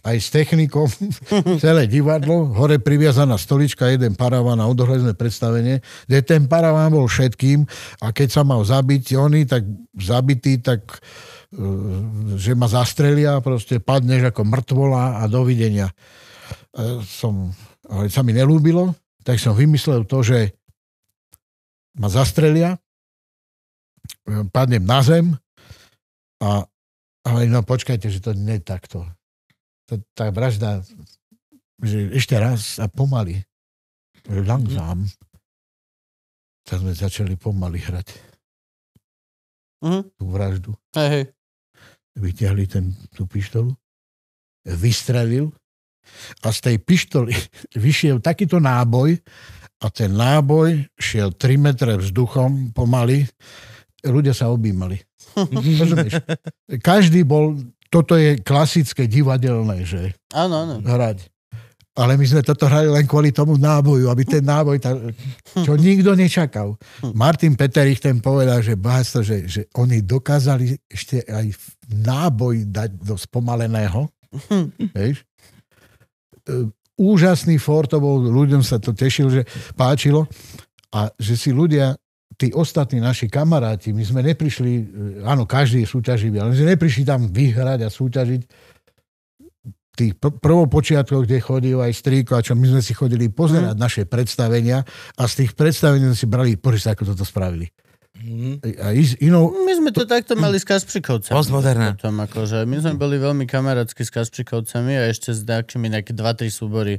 aj s technikom, celé divadlo, hore priviazaná stolička, jeden paraván a odohľadné predstavenie, kde ten paraván bol všetkým a keď sa mal zabiť oni, tak zabitý, tak E, že ma zastrelia, proste padneš ako mŕtvola a dovidenia. E, som, ale sa mi nelúbilo, tak som vymyslel to, že ma zastrelia, e, padnem na zem a ale no počkajte, že to nie je takto. To, tá vražda, že ešte raz a pomaly, langzám, tak sme začali pomaly hrať. Mm-hmm. Tú vraždu. Hej, hej vyťahli ten, tú pištolu, vystrelil a z tej pištoly vyšiel takýto náboj a ten náboj šiel 3 metre vzduchom pomaly. Ľudia sa objímali. Rozumieš? Každý bol, toto je klasické divadelné, že? Áno, áno. Hrať. Ale my sme toto hrali len kvôli tomu náboju, aby ten náboj, čo nikto nečakal. Hm. Martin Peterich ten povedal, že bahasto, že, že oni dokázali ešte aj náboj dať do spomaleného. Hm. Vieš? E, úžasný for to bol, ľuďom sa to tešilo, že páčilo a že si ľudia tí ostatní naši kamaráti, my sme neprišli, e, áno, každý je súťaživý, ale my sme neprišli tam vyhrať a súťažiť, tých pr- prvopočiatkoch, kde chodil aj strýko a čo my sme si chodili pozerať mm. naše predstavenia a z tých predstavení sme si brali, požiť ako toto spravili. Mm. A is, know, My sme to takto mali s mm. Kasprikovcami. Postmoderné. akože, my sme boli veľmi kamarátsky s Kasprikovcami a ešte s nejakými nejaké 2-3 súbory,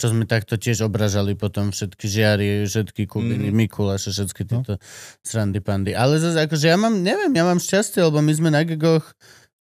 čo sme takto tiež obražali potom všetky žiary, všetky Kubiny, mm. a všetky no. tieto no. srandy pandy. Ale zase akože ja mám, neviem, ja mám šťastie, lebo my sme na gigoch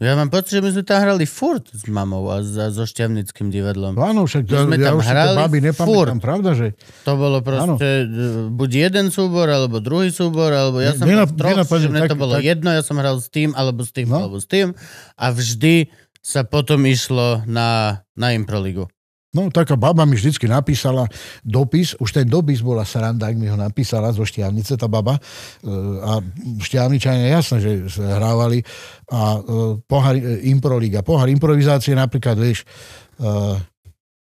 ja mám pocit, že my sme tam hrali furt s mamou a, a so Števnickým divadlom. No áno, však ja, sme ja tam už hrali baby nepamätám, furt. pravda, že... To bolo proste ano. E, buď jeden súbor, alebo druhý súbor, alebo ja som ne, hral troch, nenapadne, mne tak, to bolo tak... jedno, ja som hral s tým, alebo s tým, no. alebo s tým a vždy sa potom išlo na, na improligu. No, taká baba mi vždycky napísala dopis, už ten dopis bola sranda, ak mi ho napísala zo Štiavnice tá baba. E, a je jasné, že hrávali. A e, pohár e, improlíga, Pohár improvizácie napríklad, vieš,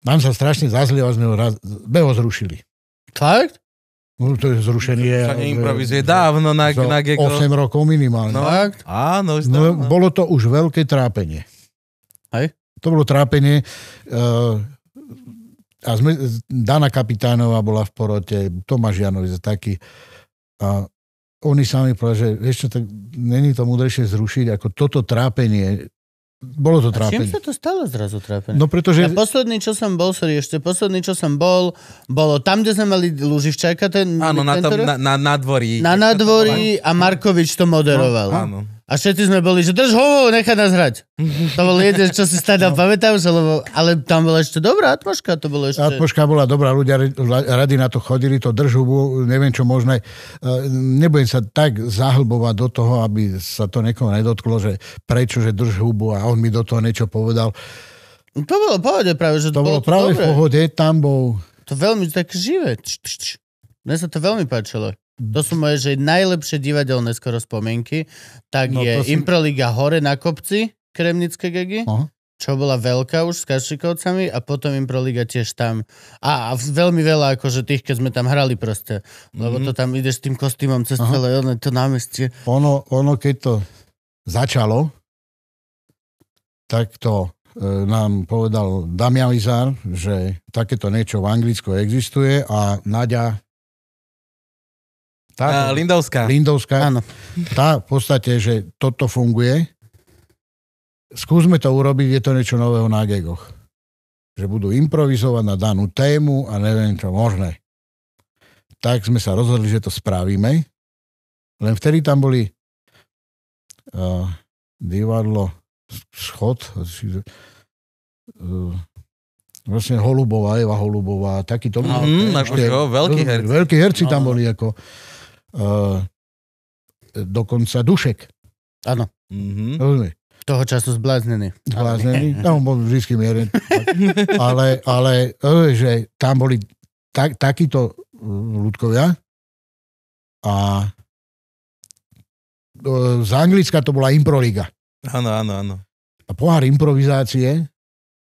nám sa strašne zazlieva, sme ho, raz, sme ho zrušili. Tak? No, to je zrušenie. Je, improvizuje dávno na, na Gekko. 8 rokov minimálne. No, tak? Áno, No, bolo to už veľké trápenie. Hej? To bolo trápenie. Uh, a sme, Dana Kapitánová bola v porote, Tomáš Janovic taký. A oni sami povedali, že vieš čo, tak není to múdrejšie zrušiť ako toto trápenie. Bolo to trápenie. A čím sa to stalo zrazu trápenie? No pretože... Ja posledný, čo som bol, sorry, ešte posledný, čo som bol, bolo tam, kde sme mali Luživčáka, ten... Áno, na, tom, na, na, na dvorí. Na nádvorí a Markovič to moderoval. No, áno. A všetci sme boli, že drž hovo, nechaj nás hrať. To bol jeden, čo si stále no. pamätám, že lebo, ale tam bola ešte dobrá atmoška, to bolo ešte... Atmoška bola dobrá, ľudia radi na to chodili, to drž hubu, neviem čo možné. E, nebudem sa tak zahlbovať do toho, aby sa to niekoho nedotklo, že prečo, že drž hubu a on mi do toho niečo povedal. To bolo v pohode práve, že to bolo, bolo práve v pohode, tam bol... To veľmi tak živé. Mne sa to veľmi páčilo. To sú moje že najlepšie divadelné skoro spomienky. Tak no, je si... Improliga hore na kopci, kremnické gegy. uh-huh. čo bola veľká už s Kašikovcami a potom Improliga tiež tam. A, a veľmi veľa akože tých, keď sme tam hrali proste. Lebo mm-hmm. to tam ideš s tým kostýmom cez uh-huh. celé ono, to námestie. Ono, ono, keď to začalo, tak to e, nám povedal Damian Lizar, že takéto niečo v Anglicku existuje a Nadia tá, eh, Lindovská. Lindovská. Áno. Tá v podstate, že toto funguje. Skúsme to urobiť, je to niečo nového na gegoch. Že budú improvizovať na danú tému a neviem čo, možné. Tak sme sa rozhodli, že to spravíme. Len vtedy tam boli uh, divadlo Schod, uh, vlastne Holubová, Eva Holubová, takýto... Mhm, no, mm, akože, veľký herci. Veľkí herci tam no. boli, ako... Eh, dokonca Dušek. Áno. Mm-hmm. Toho času zbláznený. Zbláznený, tam no, bol vždy mieren. ale, ale že tam boli tak, takíto eh, ľudkovia a eh, z Anglicka to bola improliga. Áno, áno, áno. A pohár improvizácie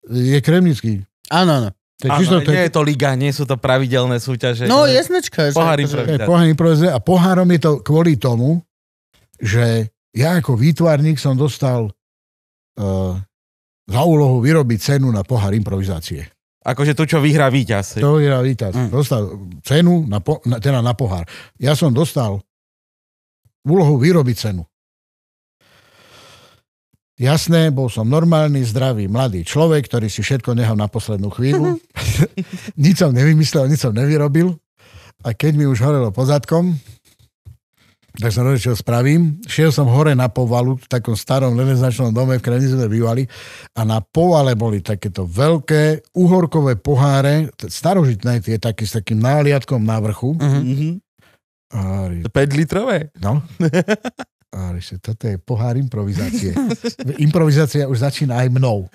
je kremnický. Áno, áno. Áno, to nie je to liga, nie sú to pravidelné súťaže. No, ale... jasnečka. Pohár improvizácie. Pohár improvizácie. A pohárom je to kvôli tomu, že ja ako výtvarník som dostal uh, za úlohu vyrobiť cenu na pohár improvizácie. Akože to, čo vyhrá víťaz. To vyhrá víťaz. Mm. Dostal cenu, na po, na, teda na pohár. Ja som dostal úlohu vyrobiť cenu. Jasné, bol som normálny, zdravý, mladý človek, ktorý si všetko nehal na poslednú chvíľu. Mhm. nič som nevymyslel, nič som nevyrobil. A keď mi už horelo pozadkom, tak som rozhodol, čo spravím. Šiel som hore na povalu, v takom starom leneznačnom dome, v ktorej sme bývali, a na povale boli takéto veľké uhorkové poháre, starožitné tie taký s takým náliadkom na vrchu. Uh-huh. A... 5 litrové? No. A ešte, toto je pohár improvizácie. Improvizácia už začína aj mnou.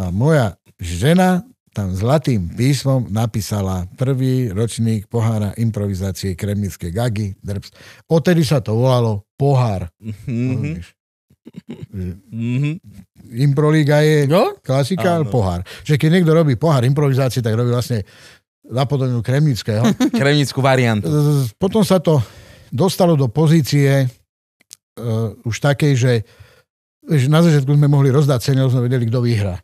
A moja žena tam zlatým písmom napísala prvý ročník pohára improvizácie kremnické gagy. Drps. Odtedy sa to volalo pohár. Mm-hmm. Mm-hmm. Improlíga je no? klasika, ale pohár. Že keď niekto robí pohár improvizácie, tak robí vlastne napodobnú kremnického. Kremnickú variantu. Potom sa to dostalo do pozície uh, už takej, že, že na začiatku sme mohli rozdať ceny, sme vedeli, kto vyhrá.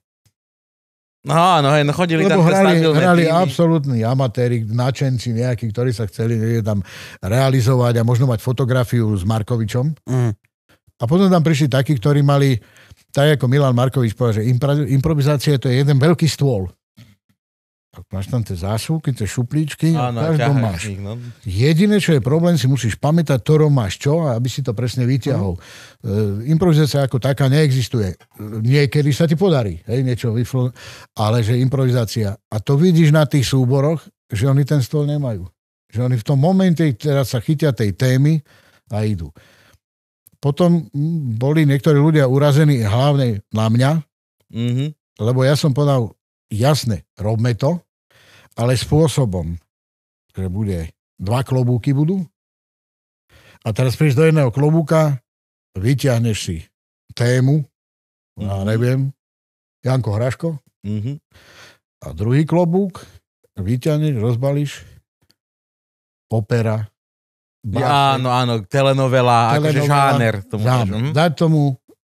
No, no, hej, no chodili Lebo tam hrali, hrali absolútni amatéri, načenci nejakí, ktorí sa chceli tam realizovať a možno mať fotografiu s Markovičom. Mm. A potom tam prišli takí, ktorí mali, tak ako Milan Markovič povedal, že improvizácia to je jeden veľký stôl tak máš tam tie zásuvky, tie šuplíčky, Áno, máš. Ich, no. Jediné, čo je problém, si musíš pamätať, ktorom máš čo, aby si to presne vyťahol. Uh-huh. Mhm. E, improvizácia ako taká neexistuje. Niekedy sa ti podarí hej, niečo vyfl- ale že improvizácia. A to vidíš na tých súboroch, že oni ten stôl nemajú. Že oni v tom momente teraz sa chytia tej témy a idú. Potom boli niektorí ľudia urazení hlavne na mňa, mm-hmm. lebo ja som podal jasné, robme to, ale spôsobom, že bude, dva klobúky budú a teraz prídeš do jedného klobúka, vyťahneš si tému, mm-hmm. ja mhm. neviem, Janko Hraško, mm-hmm. a druhý klobúk, vyťahneš, rozbališ, opera, Báse. Áno, áno, telenovela, akože telenovela akože žáner. Tomu žáner. Mhm. Dať tomu...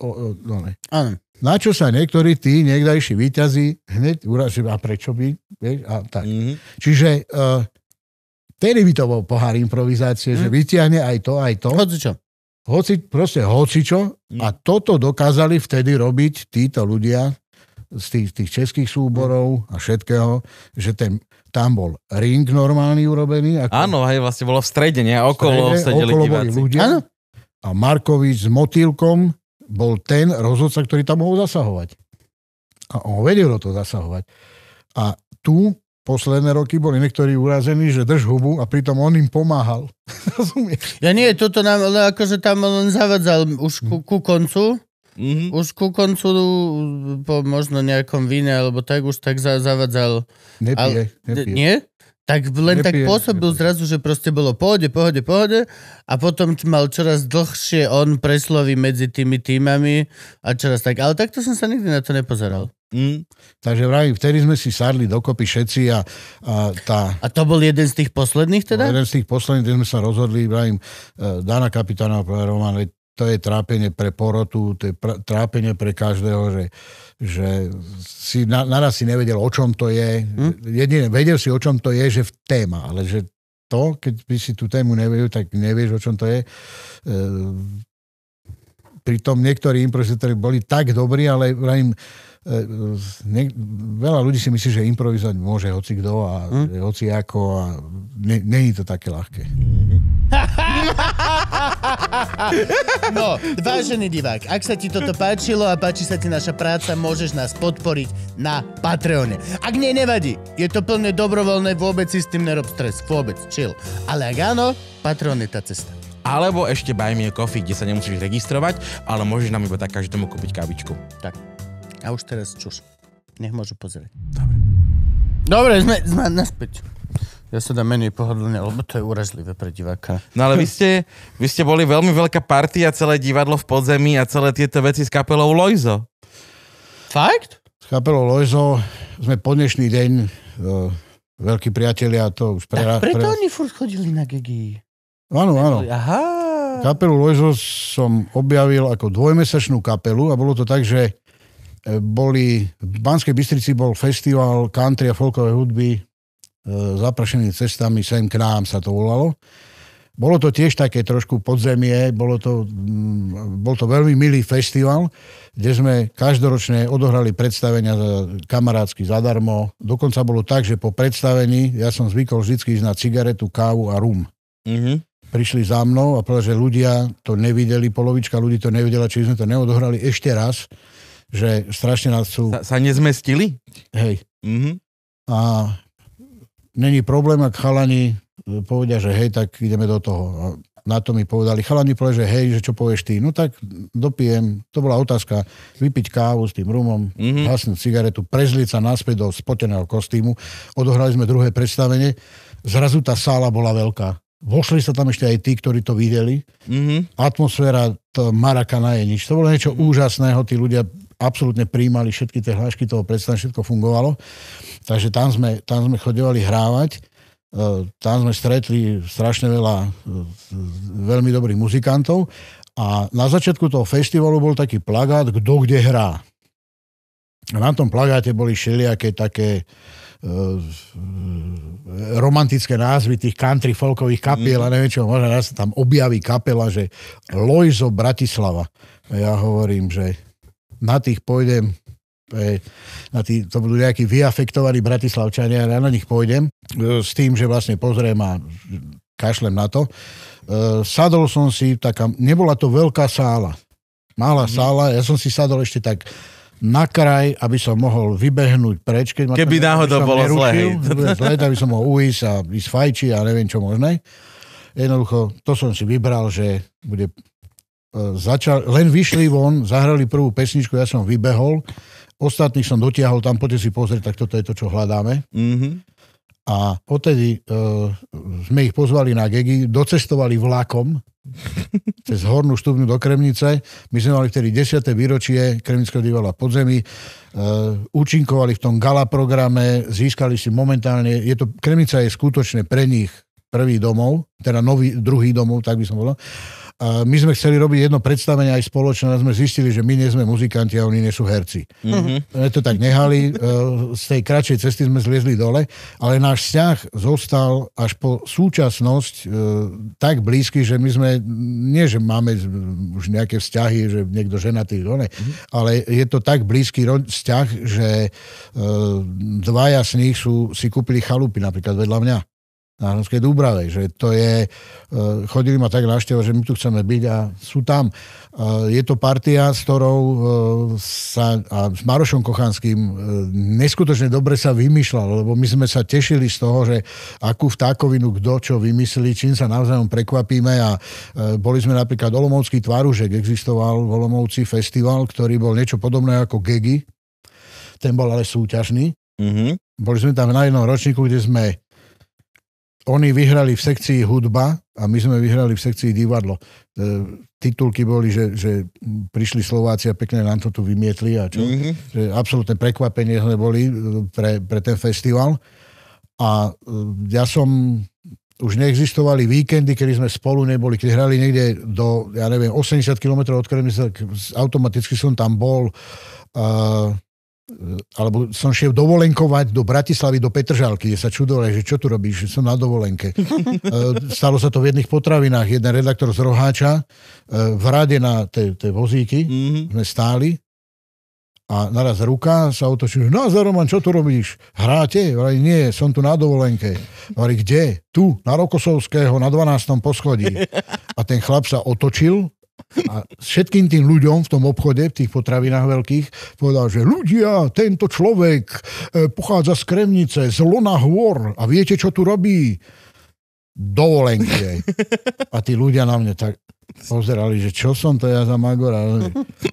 O, o, no ne. Áno. Na čo sa niektorí tí niekdajší výťazí hneď uražili, a prečo by, vieš, a tak. Mm-hmm. Čiže uh, tedy by to bol pohár improvizácie, mm. že mhm. vytiahne aj to, aj to. Hocičo. Hoci, proste hocičo. Mm. A toto dokázali vtedy robiť títo ľudia z tých, tých českých súborov a všetkého, že ten, tam bol ring normálny urobený. Ako, Áno, aj vlastne bolo v strede, nie? Okolo v strede, sedeli okolo diváci. ľudia. Áno. A Markovič s motýlkom bol ten rozhodca, ktorý tam mohol zasahovať. A on vedel o to zasahovať. A tu posledné roky boli niektorí urazení, že drž hubu a pritom on im pomáhal. Rozumieš? Ja nie, toto nám, akože tam len zavadzal už ku, ku koncu. Mm-hmm. Už ku koncu, po možno nejakom víne alebo tak, už tak zavadzal. Nepije, nepije. Nie? tak len nepije, tak pôsobil nepije. zrazu, že proste bolo pohode, pohode, pohode a potom mal čoraz dlhšie on preslovy medzi tými týmami a čoraz tak. Ale takto som sa nikdy na to nepozeral. Mm. Takže vraj, vtedy sme si sadli dokopy všetci a, a tá... A to bol jeden z tých posledných teda? Jeden z tých posledných, kde sme sa rozhodli, vravím, e, Dana kapitána, Roman, to je trápenie pre porotu, to je pr- trápenie pre každého, že, že si na, naraz si nevedel, o čom to je. Hm? Jedine, vedel si, o čom to je, že v téma, ale že to, keď by si tú tému nevedel, tak nevieš, o čom to je. E, pritom niektorí improvizátori boli tak dobrí, ale im, e, ne, veľa ľudí si myslí, že improvizovať môže hoci kto a mm. hoci ako a není to také ľahké. Mm-hmm. No, vážený divák, ak sa ti toto páčilo a páči sa ti naša práca, môžeš nás podporiť na Patreone. Ak nie, nevadí. Je to plne dobrovoľné, vôbec si s tým nerob stres, vôbec, chill. Ale ak áno, Patreon je tá cesta. Alebo ešte Buy Me Coffee, kde sa nemusíš registrovať, ale môžeš nám iba tak každému kúpiť kávičku. Tak. A už teraz čuš. Nech môžu pozrieť. Dobre. Dobre, sme, sme naspäť. Ja sa dám menej pohodlne, lebo to je urazlivé pre diváka. No ale vy ste, vy ste boli veľmi veľká partia, celé divadlo v podzemí a celé tieto veci s kapelou Lojzo. Fakt? S kapelou Lojzo sme po dnešný deň uh, veľkí priatelia, to už pre... Tak preto pre... oni furt chodili na gegy. No áno, áno. Aha. Kapelu Lojzo som objavil ako dvojmesačnú kapelu a bolo to tak, že e, boli, v Banskej Bystrici bol festival country a folkovej hudby E, zaprašený cestami sem k nám sa to volalo. Bolo to tiež také trošku podzemie, bolo to, mm, bol to veľmi milý festival, kde sme každoročne odohrali predstavenia kamarátsky zadarmo. Dokonca bolo tak, že po predstavení ja som zvykol vždy ísť na cigaretu, kávu a rum. Mm-hmm. Prišli za mnou a povedali, že ľudia to nevideli, polovička ľudí to nevidela, či sme to neodohrali ešte raz, že strašne nás sú... Sa, sa nezmestili? Hej. Mm-hmm. A není problém, ak chalani e, povedia, že hej, tak ideme do toho. A na to mi povedali, chalani povedali, že hej, že čo povieš ty? No tak dopijem, to bola otázka, vypiť kávu s tým rumom, mm-hmm. hasnúť cigaretu, prezliť sa naspäť do spoteného kostýmu. Odohrali sme druhé predstavenie, zrazu tá sála bola veľká. Vošli sa tam ešte aj tí, ktorí to videli. Mm-hmm. Atmosféra to Marakana je nič. To bolo niečo mm-hmm. úžasného, tí ľudia absolútne príjmali všetky tie hlášky toho predstavenia, všetko fungovalo. Takže tam sme, tam sme chodevali hrávať e, tam sme stretli strašne veľa e, veľmi dobrých muzikantov a na začiatku toho festivalu bol taký plagát, kto kde hrá. A na tom plagáte boli všelijaké také e, romantické názvy tých country folkových kapiel a mhm. neviem čo, možno raz tam objaví kapela, že Lojzo Bratislava. A ja hovorím, že na tých pôjdem, na tí, to budú nejakí vyafektovaní bratislavčania, ja na nich pôjdem e, s tým, že vlastne pozriem a kašlem na to. E, sadol som si, taká, nebola to veľká sála, malá mhm. sála, ja som si sadol ešte tak na kraj, aby som mohol vybehnúť preč. Keď ma Keby tam, náhodou bolo zle. aby som mohol uísť a ísť fajči a neviem čo možné. Jednoducho, to som si vybral, že bude začal, len vyšli von, zahrali prvú pesničku, ja som vybehol, ostatných som dotiahol tam, poďte si pozrieť, tak toto je to, čo hľadáme. Mm-hmm. A odtedy e, sme ich pozvali na Gegy, docestovali vlakom cez hornú stupňu do Kremnice. My sme mali vtedy 10. výročie Kremnického divadla podzemí. E, účinkovali v tom gala programe, získali si momentálne, je to, Kremnica je skutočne pre nich prvý domov, teda nový, druhý domov, tak by som volal. my sme chceli robiť jedno predstavenie aj spoločné, a sme zistili, že my nie sme muzikanti a oni nie sú herci. Mm-hmm. Sme to tak nehali, e, z tej kratšej cesty sme zliezli dole, ale náš vzťah zostal až po súčasnosť e, tak blízky, že my sme, nie že máme už nejaké vzťahy, že niekto ženatý, dole, mm-hmm. ale je to tak blízky vzťah, že e, dvaja z nich sú, si kúpili chalupy napríklad vedľa mňa na Hronskej Dúbravej, že to je, e, chodili ma tak návšteva, že my tu chceme byť a sú tam. E, je to partia, s ktorou e, sa, a s Marošom Kochanským neskutočne dobre sa vymýšľal, lebo my sme sa tešili z toho, že akú vtákovinu kto čo vymyslí, čím sa navzájom prekvapíme a boli sme napríklad Olomovský tvaružek, existoval v Olomovci festival, ktorý bol niečo podobné ako Gegi, ten bol ale súťažný. Mm-hmm. Boli sme tam na jednom ročníku, kde sme oni vyhrali v sekcii hudba a my sme vyhrali v sekcii divadlo. E, titulky boli, že, že prišli Slováci a pekne nám to tu vymietli a čo. Mm-hmm. Že absolútne prekvapenie sme boli e, pre, pre ten festival. A e, ja som už neexistovali víkendy, kedy sme spolu neboli, keď hrali niekde do, ja neviem, 80 km od automaticky som tam bol alebo som šiel dovolenkovať do Bratislavy, do Petržalky, kde sa čudovali, že čo tu robíš, že som na dovolenke. E, stalo sa to v jedných potravinách. Jeden redaktor z Roháča e, v rade na tie vozíky mm-hmm. sme stáli a naraz ruka sa otočí, no za Roman, čo tu robíš? Hráte? Vrali, nie, som tu na dovolenke. Vrali, kde? Tu, na Rokosovského, na 12. poschodí. A ten chlap sa otočil a všetkým tým ľuďom v tom obchode, v tých potravinách veľkých, povedal, že ľudia, tento človek e, pochádza z Kremnice, z Lona Hôr a viete, čo tu robí? Dovolenky. A tí ľudia na mňa tak pozerali, že čo som to ja za Magora.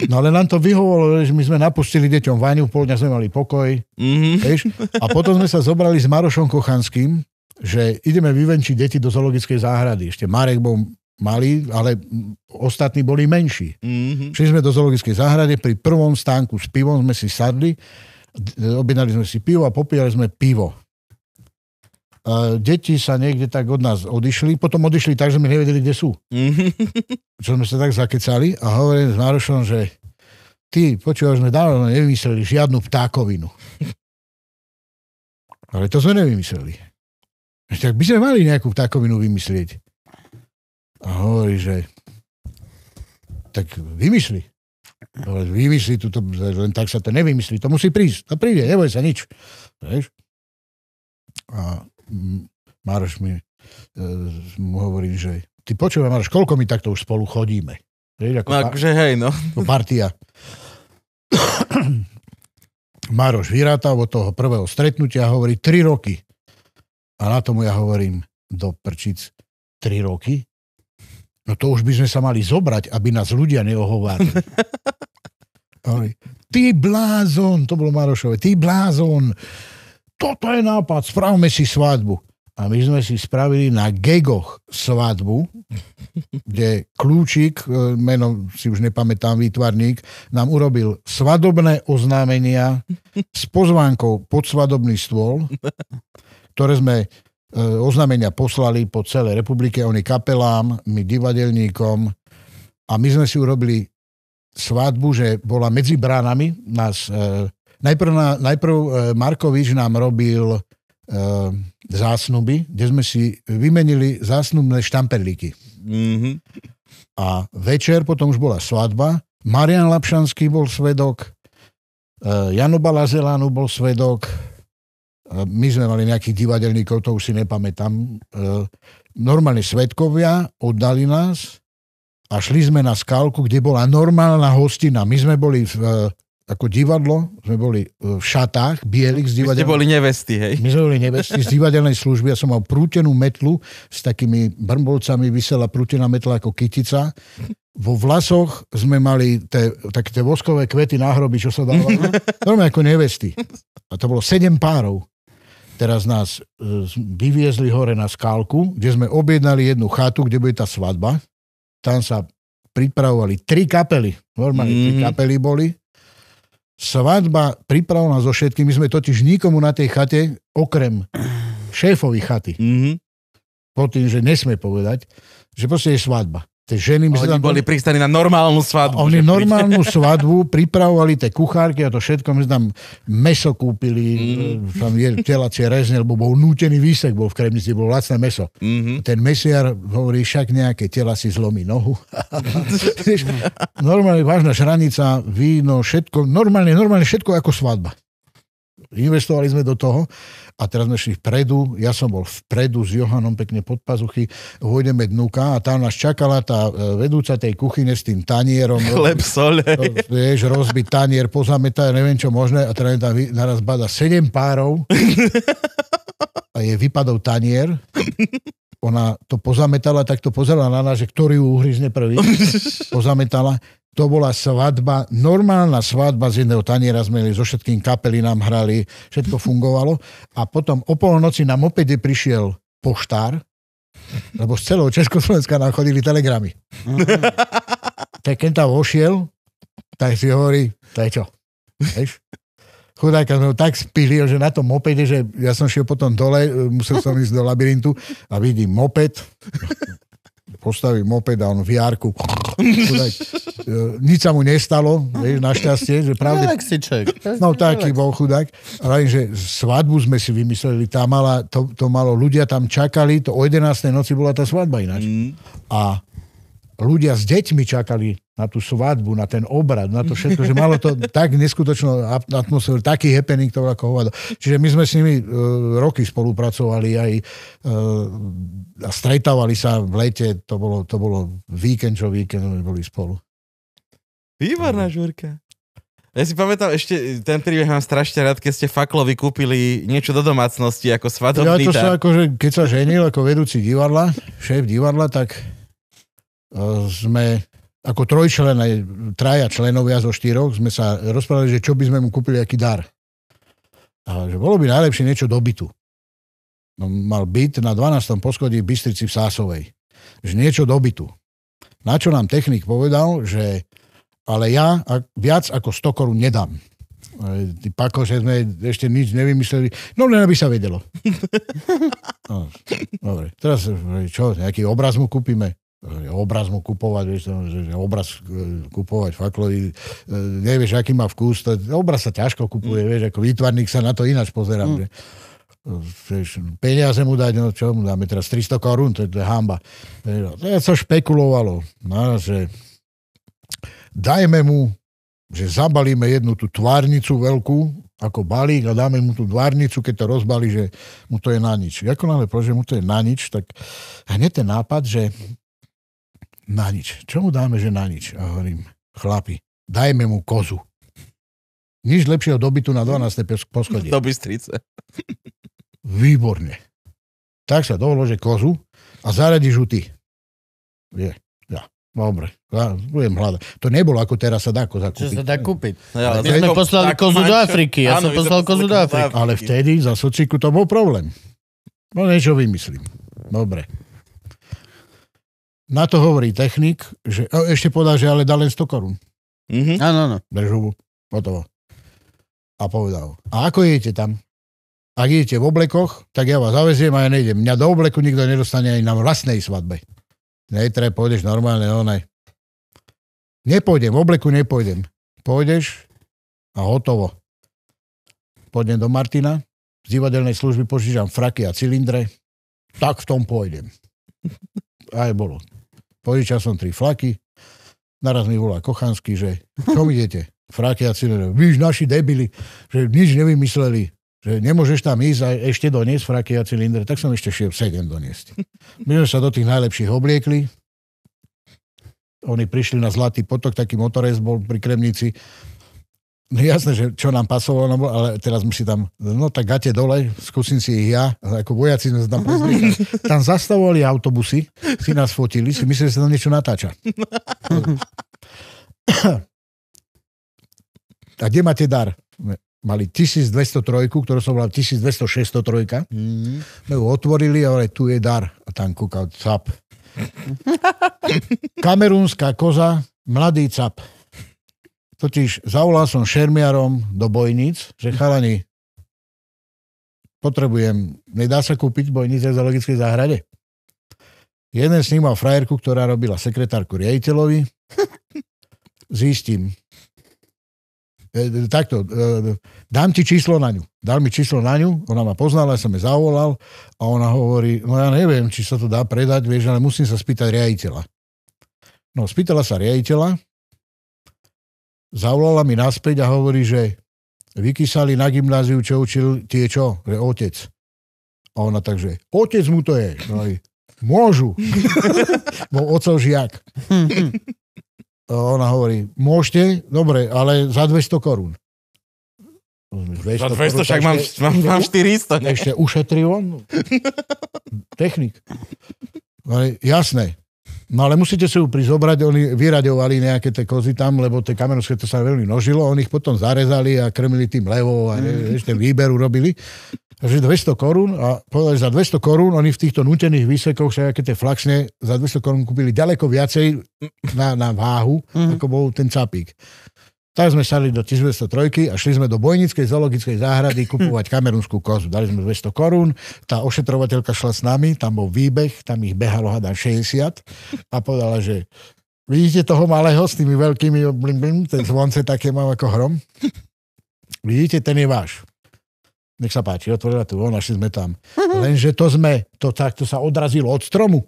No ale nám to vyhovovalo, že my sme napustili deťom vaňu, pol dňa sme mali pokoj. Mm-hmm. Vieš? A potom sme sa zobrali s Marošom Kochanským, že ideme vyvenčiť deti do zoologickej záhrady. Ešte Marek bol mali, ale ostatní boli menší. Mm-hmm. Šli sme do zoologickej záhrade, pri prvom stánku s pivom sme si sadli, objednali sme si pivo a popíjali sme pivo. deti sa niekde tak od nás odišli, potom odišli tak, že sme nevedeli, kde sú. Mm-hmm. Čo sme sa tak zakecali a hovorím s Marošom, že ty, počúvaš, sme dávno nevymysleli žiadnu ptákovinu. Ale to sme nevymysleli. Tak by sme mali nejakú ptákovinu vymyslieť. A hovorí, že tak vymyšli. Ale vymyšli túto, len tak sa to nevymyslí, to musí prísť, to príde, neboj sa nič. Vieš? A Maroš mi e, mu hovorí, že ty počúvaj, Maroš, koľko my takto už spolu chodíme? Vieš, ako Takže par- hej, no. Ako partia. Maroš vyráta od toho prvého stretnutia a hovorí 3 roky. A na tomu ja hovorím do prčic 3 roky. No to už by sme sa mali zobrať, aby nás ľudia neohovárali. ty blázon, to bolo Marošové, ty blázon, toto je nápad, spravme si svadbu. A my sme si spravili na Gegoch svadbu, kde Kľúčik, e, meno si už nepamätám, výtvarník, nám urobil svadobné oznámenia s pozvánkou pod svadobný stôl, ktoré sme E, oznámenia poslali po celej republike, oni kapelám, my divadelníkom a my sme si urobili svadbu, že bola medzi bránami nás, e, najprv, na, najprv e, Markovič nám robil e, zásnuby, kde sme si vymenili zásnubné štamperlíky. Mm-hmm. A večer potom už bola svadba, Marian Lapšanský bol svedok, e, Jano Balazelánu bol svedok, my sme mali nejakých divadelníkov, to už si nepamätám. E, Normálne svetkovia oddali nás a šli sme na skálku, kde bola normálna hostina. My sme boli v, e, ako divadlo, sme boli e, v šatách bielých z divadelnej... My boli nevesty, hej? My sme boli nevesty z divadelnej služby. Ja som mal prútenú metlu s takými brmbolcami, vysela prútená metla ako kytica. Vo vlasoch sme mali te, také tie voskové kvety hroby, čo sa dávalo. Normálne ako nevesty. A to bolo sedem párov. Teraz nás e, vyviezli hore na skálku, kde sme objednali jednu chatu, kde bude tá svadba. Tam sa pripravovali tri kapely. Normálne mm. tri mhm. kapely boli. Svadba pripravovaná so všetkými. My sme totiž nikomu na tej chate, okrem šéfovi chaty, mm po tým, že nesme povedať, že proste je svadba tie ženy... My Oni tam boli pristaní na normálnu svadbu. Oni normálnu svadbu pripravovali tie kuchárky a to všetko. My sme tam meso kúpili, mm. tam je telacie rezne, lebo bol nútený výsek, bol v kremnici, bol lacné meso. Mm-hmm. Ten mesiar hovorí, však nejaké tela si zlomí nohu. normálne vážna šranica, víno, všetko, normálne, normálne všetko ako svadba investovali sme do toho a teraz sme šli vpredu, ja som bol vpredu s Johanom pekne pod pazuchy, vojdeme dnuka a tam nás čakala tá e, vedúca tej kuchyne s tým tanierom. Chleb, sole. Vieš, rozbiť tanier, pozametá, neviem čo možné a teda tam naraz bada sedem párov a je vypadol tanier ona to pozametala, tak to pozerala na nás, že ktorý ju uhryzne prvý. Pozametala to bola svadba, normálna svadba z jedného taniera sme so všetkým kapely nám hrali, všetko fungovalo. A potom o polnoci nám opäť prišiel poštár, lebo z celého Československa nám chodili telegramy. Mm. tak keď tam vošiel, tak si hovorí, to je čo? Hež? Chudáka sme ho no tak spili, že na tom mopede, že ja som šiel potom dole, musel som ísť do labirintu a vidím moped, postaví moped a on v járku. E, nič sa mu nestalo, vieš, našťastie. Že pravde... No taký bol chudák. Ale že svadbu sme si vymysleli, tá mala, to, to malo, ľudia tam čakali, to o 11. noci bola tá svadba ináč. Mm. A ľudia s deťmi čakali na tú svadbu, na ten obrad, na to všetko, že malo to tak neskutočnú atmosféru, taký happening, to ako hovado. Čiže my sme s nimi e, roky spolupracovali aj e, a stretávali sa v lete, to bolo, to bolo víkend čo víkend, my boli spolu. Výborná no. žurka. Ja si pamätám ešte, ten príbeh mám strašne rád, keď ste faklovi kúpili niečo do domácnosti ako svadobný. Ja to sa akože, keď sa ženil ako vedúci divadla, šéf divadla, tak sme ako trojčlené, traja členovia zo štyroch, sme sa rozprávali, že čo by sme mu kúpili, aký dar. A že bolo by najlepšie niečo do bytu. No, mal byt na 12. poschodí v Bystrici v Sásovej. Že niečo do bytu. Na čo nám technik povedal, že ale ja viac ako 100 korún nedám. Ty pako, že sme ešte nič nevymysleli. No len aby sa vedelo. No, dobre, teraz čo, nejaký obraz mu kúpime? obraz mu kupovať, vieš, že obraz e, kupovať faklory, e, nevieš, aký má vkus, to, obraz sa ťažko kupuje, mm. vieš, ako výtvarník sa na to ináč pozerá, mm. vieš, peniaze mu dať, no čo mu dáme teraz, 300 korún, to je, to je hamba. To je, sa špekulovalo, no, že dajme mu, že zabalíme jednu tú tvárnicu veľkú, ako balík a dáme mu tú dvárnicu, keď to rozbalí, že mu to je na nič. Ako je že mu to je na nič, tak hneď ten nápad, že na nič. Čo mu dáme, že na nič? A hovorím, chlapi, dajme mu kozu. Nič lepšieho dobytu na 12. poschodie. Do Bystrice. Výborne. Tak sa dovlože kozu a zaradíš ju ty. Je, ja. Dobre, ja, budem hľadať. To nebolo ako teraz sa dá koza kúpiť. Čo sa dá kúpiť? Ja, my sme to, poslali kozu do Afriky. Ja áno, som poslal kozu do Afriky. Ale vtedy za Sočiku to bol problém. No niečo vymyslím. Dobre. Na to hovorí technik, že o, ešte povedal, že ale dá len 100 korún. Mm-hmm. Áno, áno. Hotovo. A povedal, a ako idete tam? Ak idete v oblekoch, tak ja vás zaveziem a ja nejdem. Mňa do obleku nikto nedostane ani na vlastnej svadbe. Nejtre, pôjdeš normálne, no, ne. Nepôjdem, v obleku nepôjdem. Pôjdeš a hotovo. Pôjdem do Martina, z divadelnej služby požičam fraky a cylindre, tak v tom pôjdem. Aj bolo. Požičal som tri flaky, naraz mi volá Kochanský, že čo idete? Fraky a cíle, víš, naši debili, že nič nevymysleli, že nemôžeš tam ísť a ešte doniesť fraky a cylindre, tak som ešte šiel 7 doniesť. My sme sa do tých najlepších obliekli, oni prišli na Zlatý potok, taký motorec bol pri Kremnici, No jasné, že čo nám pasovalo, no, ale teraz musí tam, no tak gate dole, skúsim si ich ja, ako vojaci sme sa tam pozrieť. Tam zastavovali autobusy, si nás fotili, si mysleli, že sa tam niečo natáča. A kde máte dar? Mali 1203, ktorú som volal 120603. Mm. My ju otvorili ale tu je dar. A tam kúkal cap. Kamerúnska koza, mladý cap. Totiž zavolal som šermiarom do bojnic, že chalani, potrebujem, nedá sa kúpiť bojnice v zoologickej záhrade. Jeden z nich mal frajerku, ktorá robila sekretárku riaditeľovi. Zistím. E, e, takto, e, dám ti číslo na ňu. Dal mi číslo na ňu, ona ma poznala, ja som jej zavolal a ona hovorí, no ja neviem, či sa to dá predať, vieš, ale musím sa spýtať riaditeľa. No, spýtala sa riaditeľa, zavolala mi naspäť a hovorí, že vykysali na gymnáziu, čo učil tie čo, že otec. A ona takže, otec mu to je. No aj, môžu. Bol ocov žiak. A ona hovorí, môžete, dobre, ale za 200 korún. za 200 však mám, mám, mám 400. Ne? Ešte ušetril on. Technik. Ale jasné. No ale musíte si ju prizobrať, oni vyraďovali nejaké tie kozy tam, lebo tie kamerovské to sa veľmi množilo, oni ich potom zarezali a krmili tým levou a mm. ešte výber urobili. Takže 200 korún a povedali, za 200 korún oni v týchto nutených výsekoch, však tie flaxne, za 200 korún kúpili ďaleko viacej na, na váhu, mm. ako bol ten capík. Tak sme sali do 1903 a šli sme do Bojnickej zoologickej záhrady kupovať hm. kamerunskú kozu. Dali sme 200 korún, tá ošetrovateľka šla s nami, tam bol výbeh, tam ich behalo hada 60 a povedala, že vidíte toho malého s tými veľkými, blim, blim, ten zvonce také mám ako hrom? Vidíte, ten je váš. Nech sa páči, otvorila tu našli sme tam. Lenže to sme, to takto sa odrazilo od stromu.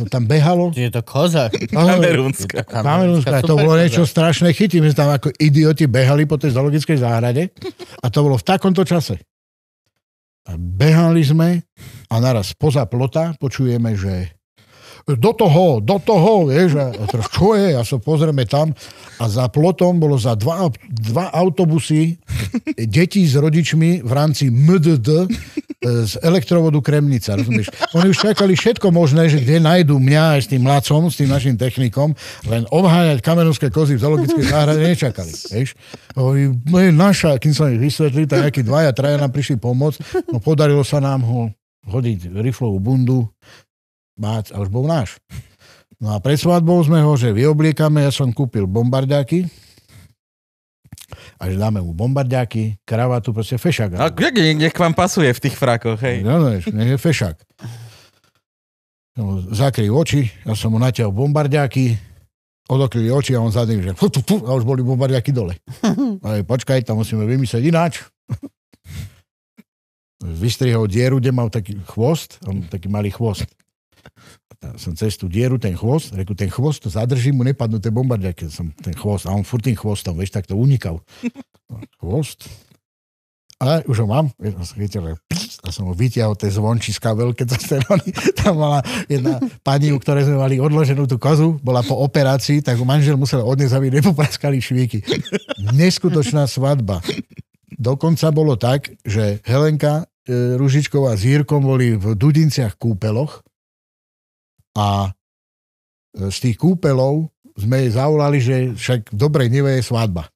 To tam behalo. Je to koza. Kamerúnska. Kamerúnska. To bolo niečo strašné chytí. My sme tam ako idioti behali po tej zoologickej záhrade a to bolo v takomto čase. A behali sme a naraz poza plota počujeme, že do toho, do toho, vieš, a čo je, a sa so pozrieme tam a za plotom bolo za dva, dva autobusy detí s rodičmi v rámci MDD e, z elektrovodu Kremnica, rozumieš? Oni už čakali všetko možné, že kde nájdú mňa aj s tým mladcom, s tým našim technikom, len obháňať kamenovské kozy v zoologickej záhrade nečakali, vieš? Oni, no naša, kým som ich vysvetlil, tak nejakí dvaja, traja nám prišli pomôcť, no podarilo sa nám ho hodiť riflovú bundu, bác a už bol náš. No a pred svadbou sme ho, že vyobliekame, ja som kúpil bombardáky, a že dáme mu bombardáky, kravatu, proste fešak. A nech vám pasuje v tých frakoch, hej. No, no, nech je fešak. No, zakryl oči, ja som mu natiaľ bombardáky, odokryli oči a on zadný, že fu, fu, fu, a už boli bombardáky dole. je, počkaj, tam musíme vymyslieť ináč. Vystrihol dieru, kde mal taký chvost, on taký malý chvost som cez tú dieru, ten chvost, reku, ten chvost to zadržím, mu nepadnú tie bombardiaky, som ten chvost, a on furt tým chvostom, vieš, tak to unikal. No, chvost. A už ho mám, ja som chytil, a som ho vytiahol, tie zvončiska veľké, to ste mali. Tam mala jedna pani, u ktorej sme mali odloženú tú kozu, bola po operácii, tak manžel musel odniesť, aby nepopraskali švíky. Neskutočná svadba. Dokonca bolo tak, že Helenka e, Ružičková s Jirkom boli v Dudinciach kúpeloch a e, z tých kúpelov sme jej zavolali, že však dobre, dobrej neve je svadba.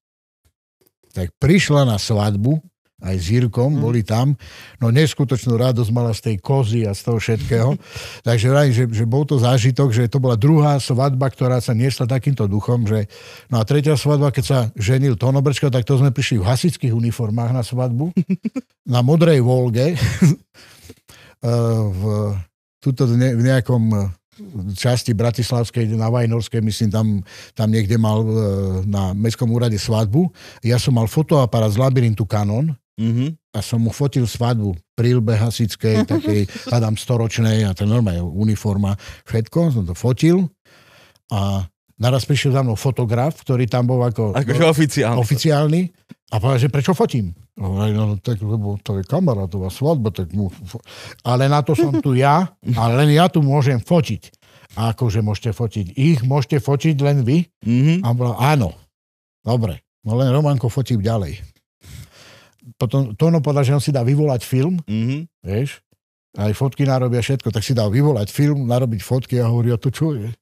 Tak prišla na svadbu, aj s Jirkom, hmm. boli tam. No neskutočnú radosť mala z tej kozy a z toho všetkého. Takže vrajím, že, že bol to zážitok, že to bola druhá svadba, ktorá sa niesla takýmto duchom. Že... No a tretia svadba, keď sa ženil Tono tak to sme prišli v hasických uniformách na svadbu. na modrej Volge. E, v, tuto v nejakom časti Bratislavskej, na Vajnorskej, myslím, tam, tam niekde mal e, na Mestskom úrade svadbu. Ja som mal fotoaparát z labyrintu Canon mm-hmm. a som mu fotil svadbu prílbe hasickej, mhm. takej, hádam, storočnej a to normálne uniforma, všetko, som to fotil a naraz prišiel za mnou fotograf, ktorý tam bol ako... Akože oficiálny. Oficiálny a povedal, že prečo fotím. No, no, tak, lebo to je kamarátová svadba, tak mu... Ale na to som tu ja, ale len ja tu môžem fotiť. A akože môžete fotiť ich, môžete fotiť len vy? Mm-hmm. A bolo, áno. Dobre. No len Romanko fotí ďalej. Potom Tono povedal, že on si dá vyvolať film, mm-hmm. vieš? Aj fotky narobia všetko, tak si dá vyvolať film, narobiť fotky a hovorí, o to čo je?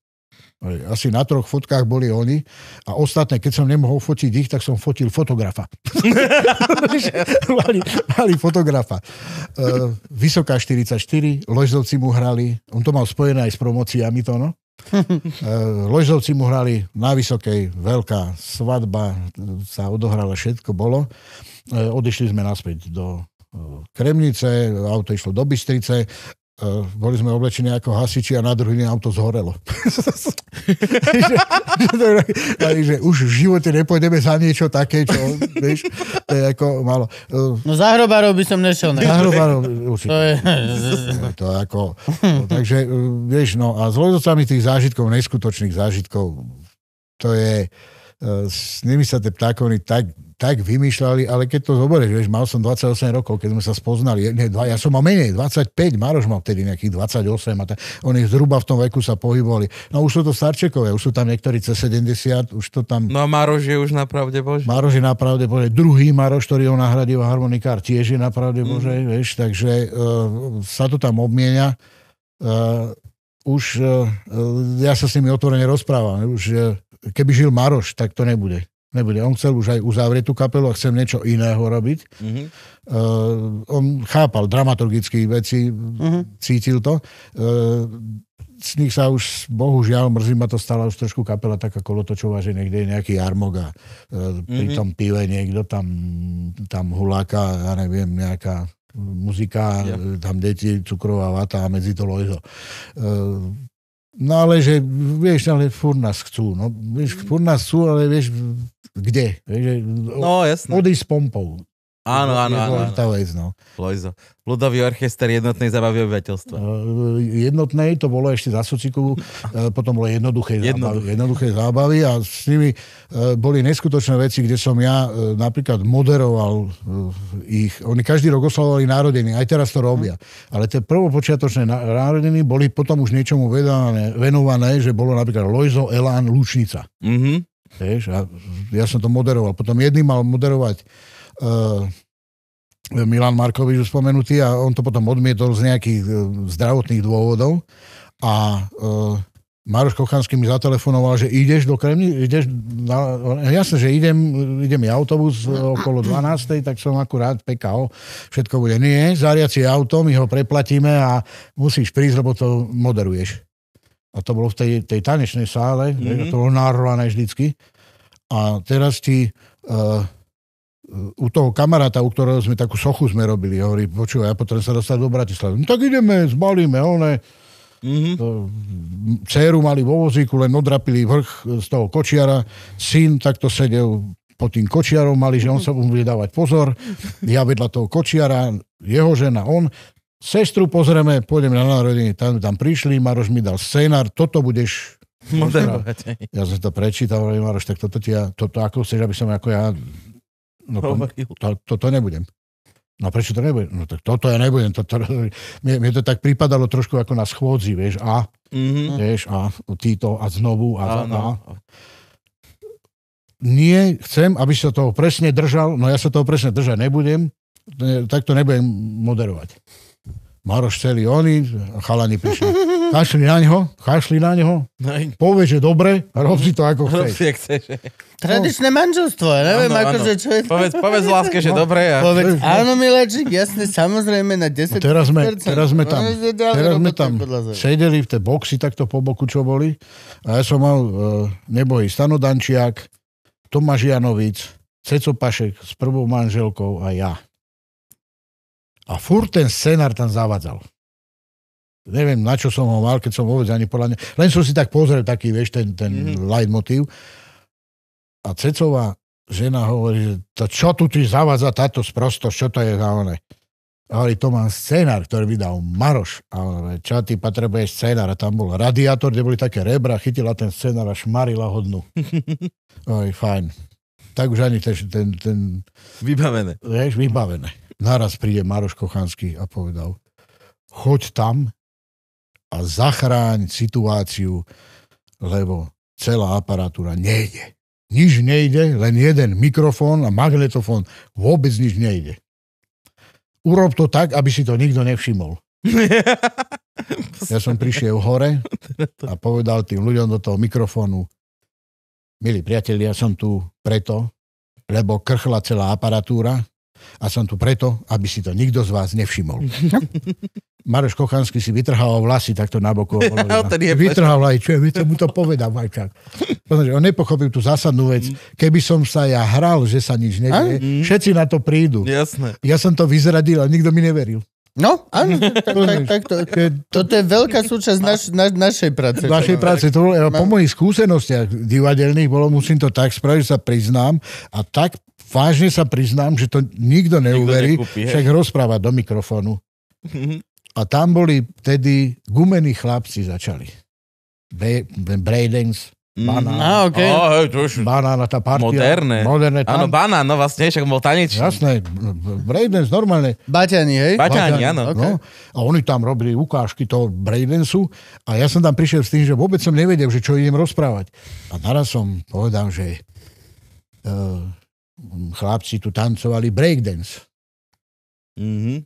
Asi na troch fotkách boli oni a ostatné, keď som nemohol fotiť ich, tak som fotil fotografa. mali, mali fotografa. Uh, Vysoká 44, Ložovci mu hrali, on to mal spojené aj s promóciami to, no. E, Ložovci mu hrali na Vysokej, veľká svadba, sa odohrala, všetko bolo. E, Odešli sme naspäť do Kremnice, auto išlo do Bystrice, Eh, boli sme oblečení ako hasiči a na druhý deň nám to zhorelo. že, že, že už v živote nepôjdeme za niečo také, čo vieš, to je ako malo. Eh, no za hrobarov by som nešiel. Ne? Za hrobarov určite. To je... to je ako, takže eh, vieš, no a s tých zážitkov, neskutočných zážitkov, to je, S nimi sa tie ptákovny tak tak vymýšľali, ale keď to zoberieš, vieš, mal som 28 rokov, keď sme sa spoznali, ne, dva, ja som mal menej, 25, Maroš mal vtedy nejakých 28 a tak, oni zhruba v tom veku sa pohybovali. No už sú to starčekové, už sú tam niektorí cez 70, už to tam... No a Maroš je už napravde. Bože. Maroš je napravde Bože. Druhý Maroš, ktorý ho nahradil harmonikár, tiež je napravde Bože, mm. vieš, takže e, sa to tam obmienia. E, už e, e ja sa s nimi otvorene rozprávam. Už, e, keby žil Maroš, tak to nebude nebude. On chcel už aj uzavrieť tú kapelu a chcel niečo iného robiť. Mm-hmm. Uh, on chápal dramaturgické veci, mm-hmm. cítil to. Uh, z nich sa už, bohužiaľ, mrzí ma to stala už trošku kapela taká kolotočová, že niekde je nejaký jarmok a uh, mm-hmm. pri mhm. tom pive niekto tam, tam huláka, ja neviem, nejaká muzika, yeah. tam deti, cukrová vata a medzi to lojzo. Uh, no ale že, vieš, ale furt nás chcú. No, vieš, furt nás chcú, ale vieš, kde? No, jasné. Vody s pompou. Áno, áno, áno. Dôležitá vec, no. Lojzo. Ľudový orchester jednotnej zabavy obyvateľstva. No, jednotnej, to bolo ešte za Sociku, e, potom bolo jednoduché, jednoduché. Zábavy, jednoduché zábavy a s nimi e, boli neskutočné veci, kde som ja e, napríklad moderoval ich. Oni každý rok oslavovali národiny, aj teraz to robia. Mhm. Ale tie prvopočiatočné národiny boli potom už niečomu venované, venované že bolo napríklad Lojzo, Elán, Lučnica. Mhm. Vieš, a ja som to moderoval. Potom jedný mal moderovať uh, Milan Markovič už spomenutý a on to potom odmietol z nejakých uh, zdravotných dôvodov. A uh, Maroš Kochanský mi zatelefonoval, že ideš do Kremni, ideš na, jasne, že idem, ide mi autobus okolo 12, tak som akurát PKO, všetko bude. Nie, zariaci auto, my ho preplatíme a musíš prísť, lebo to moderuješ. A to bolo v tej, tej tanečnej sále, mm-hmm. to bolo nárované vždycky. A teraz ti uh, u toho kamaráta, u ktorého sme takú sochu sme robili, hovorí, počúvaj, ja potrebujem sa dostať do Bratislavy. No tak ideme, zbalíme, one. Mm-hmm. Céru mali vo vozíku, len odrapili vrch e, z toho kočiara. Syn takto sedel pod tým kočiarom, mali, že on sa bude dávať pozor. Ja vedľa toho kočiara, jeho žena, on sestru pozrieme, pôjdem na narodiny, tam, tam prišli, Maroš mi dal scénar, toto budeš moderovať. Ja som to prečítal, hovorím, Maroš, tak toto ti ja, toto ako chceš, aby som ako ja, no to, to, to, to nebudem. No prečo to nebudem? No tak toto ja nebudem. Toto, mne, mne to tak pripadalo trošku ako na schôdzi, vieš, a, mm-hmm. vieš, a títo, a znovu, a, no. a. Nie, chcem, aby sa toho presne držal, no ja sa toho presne držať nebudem, tak to nebudem moderovať. Maroš celý oni, chalani prišli. Kašli na neho, kašli na neho. Povie, že dobre, a rob si to ako chceš. Rob chceš. Tradičné no. manželstvo, ja neviem, ano, ako, ano. Že čo je to. Povedz, povedz láske, že no. dobre. Ja. Povedz, áno, miláčik, jasne, samozrejme na 10%. No teraz sme, teraz sme no, tam, teraz sme tam sedeli v tej boxy takto po boku, čo boli. A ja som mal, e, nebojí, Stano Dančiak, Tomáš Janovic, Ceco Pašek s prvou manželkou a ja. A furt ten scenár tam zavadzal. Neviem, na čo som ho mal, keď som vôbec ani podľa ne... Len som si tak pozrel taký, vieš, ten, ten mm-hmm. leitmotiv. A Cecová žena hovorí, že to čo tu ti zavadza táto sprostosť, čo to je za one? A hovorí, to mám scénar, ktorý vydal Maroš. A hovorí, čo ty potrebuješ scénar? A tam bol radiátor, kde boli také rebra, chytila ten scénar a šmarila hodnú. dnu. hovorí, fajn. Tak už ani ten... ten, ten Vybavené. Vieš, vybavené naraz príde Maroš Kochanský a povedal, choď tam a zachráň situáciu, lebo celá aparatúra nejde. Nič nejde, len jeden mikrofón a magnetofón. Vôbec nič nejde. Urob to tak, aby si to nikto nevšimol. Ja som prišiel hore a povedal tým ľuďom do toho mikrofónu, milí priatelia, ja som tu preto, lebo krchla celá aparatúra a som tu preto, aby si to nikto z vás nevšimol. No. Mareš Kochanský si vytrhal vlasy takto na boku. No. vytrhal aj, čo je, mu to povedal. Vajčák. On nepochopil tú zásadnú vec. Mm. Keby som sa ja hral, že sa nič nevie, mm. všetci na to prídu. Jasné. Ja som to vyzradil a nikto mi neveril. No, áno, mm. tak, tak, tak, to, toto je veľká súčasť naš, na, našej práce. Našej teda. práce, to bolo, no. po mojich skúsenostiach divadelných bolo, musím to tak spraviť, že sa priznám, a tak vážne sa priznám, že to nikto neuverí, nikto však rozpráva do mikrofónu. Mhm. A tam boli vtedy gumení chlapci začali. Bradens Braidens, mm. Banán. Mm, okay. oh, hej, to už banán a tá partia. Moderné. Moderné tam... Áno, banán, no vlastne, však bol tanečný. Jasné, Braidens normálne. Baťani, hej? Baťani, Baťani áno. Okay. No, a oni tam robili ukážky toho Braidensu a ja som tam prišiel s tým, že vôbec som nevedel, že čo idem rozprávať. A naraz som povedal, že uh, chlapci tu tancovali breakdance. Mm-hmm.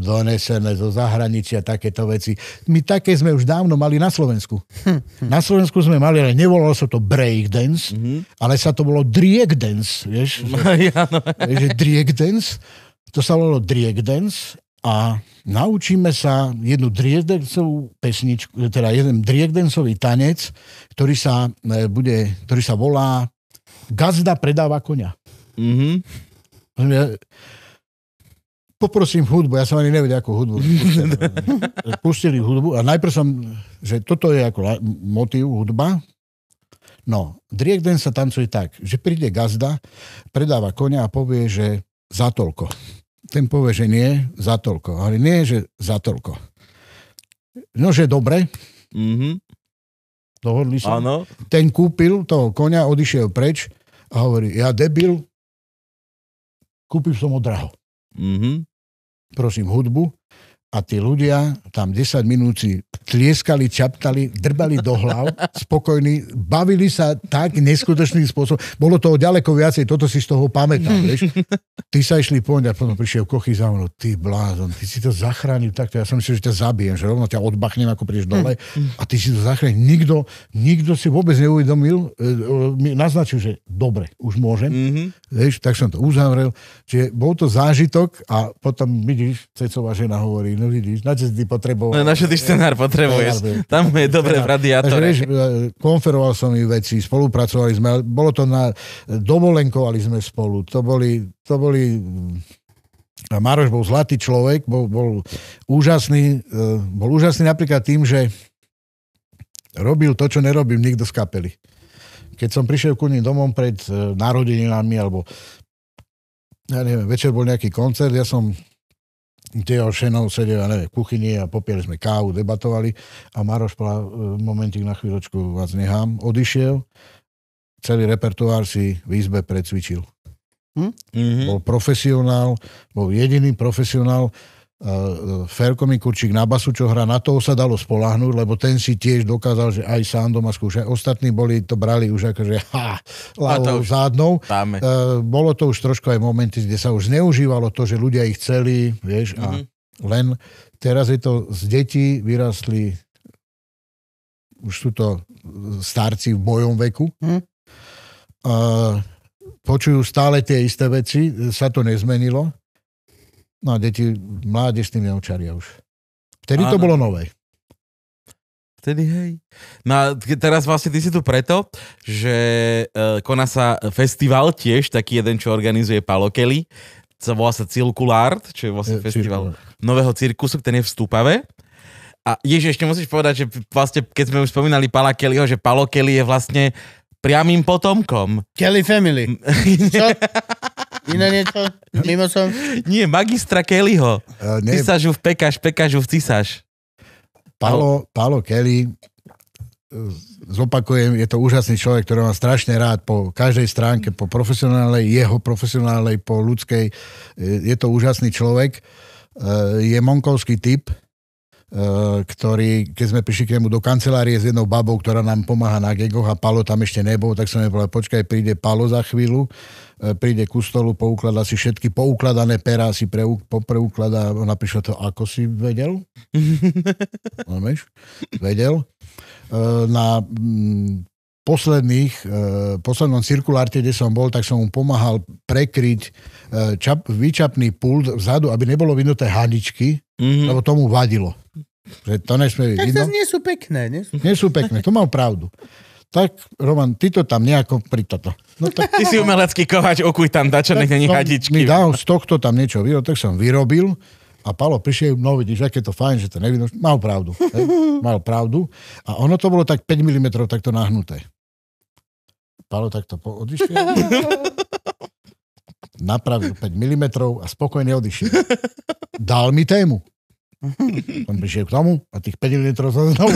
Donesené zo zahraničia takéto veci. My také sme už dávno mali na Slovensku. Hm, hm. na Slovensku sme mali, ale nevolalo sa to breakdance, mm-hmm. ale sa to bolo driekdance, vieš? Že, vieš, no. že driekdance, to sa volalo driekdance a naučíme sa jednu driekdanceovú pesničku, teda jeden driekdanceový tanec, ktorý sa, e, bude, ktorý sa volá Gazda predáva konia. Mm-hmm. Ja, poprosím hudbu, ja som ani nevedel, akú hudbu. Pustili hudbu a najprv som, že toto je ako motív, hudba. No, Driek Den sa tancuje tak, že príde gazda, predáva konia a povie, že za toľko. Ten povie, že nie, za toľko. Ale nie, že za toľko. No, že dobre. Mm-hmm. Dohodli sa. Ten kúpil toho konia, odišiel preč a hovorí, ja debil, kúpil som ho draho. Mm-hmm. Prosím, hudbu a tí ľudia tam 10 minút si tlieskali, čaptali, drbali do hlav, spokojní, bavili sa tak neskutočným spôsobom. Bolo toho ďaleko viacej, toto si z toho pamätám, vieš. Ty sa išli poň a potom prišiel kochy za mnou, ty blázon, ty si to zachránil takto, ja som myslel, že ťa zabijem, že rovno ťa odbachnem, ako prídeš dole a ty si to zachránil. Nikto, nikto si vôbec neuvedomil, e, e, mi naznačil, že dobre, už môžem, mm-hmm. vieš, tak som to uzavrel. Čiže bol to zážitok a potom vidíš, cecová žena hovorí, no vidíš, na čo ty potreboval. No, na čo ty scenár potrebuješ. Tam je dobré v radiátore. Vieš, e, konferoval som ju veci, spolupracovali sme, bolo to na, dovolenkovali sme spolu, to boli, to boli a Maroš bol zlatý človek, bol, bol úžasný, e, bol úžasný napríklad tým, že robil to, čo nerobím nikto z kapely. Keď som prišiel ku ním domom pred e, narodeninami alebo ja neviem, večer bol nejaký koncert, ja som Teo Šenov sedel neviem, v kuchyni a popieli sme kávu, debatovali a Maroš Pla, momentík na chvíľočku vás nechám, odišiel, celý repertoár si v izbe precvičil. Hm? Mm-hmm. Bol profesionál, bol jediný profesionál, Eh, Ferko Mikurčík na basu, čo hrá, na toho sa dalo spolahnuť, lebo ten si tiež dokázal, že aj sám doma skúša. Ostatní boli, to brali už akože ha, ľavou zádnou. Uh, Bolo to už trošku aj momenty, kde sa už zneužívalo to, že ľudia ich chceli, vieš, mm-hmm. a mhm. len teraz je to z detí vyrastli už sú to starci v mojom veku. Hm? Uh, počujú stále tie isté veci, sa to nezmenilo No a deti, mládež s tým neočaria už. Vtedy Áno. to bolo nové. Vtedy hej. No a teraz vlastne ty si tu preto, že e, koná sa festival tiež, taký jeden, čo organizuje Palo Kelly. Sa volá sa Cirkulár, čo je vlastne je, festival cirkulár. nového cirkusu, ten je v Stúpave. A Ježiš, ešte musíš povedať, že vlastne, keď sme už spomínali Pala Kellyho, že Palo Kelly je vlastne priamým potomkom. Kelly family. Čo? Iné niečo? Mimo som? Nie, magistra Kellyho. Uh, e, ne... Cisažu v Pekaš, Pekažu v Cisaž. Palo, Palo Kelly, e, zopakujem, je to úžasný človek, ktorý mám strašne rád po každej stránke, po profesionálnej, jeho profesionálnej, po ľudskej. E, je to úžasný človek. Je monkovský typ, ktorý, keď sme prišli k nemu do kancelárie s jednou babou, ktorá nám pomáha na gegoch a Palo tam ešte nebol, tak som mi povedal, počkaj, príde Palo za chvíľu E, príde ku stolu, poukladá si všetky poukladané perá, si preukladá a napíše to, ako si vedel. No, Vámeš? vedel. E, na mm, posledných, e, poslednom cirkulárte, kde som bol, tak som mu pomáhal prekryť čap, vyčapný pult vzadu, aby nebolo vynuté hadičky, mm-hmm. lebo tomu vadilo. Že to nesmie Tak nie sú pekné. nie sú pekné, to mal pravdu tak Roman, ty to tam nejako pri toto. No, tak... Ty si umelecký kovač, okuj tam dačanek, nech hadičky. Mi dal z tohto tam niečo vyrobil, tak som vyrobil a Palo prišiel, no vidíš, aké to fajn, že to nevidno. Mal pravdu. Hej? Mal pravdu. A ono to bolo tak 5 mm takto nahnuté. Palo takto odišiel. Napravil 5 mm a spokojne odišiel. Dal mi tému. On prišiel k tomu a tých 5 mm sa znovu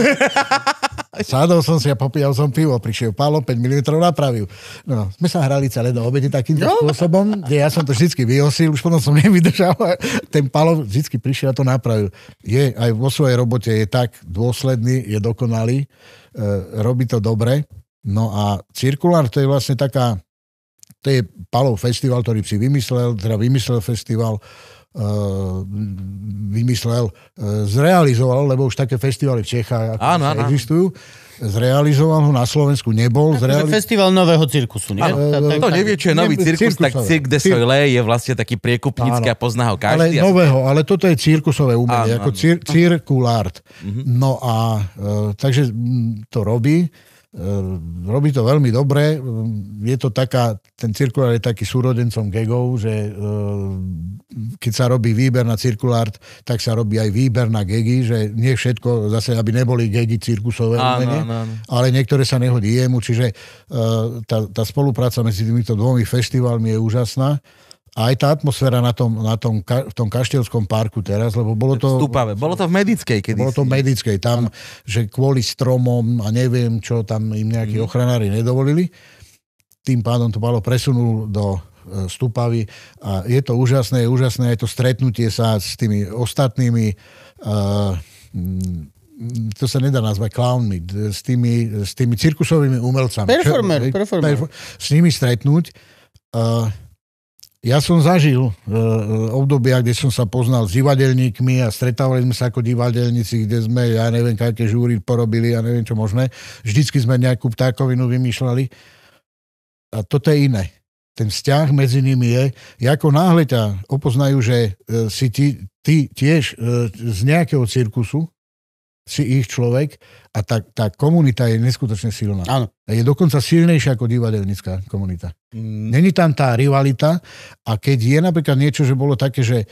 Sadol som si a popíjal som pivo. Prišiel Pálo, 5 mm napravil. No, sme sa hrali celé do obede takýmto no. spôsobom, kde ja som to vždycky vyhosil, už potom som nevydržal. A ten Pálo vždycky prišiel a to napravil. Je aj vo svojej robote, je tak dôsledný, je dokonalý, e, robí to dobre. No a cirkulár to je vlastne taká, to je Palov festival, ktorý si vymyslel, teda vymyslel festival, Eh, vymyslel, eh, zrealizoval, lebo už také festivaly v Čechách áno, áno. existujú. Zrealizoval ho na Slovensku, nebol. Akože zreali... Festival nového cirkusu, nie? Áno, to nevie, čo je nový cirkus, cirkusové. tak cirk de Soleil je vlastne taký priekupnícky a pozná ho každý. Ale nového, ale toto je cirkusové umenie, ako cir- cirkulár. Mhm. No a eh, takže mm, to robí. Eh, robí to veľmi dobre. Je to taká, ten cirkulár je taký súrodencom gegov, že eh, keď sa robí výber na cirkulár, tak sa robí aj výber na gegy, že nie všetko, zase aby neboli gegy cirkusové áno, umenie, áno, áno. ale niektoré sa nehodí jemu, čiže eh, tá, tá spolupráca medzi týmito dvomi festivalmi je úžasná aj tá atmosféra na tom, na tom, v tom kaštielskom parku teraz, lebo bolo to... Vstupavé. Bolo to v Medickej kedy. Bolo to v Medickej, tam, že kvôli stromom a neviem čo, tam im nejakí mhm. ochranári nedovolili. Tým pádom to malo presunul do e, Stupavy a je to úžasné, je úžasné aj to stretnutie sa s tými ostatnými uh, to sa nedá nazvať clownmi, s tými, s tými cirkusovými umelcami. Performer, čo, performer. Perfor- s nimi stretnúť. Uh, ja som zažil e, e, obdobia, kde som sa poznal s divadelníkmi a stretávali sme sa ako divadelníci, kde sme, ja neviem, aké žúry porobili, ja neviem, čo možné. Vždycky sme nejakú ptákovinu vymýšľali. A toto je iné. Ten vzťah medzi nimi je, ako náhle ťa opoznajú, že e, si ty, ty tiež e, z nejakého cirkusu, si ich človek a tá, tá komunita je neskutočne silná. Áno. Je dokonca silnejšia ako divadelnická komunita. Mm. Není tam tá rivalita a keď je napríklad niečo, že bolo také, že,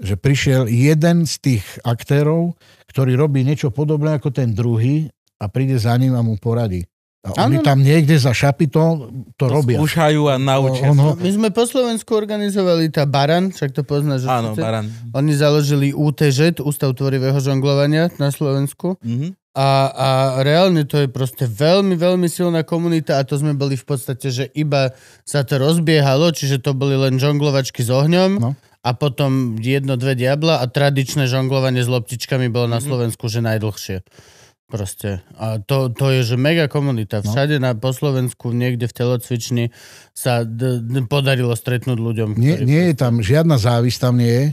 že prišiel jeden z tých aktérov, ktorý robí niečo podobné ako ten druhý a príde za ním a mu poradí. A ano, oni no. tam niekde za šapito to, to robia. Skúšajú a naučia. Ono... My sme po Slovensku organizovali tá Baran, však to poznáš. Áno, Baran. Oni založili UTŽ, Ústav tvorivého žonglovania na Slovensku. Mm-hmm. A, a reálne to je proste veľmi, veľmi silná komunita a to sme boli v podstate, že iba sa to rozbiehalo, čiže to boli len žonglovačky s ohňom. No a potom jedno, dve diabla a tradičné žonglovanie s loptičkami bolo na mhm. Slovensku, mm-hmm. že najdlhšie. Proste. A to, to je, že mega komunita. No. Všade no. na, po Slovensku, niekde v telocvični sa d- d- podarilo stretnúť ľuďom. Nie, nie proste... je tam, žiadna závisť tam nie je.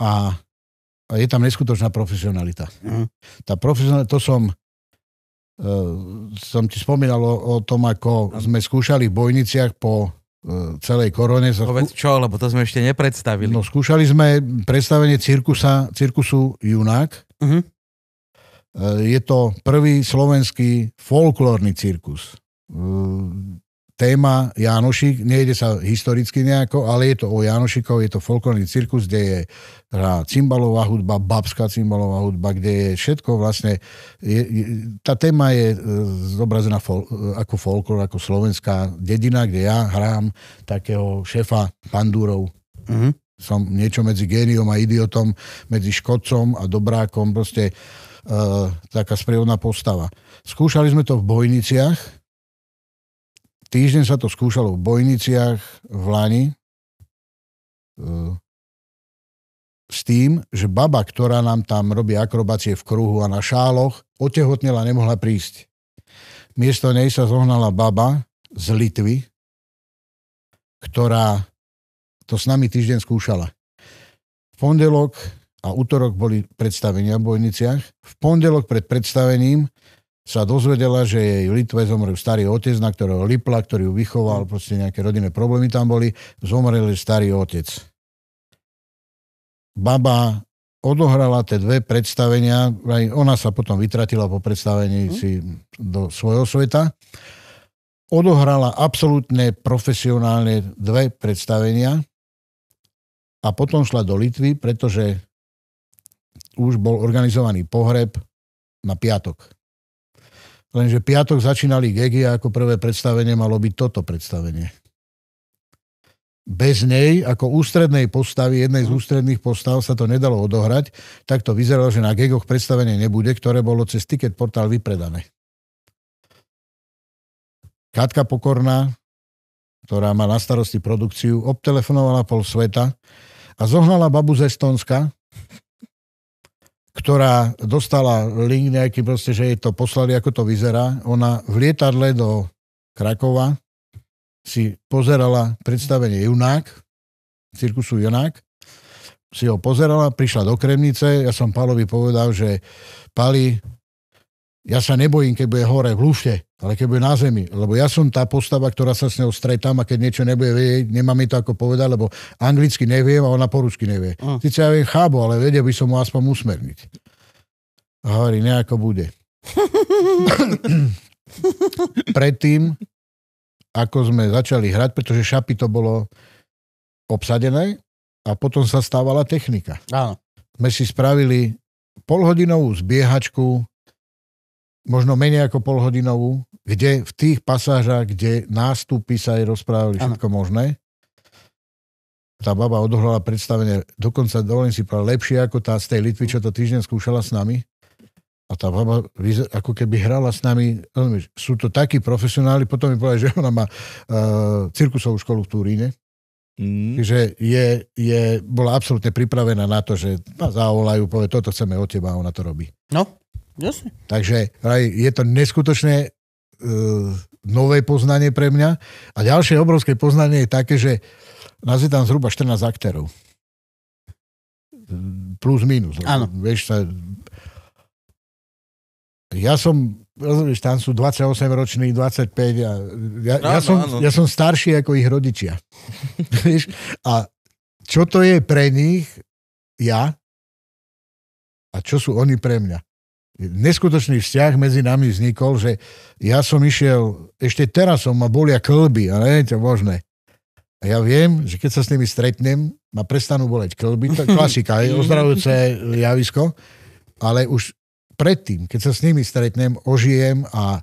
A, a je tam neskutočná profesionalita. Uh-huh. Mhm. Tá profesionalita, to som uh, som ti spomínal o, o tom, ako sme skúšali v Bojniciach po uh, celej korone. Povedz čo, lebo to sme ešte nepredstavili. No, skúšali sme predstavenie cirkusa, cirkusu Junák. Uh-huh. Eh, je to prvý slovenský folklórny cirkus. Eh, téma Janošik, nejde sa historicky nejako, ale je to o Janošikov, je to folklórny cirkus, kde je hra cymbalová hudba, babská cymbalová hudba, kde je všetko vlastne, je, je, tá téma je eh, zobrazená fol, ako folklór, ako slovenská dedina, kde ja hrám takého šefa pandúrov. Mm-hmm som niečo medzi géniom a idiotom, medzi škodcom a dobrákom, proste E, taká sprievodná postava. Skúšali sme to v Bojniciach. Týždeň sa to skúšalo v Bojniciach v Lani e, s tým, že baba, ktorá nám tam robí akrobácie v kruhu a na šáloch, otehotnela a nemohla prísť. Miesto nej sa zohnala baba z Litvy, ktorá to s nami týždeň skúšala. V pondelok a útorok boli predstavenia v Bojniciach. V pondelok pred predstavením sa dozvedela, že jej v Litve zomrel starý otec, na ktorého lipla, ktorý ju vychoval, proste nejaké rodinné problémy tam boli, zomrel starý otec. Baba odohrala tie dve predstavenia, aj ona sa potom vytratila po predstavení mm. si do svojho sveta, odohrala absolútne profesionálne dve predstavenia a potom šla do Litvy, pretože už bol organizovaný pohreb na piatok. Lenže piatok začínali gegy a ako prvé predstavenie malo byť toto predstavenie. Bez nej, ako ústrednej postavy, jednej z no. ústredných postav sa to nedalo odohrať, tak to vyzeralo, že na gegoch predstavenie nebude, ktoré bolo cez ticket portál vypredané. Katka Pokorná, ktorá má na starosti produkciu, obtelefonovala pol sveta a zohnala babu z Estonska, ktorá dostala link nejaký proste, že jej to poslali, ako to vyzerá. Ona v lietadle do Krakova si pozerala predstavenie Junák, cirkusu Junák, si ho pozerala, prišla do Kremnice, ja som Pálovi povedal, že Pali, ja sa nebojím, keď bude hore v lufte, ale keď bude na zemi, lebo ja som tá postava, ktorá sa s ňou stretám a keď niečo nebude vedieť, nemá mi to ako povedať, lebo anglicky neviem a ona po rusky nevie. Mm. Sice ja viem chábo, ale vedel by som mu aspoň usmerniť. A hovorí, nejako bude. Predtým, ako sme začali hrať, pretože šapy to bolo obsadené a potom sa stávala technika. Áno. Sme si spravili polhodinovú zbiehačku možno menej ako polhodinovú, kde v tých pasážach, kde nástupy sa aj rozprávali všetko ano. možné. Tá baba odohrala predstavenie, dokonca dovolím si povedať, lepšie ako tá z tej Litvy, čo to týždeň skúšala s nami. A tá baba ako keby hrala s nami, sú to takí profesionáli, potom mi povedali, že ona má uh, cirkusovú školu v Turíne, Mm. Že je, je, bola absolútne pripravená na to, že zaolajú, povie, toto chceme od teba a ona to robí. No. Jasne. Takže aj je to neskutočné uh, nové poznanie pre mňa. A ďalšie obrovské poznanie je také, že nás je tam zhruba 14 aktérov. Plus, minus. Áno. Vieš, sa... Ja som, rozumieš, tam sú 28 roční, 25 a ja, áno, ja, som, ja som starší ako ich rodičia. A čo to je pre nich ja a čo sú oni pre mňa? neskutočný vzťah medzi nami vznikol, že ja som išiel, ešte teraz som ma bolia klby, ale nie je to možné. A ja viem, že keď sa s nimi stretnem, ma prestanú boleť klby, to je klasika, je ozdravujúce javisko, ale už predtým, keď sa s nimi stretnem, ožijem a e,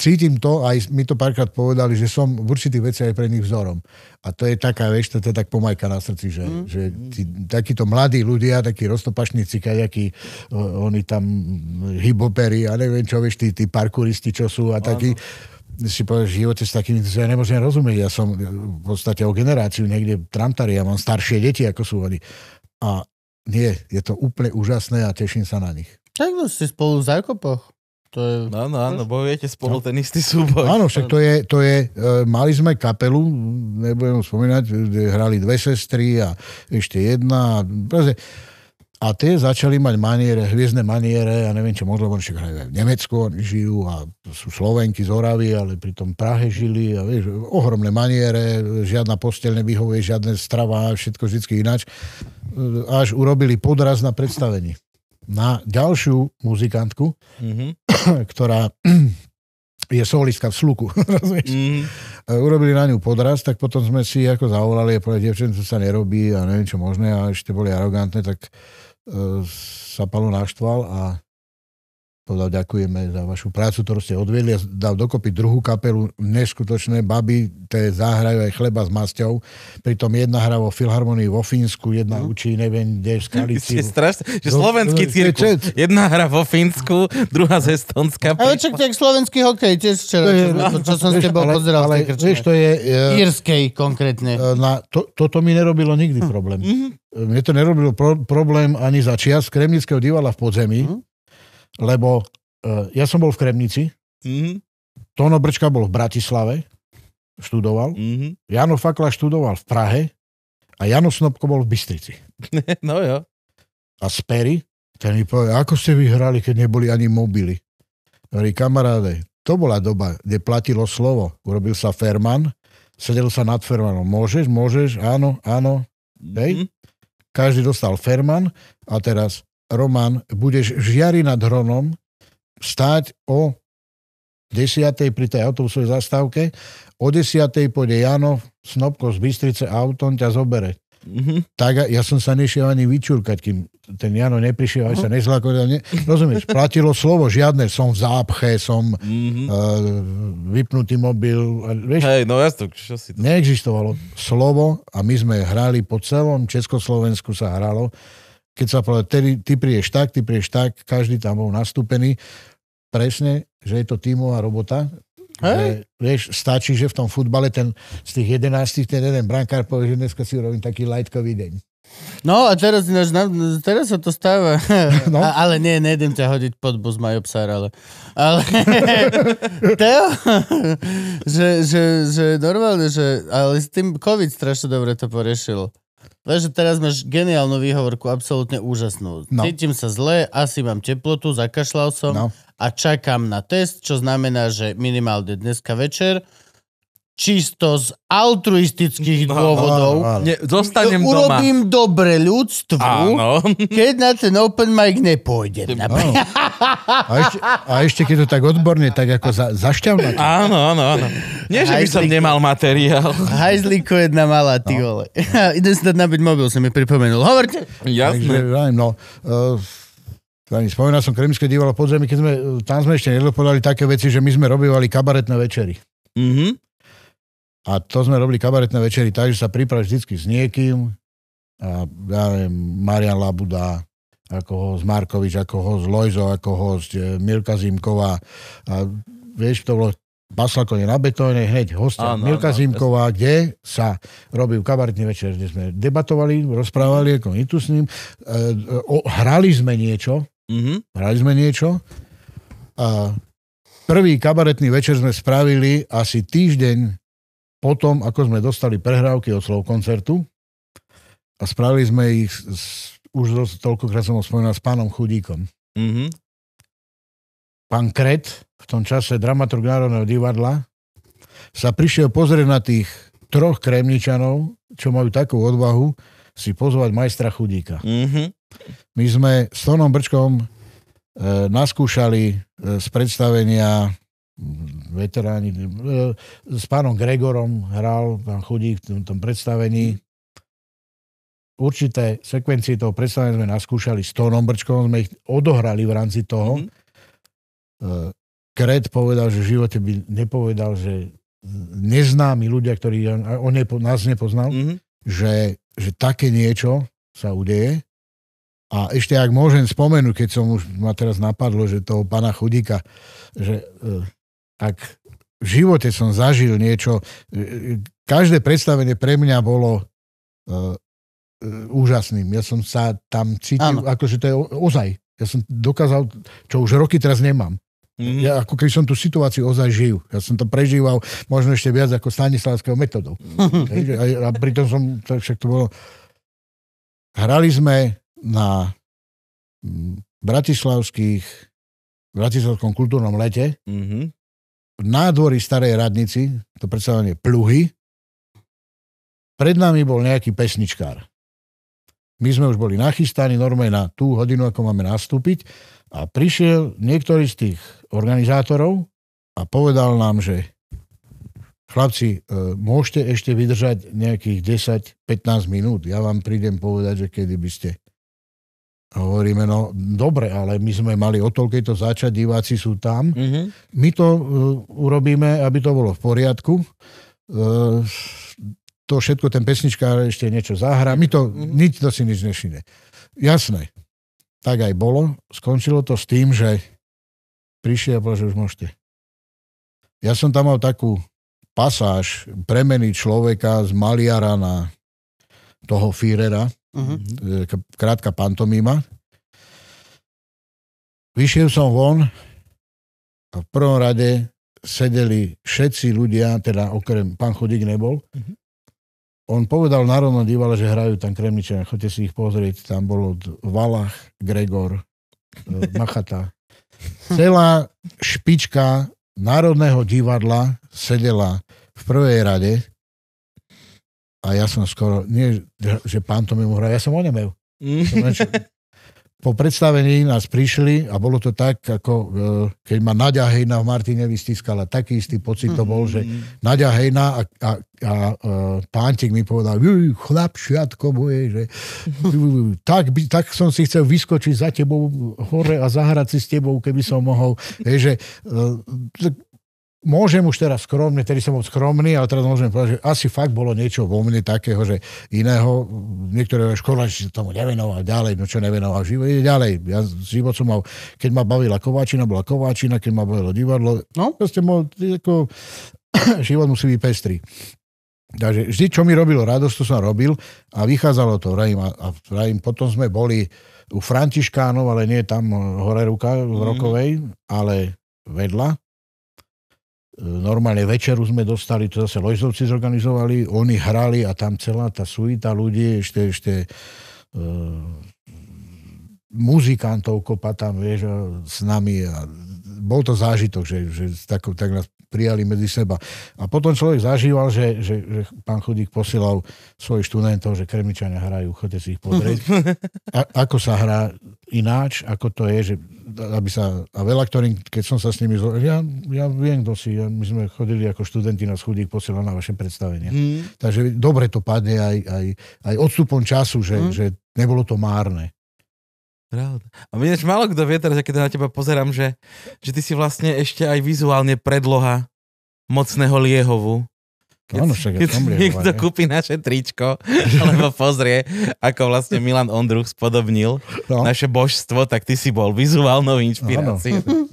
cítim to, aj mi to párkrát povedali, že som v určitých veciach aj pre nich vzorom. A to je taká, vec, to, je teda tak pomajka na srdci, že, mm. že tí, takíto mladí ľudia, takí roztopašníci, kajakí, oni tam hiboperi a neviem čo, vieš, tí, tí parkuristi, čo sú a takí. Si povedal, že živote s takými, ja nemôžem rozumieť, ja som v podstate o generáciu niekde tramtari, ja mám staršie deti, ako sú oni. A nie, je to úplne úžasné a teším sa na nich. Tak no, si spolu v zákopoch. To je... Áno, áno, bojujete spolu no. ten istý súboj. Áno, však to je, to je e, mali sme kapelu, nebudem spomínať, kde hrali dve sestry a ešte jedna. A, tie začali mať maniere, hviezdne maniere, ja neviem, čo možno, však hrajú v Nemecku, oni žijú a sú Slovenky z Oravy, ale pri tom Prahe žili a vieš, ohromné maniere, žiadna posteľ nevyhovuje, žiadne strava, všetko vždy ináč. E, až urobili podraz na predstavení na ďalšiu muzikantku, mm-hmm. ktorá je solistka v sluku, rozumieš? Mm. Urobili na ňu podraz, tak potom sme si ako zavolali a povedali, dievčence sa nerobí a neviem čo možné a ešte boli arogantné, tak e, sa Palo naštval a povedal, ďakujeme za vašu prácu, ktorú ste odvedli. Dal dokopy druhú kapelu, neskutočné baby, tie zahrajú aj chleba s masťou. Pritom jedna hra vo Filharmonii vo Fínsku, jedna no. učí, neviem, kde v Skalici. strašné, že slovenský cirkus. Jedna hra vo Fínsku, druhá z Estonska. Ale čo tak slovenský hokej tiež čo, čo, čo som s tebou pozeral. Ale, vieš, to je... Uh, Írskej konkrétne. Eh, na, to, toto mi nerobilo nikdy hm. problém. mm Mne to nerobilo pro, problém ani za čias Kremnického divala v podzemí. mm lebo uh, ja som bol v Kremnici, mm-hmm. Tono Brčka bol v Bratislave, študoval, mm-hmm. Jano Fakla študoval v Prahe a Jano Snobko bol v Bystrici. no jo. A z Pery, ten mi povedal, ako ste vyhrali, keď neboli ani mobily. Hovorí, kamaráde, to bola doba, kde platilo slovo. Urobil sa Ferman, sedel sa nad Fermanom. Môžeš, môžeš, áno, áno. Hej. Mm-hmm. Každý dostal Ferman a teraz Roman, budeš v žiari nad Hronom stáť o 10. pri tej autobusovej zastávke, o 10. pôjde Jano, Snobko z Bystrice autom ťa zobere. Mm-hmm. Tak ja som sa nešiel ani vyčúrkať, kým ten Jano neprišiel, aj sa mhm. nezlakol. Ne, rozumieš, platilo slovo, žiadne, som v zápche, som mm-hmm. uh, vypnutý mobil. Vieš, Hej, no to, čo si to... Neexistovalo slovo a my sme hrali po celom Československu sa hralo keď sa povedal, ty, ty prieš tak, ty prieš tak, každý tam bol nastúpený. Presne, že je to tímová robota. Hey. Že, vieš, stačí, že v tom futbale ten, z tých 11 ten jeden brankár povie, že dneska si urobím taký lajtkový deň. No a teraz, teraz sa to stáva. No. A, ale nie, nejdem ťa hodiť pod bus Majopsar, ale... ale to, že, že, že normálne, že... Ale s tým COVID strašne dobre to poriešil že teraz máš geniálnu výhovorku, absolútne úžasnú. No. Cítim sa zle, asi mám teplotu, zakašľal som no. a čakám na test, čo znamená, že minimálne dneska večer čisto z altruistických no, dôvodov. No, no, no. Ne, no. zostanem Urobím doma. dobre ľudstvu, áno. keď na ten open mic nepôjdem. No. A, ešte, a ešte keď to tak odborne, tak ako za, zašťavná. Áno, áno, áno. Nie, že by som nemal materiál. Hajzliko jedna malá, ty no. vole. Idem si dať nabiť mobil, som mi pripomenul. Hovorte. Jasne. Takže, no, uh, Spomínal som Kremické divadlo podzemí, keď sme, tam sme ešte nedopodali také veci, že my sme robívali kabaretné večery. Mm-hmm. A to sme robili kabaretné večery tak, že sa pripravíš vždy s niekým. A ja neviem, Marian Labuda, ako z Markovič, ako ho z Lojzo, ako z e, Milka Zimková. A vieš, to bolo Baslakone na betóne, hneď hostia áno, Milka áno, Zimková, kde sa robil kabaretný večer, kde sme debatovali, rozprávali, ako tu s ním. E, o, hrali sme niečo, mm-hmm. hrali sme niečo. A prvý kabaretný večer sme spravili asi týždeň potom, ako sme dostali prehrávky od slov koncertu a spravili sme ich, s, už toľkokrát som ho s pánom Chudíkom. Mm-hmm. Pán Kret, v tom čase dramaturg Národného divadla, sa prišiel pozrieť na tých troch kremničanov, čo majú takú odvahu, si pozvať majstra Chudíka. Mm-hmm. My sme s Tonom Brčkom e, naskúšali e, z predstavenia veteráni. Eh, s pánom Gregorom hral, pán Chudík, v tom predstavení. Určité sekvencie toho predstavenia sme naskúšali s Tónom Brčkom, sme ich odohrali v rámci toho. Mm-hmm. povedal, že v živote by nepovedal, že neznámi ľudia, ktorí on nepo, nás nepoznal, mm-hmm. že, že také niečo sa udeje. A ešte ak môžem spomenúť, keď som už ma teraz napadlo, že toho pána Chudíka, že eh, tak v živote som zažil niečo. E, každé predstavenie pre mňa bolo uh, uh, úžasným. Ja som sa tam cítil, ano. akože to je o, ozaj. Ja som dokázal, čo už roky teraz nemám. Mm. Ja ako keby som tú situáciu ozaj žil. Ja som to prežíval možno ešte viac ako Stanislavského metodou. Mhm. a, a pritom som, to, však to bolo... Hrali sme na mm, bratislavských, bratislavskom kultúrnom lete mm-hmm v nádvorí starej radnici, to predstavenie pluhy, pred nami bol nejaký pesničkár. My sme už boli nachystaní normálne na tú hodinu, ako máme nastúpiť a prišiel niektorý z tých organizátorov a povedal nám, že chlapci, e, môžete ešte vydržať nejakých 10-15 minút. Ja vám prídem povedať, že kedy by ste hovoríme, no dobre, ale my sme mali o to začať, diváci sú tam. Mm-hmm. My to uh, urobíme, aby to bolo v poriadku. Uh, to všetko, ten pesnička ešte niečo zahrá. My to, mm-hmm. nič, to si nič nešine. Jasné. Tak aj bolo. Skončilo to s tým, že prišiel a povedal, že už môžete. Ja som tam mal takú pasáž premeny človeka z maliara na toho Führera, Uh-huh. Krátka pantomíma. Vyšiel som von a v prvom rade sedeli všetci ľudia, teda okrem pán Chodík nebol. Uh-huh. On povedal národnom divale, že hrajú tam Kremničania, chodte si ich pozrieť, tam bolo Valach, Gregor, eh, Machata. Celá špička Národného divadla sedela v prvej rade a ja som skoro, nie, že pán to mu hra, ja som onemel. Mm. po predstavení nás prišli a bolo to tak, ako e, keď ma Nadia Hejna v Martine vystiskala. Taký istý pocit to bol, že mm-hmm. Nadia Hejna a, a, a, a e, pántik mi povedal, chlapšiatko moje, že tak, by, tak som si chcel vyskočiť za tebou hore a zahrať si s tebou, keby som mohol. Hej, že, e, Môžem už teraz skromne, tedy som bol skromný, ale teraz môžem povedať, že asi fakt bolo niečo vo mne takého, že iného, niektoré škola, že tomu nevenoval ďalej, no čo nevenoval, život ide ďalej. Ja život som mal, keď ma bavila kováčina, bola kováčina, keď ma bavilo divadlo, no proste mal, ako, život musí byť pestrý. Takže vždy, čo mi robilo radosť, to som robil a vychádzalo to, vrajím, a vrajím, potom sme boli u Františkánov, ale nie tam eh, hore ruka v mhm. Rokovej, mm. ale vedľa normálne večeru sme dostali, to zase Lojzovci zorganizovali, oni hrali a tam celá tá suita ľudí, ešte, ešte muzikantov kopa tam, vieš, s nami. A bol to zážitok, že, že tak, tak nás prijali medzi seba. A potom človek zažíval, že, že, že pán Chudík posielal svojich študentov, že kremičania hrajú, chodte si ich pozrieť. A, ako sa hrá ináč, ako to je, že aby sa, a veľa ktorým, keď som sa s nimi zložil, ja, ja viem, kto si, ja, my sme chodili ako študenti na Chudík posielal na vaše predstavenie. Mm. Takže dobre to padne aj, aj, aj odstupom času, že, mm. že nebolo to márne. Pravda. A mne málo kto vie teraz, keď na teba pozerám, že, že ty si vlastne ešte aj vizuálne predloha mocného Liehovu. Keď, Áno, však, keď somrie, niekto kúpi naše tričko, alebo pozrie, ako vlastne Milan Ondruch spodobnil no. naše božstvo, tak ty si bol vizuálnou inšpiráciou. No,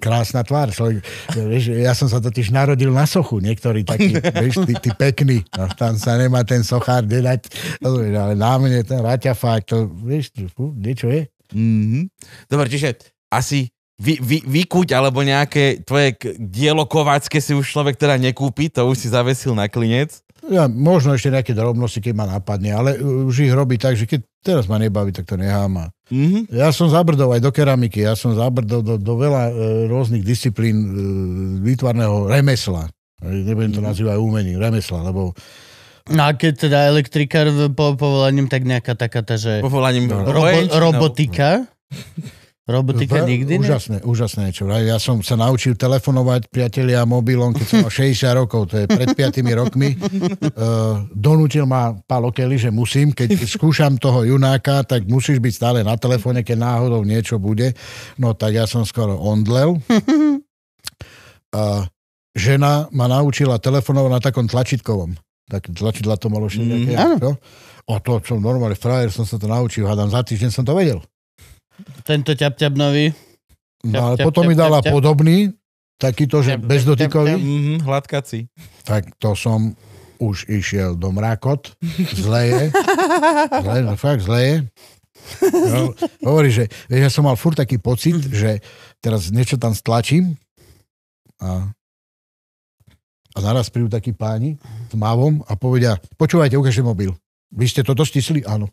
Krásna tvár. Človek, vieš, ja som sa totiž narodil na sochu, niektorí takí, vieš, ty, ty pekný. No, tam sa nemá ten sochár dedať, ale na mne ten raťafák, to, vieš, fú, niečo je. Mm-hmm. Dobre, čiže asi vy, vy, vykuť alebo nejaké tvoje dielo kovácké si už človek teda nekúpi, to už si zavesil na klinec. Ja, možno ešte nejaké drobnosti, keď ma napadne, ale už ich robí tak, že keď teraz ma nebaví, tak to nechám. Mm-hmm. Ja som zabrdol aj do keramiky, ja som zabrdol do, do veľa e, rôznych disciplín e, výtvarného remesla. E, nebudem to mhm. nazývať umením, remesla, lebo No a keď teda elektrikár po povolaním, tak nejaká taká tá, že... Povolaním no. robo- no. robotika. No. Robotika nikdy ne? Úžasné, úžasné Ja som sa naučil telefonovať priatelia mobilom, keď som mal 60 rokov, to je pred 5 rokmi. Uh, donútil ma Palo Kelly, že musím, keď skúšam toho junáka, tak musíš byť stále na telefóne, keď náhodou niečo bude. No tak ja som skoro ondlel. Uh, žena ma naučila telefonovať na takom tlačítkovom. tak tlačidla to malo všetko. Mm, O to som normálne frajer, som sa to naučil, hádam, za týždeň som to vedel. Tento ťap nový. no, ale ťap, potom ťap, mi dala ťap, podobný, takýto, že ťap, bezdotykový. Ťap, ťap, mhm, hladkací. Tak to som už išiel do mrakot. Zle je. Zle, no fakt zle je. No, hovorí, že vieš, ja som mal furt taký pocit, mhm. že teraz niečo tam stlačím a, a naraz prídu takí páni mávom a povedia, počúvajte, ukážte mobil. Vy ste to stisli? Áno.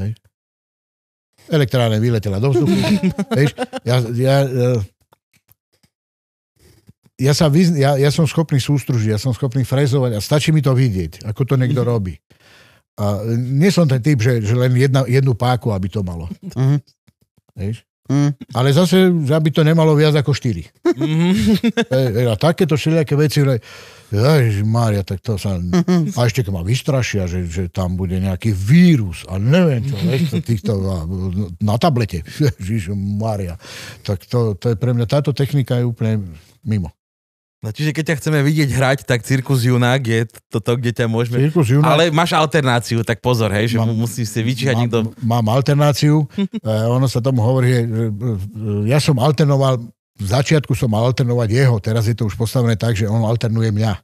Hej. elektrárne vyletela do vzduchu. Vieš, ja, ja, eh, ja, sa vyz, ja, ja som schopný sústružiť, ja som schopný frezovať a stačí mi to vidieť, ako to niekto mhm. robí. A nie som ten typ, že, že len jedna, jednu páku, aby to malo. Uh-huh. Vieš? Mm. Ale zase, aby to nemalo viac ako 4. Mm-hmm. E, a takéto všelijaké veci, že Mária, tak to sa... Mhm. A ešte keď ma vystrašia, že, že tam bude nejaký vírus a neviem čo, týchto, na, na tablete. Ježiš Mária. Tak to, to je pre mňa, táto technika je úplne mimo. No čiže keď ťa chceme vidieť hrať, tak Cirkus Junák je toto, kde ťa môžeme... Cirkus Junák... Ale máš alternáciu, tak pozor, hej, že mám, musíš si vyčíhať niekto... Mám alternáciu, e, ono sa tomu hovorí, že e, e, ja som alternoval, v začiatku som mal alternovať jeho, teraz je to už postavené tak, že on alternuje mňa.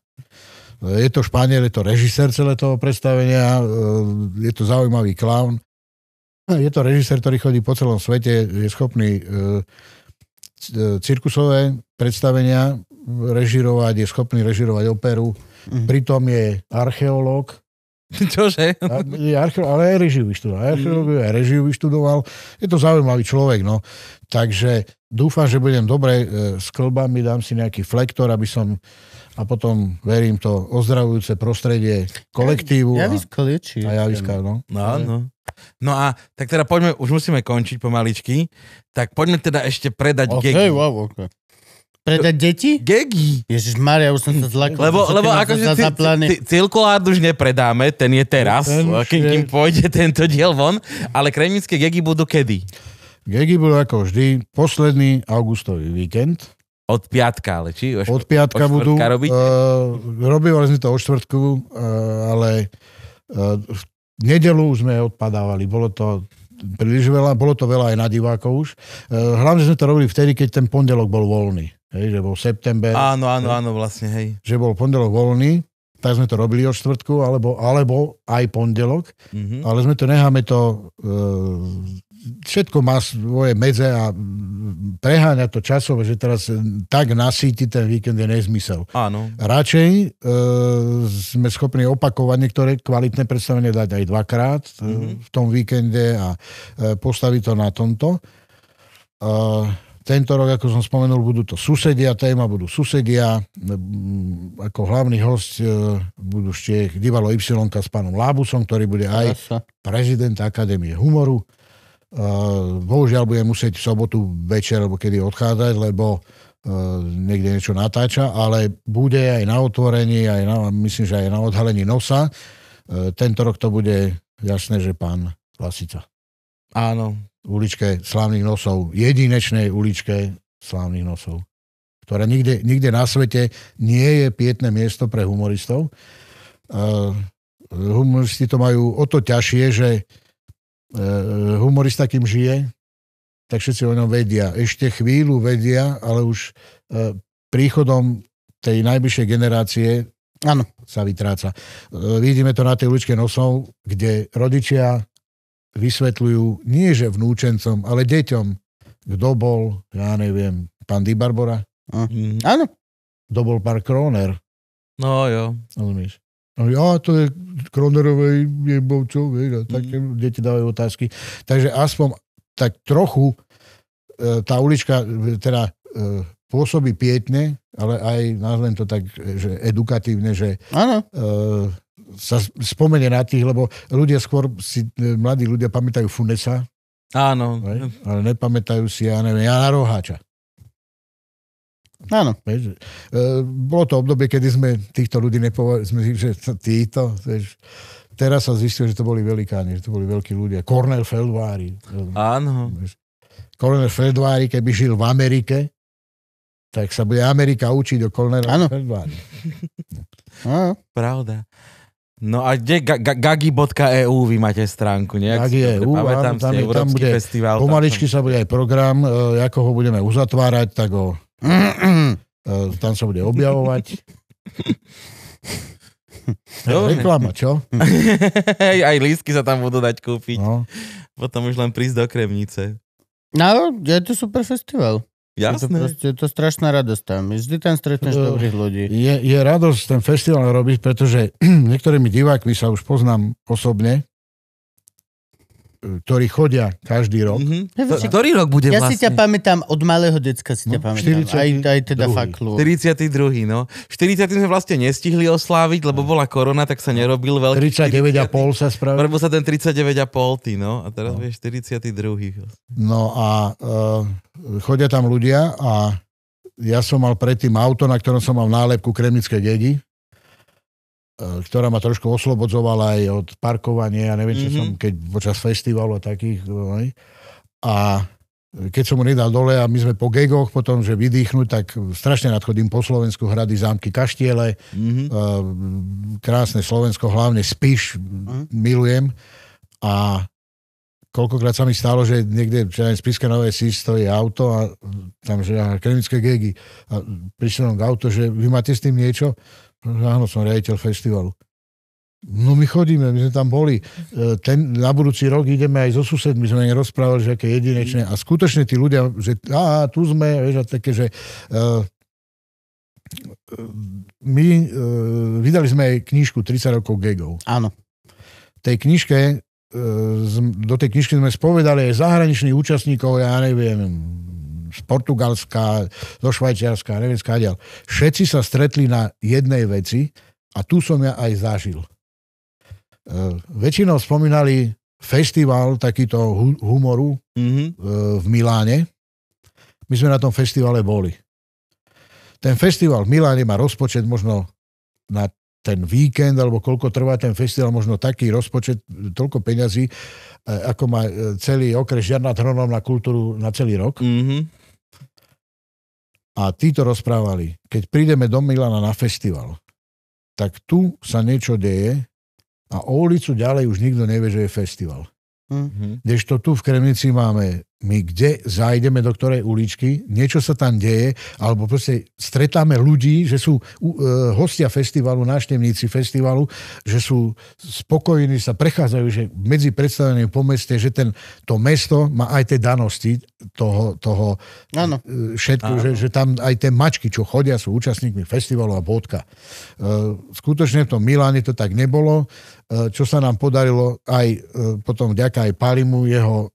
Je to Španiel, je to režisér celé toho predstavenia, je to zaujímavý clown. Je to režisér, ktorý chodí po celom svete, je schopný cirkusové predstavenia režirovať, je schopný režirovať operu, mm. pritom je archeológ. Čože? A, je archeolog, ale aj režiu vyštudoval. Archeolog, mhm. aj režiu vyštudoval. Je to zaujímavý človek, no. Takže dúfam, že budem dobre e, s klbami, dám si nejaký flektor, aby som a potom, verím, to ozdravujúce prostredie kolektívu. Ja, javisko a, lieči. A javiska, no. No, no. No a tak teda poďme, už musíme končiť pomaličky, tak poďme teda ešte predať okay, gigy. Wow, okay. Predať deti? Gegi. Ježiš Maria, už som sa zlakol. Lebo, lebo akože cirkulárd už nepredáme, ten je teraz, ten kým, pôjde tento diel von, ale kremnické gegi budú kedy? Gegy budú ako vždy posledný augustový víkend. Od piatka, ale či? O od piatka budú. Robiť? Uh, eh, robívali sme to o štvrtku, uh, ale uh, v nedelu už sme odpadávali. Bolo to príliš veľa, bolo to veľa aj na divákov už. Hlavne sme to robili vtedy, keď ten pondelok bol voľný. Hej, že bol september. Áno, áno, hej, áno, vlastne, hej. Že bol pondelok voľný, tak sme to robili od štvrtku, alebo, alebo aj pondelok, mm-hmm. ale sme to necháme to, e, všetko má svoje medze a preháňa to časovo, že teraz tak nasíti ten víkend je nezmysel. Áno. Radšej e, sme schopní opakovať niektoré kvalitné predstavenie dať aj dvakrát mm-hmm. e, mhm. v tom víkende a e, postaviť to na tomto. E, tento rok, ako som spomenul, budú to susedia, téma budú susedia. Mm, ako hlavný host e, budú ešte divalo Y s pánom Lábusom, ktorý bude aj prezident Akadémie humoru. E, bohužiaľ budem musieť v sobotu večer, alebo kedy odchádzať, lebo e, niekde niečo natáča, ale bude aj na otvorení, aj na, myslím, že aj na odhalení nosa. Tento rok to bude jasné, že pán Lasica. Áno, uličke Slávnych nosov, jedinečnej uličke Slávnych nosov, ktorá nikde, nikde na svete nie je pietné miesto pre humoristov. Uh, humoristi to majú o to ťažšie, že uh, humorista, kým žije, tak všetci o ňom vedia. Ešte chvíľu vedia, ale už uh, príchodom tej najbližšej generácie Áno. sa vytráca. E, vidíme to na tej uličke nosov, kde rodičia vysvetľujú nie že vnúčencom, ale deťom, kto bol, ja neviem, pán Di Barbora. Mm. Áno. Kto bol pán Kroner. No jo. Rozumieš? No, ja, to je Kronerovej, je bol čo, vieš, tak mm. deti dávajú otázky. Takže aspoň tak trochu e, tá ulička, e, teda e, pôsobí pietne, ale aj nazvem to tak, že edukatívne, že ano. Eh, sa spomene na tých, lebo ľudia skôr, si, eh, mladí ľudia pamätajú Funesa. Áno. Ne? Ale nepamätajú si, ja neviem, Jana Roháča. Áno. Veď, eh, bolo to obdobie, kedy sme týchto ľudí nepovedali, sme že títo, vieš, teraz sa zistilo, že to boli velikáni, že to boli veľkí ľudia. Cornel Feldvári. Áno. Veď, Kornel Feldvári, keby žil v Amerike, tak sa bude Amerika učiť o Áno. Pravda. No a kde ga, ga, gagi.eu vy máte stránku, nie? Gagi.eu, tam, tam, je, tam bude, festival, pomaličky tam... sa bude aj program, e, ako ho budeme uzatvárať, tak ho e, tam sa bude objavovať. Reklama, čo? aj lístky sa tam budú dať kúpiť. No. Potom už len prísť do Kremnice. No, je to super festival. Jasné. Je to, proste, je to strašná radosť tam. Vždy tam stretneš to, dobrých ľudí. Je, je radosť ten festival robiť, pretože niektorými divákmi sa už poznám osobne E, ktorí chodia každý rok. Mm-hmm. To, ktorý rok bude ja vlastne? Ja si ťa pamätám, od malého decka si ťa no, pamätám. 40. Aj, aj teda faklu. 42. no. 40. sme vlastne nestihli osláviť, lebo no. bola korona, tak sa nerobil veľký. 39,5 sa spravil. Lebo sa ten 39,5, ty, no. A teraz no. je 42. No a uh, chodia tam ľudia a ja som mal predtým auto, na ktorom som mal nálepku Kremnické dedi E, ktorá ma trošku oslobodzovala aj od parkovania, ja neviem, mm-hmm. čo som, keď počas festivalu a takých. No, a keď som mu nedal dole a my sme po gegoch potom, že vydýchnuť, tak strašne nadchodím po Slovensku, hrady, zámky, kaštiele, mm-hmm. krásne Slovensko, hlavne Spiš, mm-hmm. milujem. A koľkokrát sa mi stalo, že niekde v Spiske Nové si stojí auto a tam, že akademické gegy a prišlo k auto, že vy máte s tým niečo? No áno, som riaditeľ festivalu. No my chodíme, my sme tam boli. E, ten, na budúci rok ideme aj so susedmi, sme rozprávali, že aké jedinečné. A skutočne tí ľudia, že á, tu sme, vieš, a také, že uh, my uh, vydali sme aj knižku 30 rokov gegov. Áno. tej knižke, uh, do tej knižky sme spovedali aj zahraničných účastníkov, ja neviem, z Portugalska, zo Švajčiarska, neviem skáďal. Všetci sa stretli na jednej veci a tu som ja aj zažil. Uh, väčšinou spomínali festival takýto hu- humoru mm-hmm. uh, v Miláne. My sme na tom festivale boli. Ten festival v Miláne má rozpočet možno na ten víkend, alebo koľko trvá ten festival, možno taký rozpočet, toľko peňazí, e, ako má celý okres žiadna Hronom na kultúru na celý rok. Mm-hmm a títo rozprávali, keď prídeme do Milana na festival, tak tu sa niečo deje a o ulicu ďalej už nikto nevie, že je festival. Mm-hmm. Hm. to tu v Kremnici máme my kde zajdeme do ktorej uličky, niečo sa tam deje, alebo proste stretáme ľudí, že sú e, hostia festivalu, návštevníci festivalu, že sú spokojní, sa prechádzajú, že medzi predstavenými po meste, že ten, to mesto má aj tie danosti toho, toho ano. E, všetko, ano. Že, že tam aj tie mačky, čo chodia, sú účastníkmi festivalu a bodka. E, skutočne v tom Miláne to tak nebolo čo sa nám podarilo aj potom vďaka aj Palimu, jeho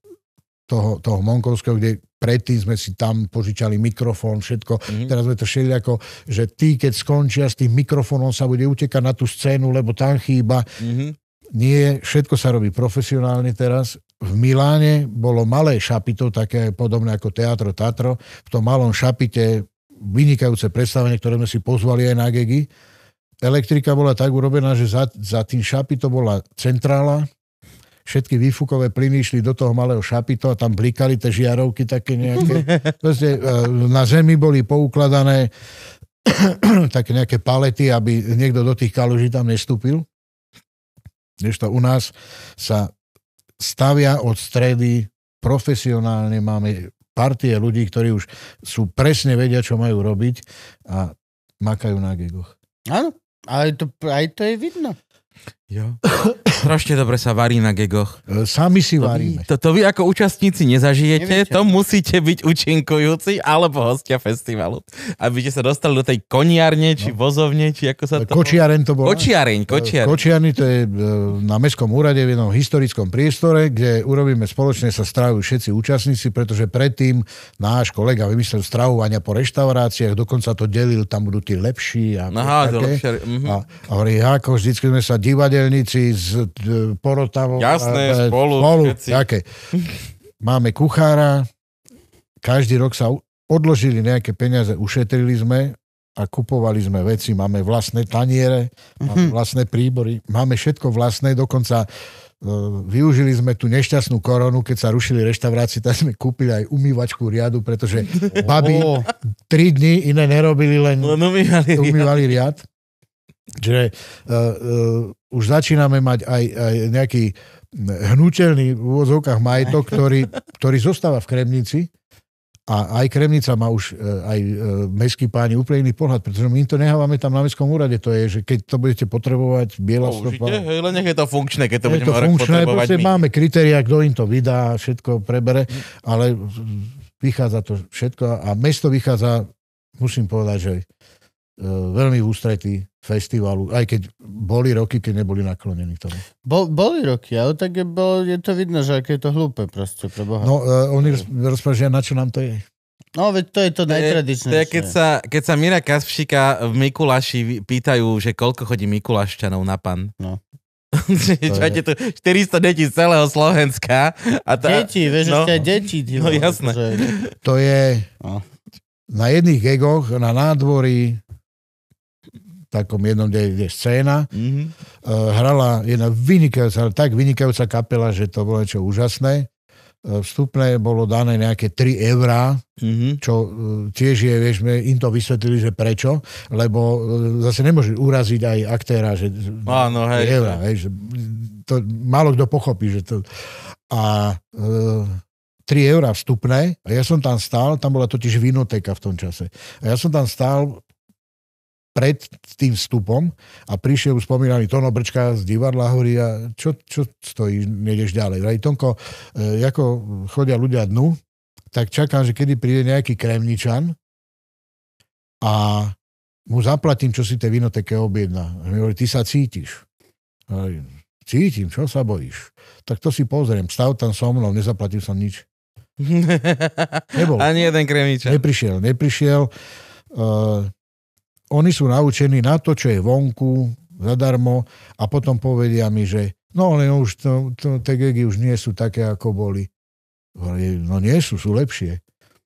toho, toho Monkovského, kde predtým sme si tam požičali mikrofón, všetko. Mm-hmm. Teraz sme to šeli ako, že ty, keď skončia s tým mikrofónom, sa bude utekať na tú scénu, lebo tam chýba. Mm-hmm. Nie, všetko sa robí profesionálne teraz. V Miláne bolo malé šapito, také podobné ako Teatro Tatro. V tom malom šapite vynikajúce predstavenie, ktoré sme si pozvali aj na Gegi. Elektrika bola tak urobená, že za, za tým šapitom bola centrála, všetky výfukové plyny išli do toho malého šapito a tam blikali tie žiarovky také nejaké. Proste e, na zemi boli poukladané také nejaké palety, aby niekto do tých kaluží tam nestúpil. Kdežto u nás sa stavia od stredy profesionálne, máme partie ľudí, ktorí už sú presne vedia, čo majú robiť a makajú na gigoch. Áno, ale to, aj to je vidno. Jo. Strašne dobre sa varí na gegoch. E, sami si varíme. To, to, to vy ako účastníci nezažijete, Neviete. to musíte byť účinkujúci alebo hostia festivalu. Aby ste sa dostali do tej koniarne, či no. vozovne, či ako sa e, to... Kočiareň to bolo. Kočiareň, e, kočiareň. Kočiareň to je na Mestskom úrade v jednom historickom priestore, kde urobíme spoločne sa stravujú všetci účastníci, pretože predtým náš kolega vymyslel stravovania po reštauráciách, dokonca to delil, tam budú tí lepší a Aha, také. Lepšie. Mhm. A, a hovorí, ako vždy sme sa divali jedelnici s e, porotavou. Jasné, spolu. spolu také. Máme kuchára, každý rok sa odložili nejaké peniaze, ušetrili sme a kupovali sme veci, máme vlastné taniere, máme mhm. vlastné príbory, máme všetko vlastné, dokonca e, využili sme tú nešťastnú koronu, keď sa rušili reštaurácie, tak sme kúpili aj umývačku riadu, pretože babi tri dni iné nerobili, len umývali riad. Čiže uh, e, uh, e, už začíname mať aj, aj nejaký hnutelný v úvodzovkách majetok, ktorý, ktorý zostáva v Kremnici a aj Kremnica má už e, aj mestskí páni úplne iný pohľad, pretože my to nehávame tam na mestskom úrade, to je, že keď to budete potrebovať, biela no, stopa. Užite, hej, len nech je to funkčné, keď to budeme funkčné, potrebovať. my. máme kritéria, kto im to vydá, všetko prebere, mhm. ale vychádza to všetko a mesto vychádza, musím povedať, že veľmi ústretý. ústretí festivalu, aj keď boli roky, keď neboli naklonení tomu. Bo, boli roky, ale tak je, bolo, je to vidno, že aké je to hlúpe proste pre Boha. No, uh, oni rozprávajú, na čo nám to je. No, veď to je to najtradičnejšie. To je, keď, sa, keď sa Mira Kaspšika v Mikulaši pýtajú, že koľko chodí Mikulašťanov na pan. No. je... tu 400 detí z celého Slovenska. A tá, deti, vieš, no, aj deti. Tí, no, jasné. Že... To je no. na jedných gegoch, na nádvorí, takom jednom, kde je scéna. Mm-hmm. Hrala jedna vynikajúca, tak vynikajúca kapela, že to bolo niečo úžasné. Eh, vstupné bolo dané nejaké 3 eurá, mm-hmm. čo eh, tiež je, vieš, sme im to vysvetlili, že prečo, lebo zase nemôže uraziť aj aktéra, že Áno, hej. Eurá, hej že to málo kto pochopí, že to... A e... 3 eurá vstupné a ja som tam stál, tam bola totiž vinoteka v tom čase. A ja som tam stál pred tým vstupom a prišiel spomínaný Tono Brčka z divadla a hovorí, a čo, čo stojíš, nejdeš ďalej. Vraj, Tonko, e, ako chodia ľudia dnu, tak čakám, že kedy príde nejaký kremničan a mu zaplatím, čo si tie vinoteke objedná. A mi hovorí, ty sa cítiš. Hovorím, cítim, čo sa bojíš? Tak to si pozriem, stav tam so mnou, nezaplatil som nič. Nebol. Ani jeden kremničan. Neprišiel, neprišiel. Uh, oni sú naučení na to, čo je vonku, zadarmo a potom povedia mi, že no ale no už to, to, tie gegy už nie sú také, ako boli. No nie sú, sú lepšie.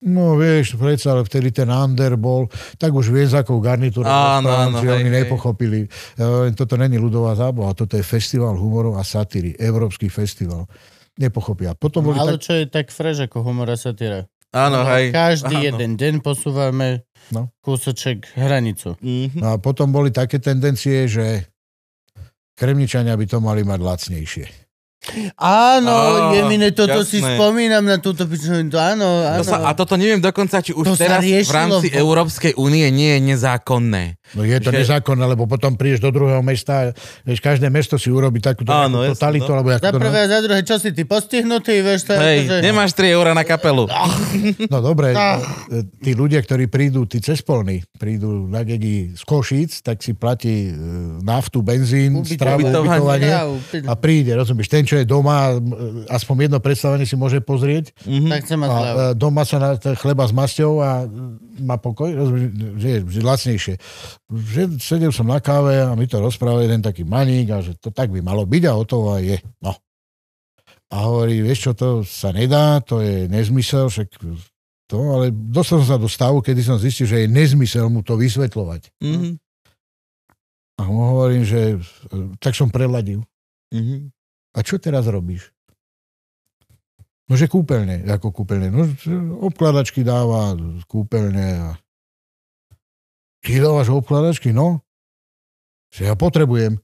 No vieš, predsa, ale vtedy ten Ander bol, tak už vieš, akou garnitúru áno, áno, že hej, oni hej. nepochopili. Toto e, není ľudová zábava, toto je festival humoru a satíry, európsky festival. Nepochopia. Potom boli ale tak... čo je tak fresh ako humor a satíra? Áno, no, hej. Každý áno. jeden deň posúvame no. kúsoček hranicu. Mm-hmm. No a potom boli také tendencie, že kremničania by to mali mať lacnejšie. Áno, mi ne, toto jasné. si spomínam na túto pičnú, áno, áno. To sa, a toto neviem dokonca, či už to teraz v rámci v... Európskej únie nie je nezákonné. No je to že... nezákonné, lebo potom prídeš do druhého mesta, vieš, každé mesto si urobí takúto áno, totalitu. No. alebo ako za prvé a za druhé, čo si ty postihnutý, vieš, to Hej, že... nemáš 3 eurá na kapelu. No dobre, ah. eh, tí ľudia, ktorí prídu, tí cespolní, prídu na Gegi z Košíc, tak si platí eh, naftu, benzín, stravu, ubytovanie a príde, rozumieš, ten čo je doma, aspoň jedno predstavenie si môže pozrieť. Mm-hmm. Tak chce mať a, e, Doma sa na e, chleba s masťou a má pokoj, že je lacnejšie. Že sedel som na káve a mi to rozprával jeden taký maník a že to tak by malo byť a to aj je. No. A hovorí, vieš čo, to sa nedá, to je nezmysel, však to, ale dostal som sa do stavu, kedy som zistil, že je nezmysel mu to vysvetľovať. Mm-hmm. A mu hovorím, že e, tak som preladil. Mm-hmm. A čo teraz robíš? No, že kúpeľne, ako kúpeľne. No, obkladačky dáva, kúpeľne. A... Ty dávaš obkladačky? No. Že ja potrebujem.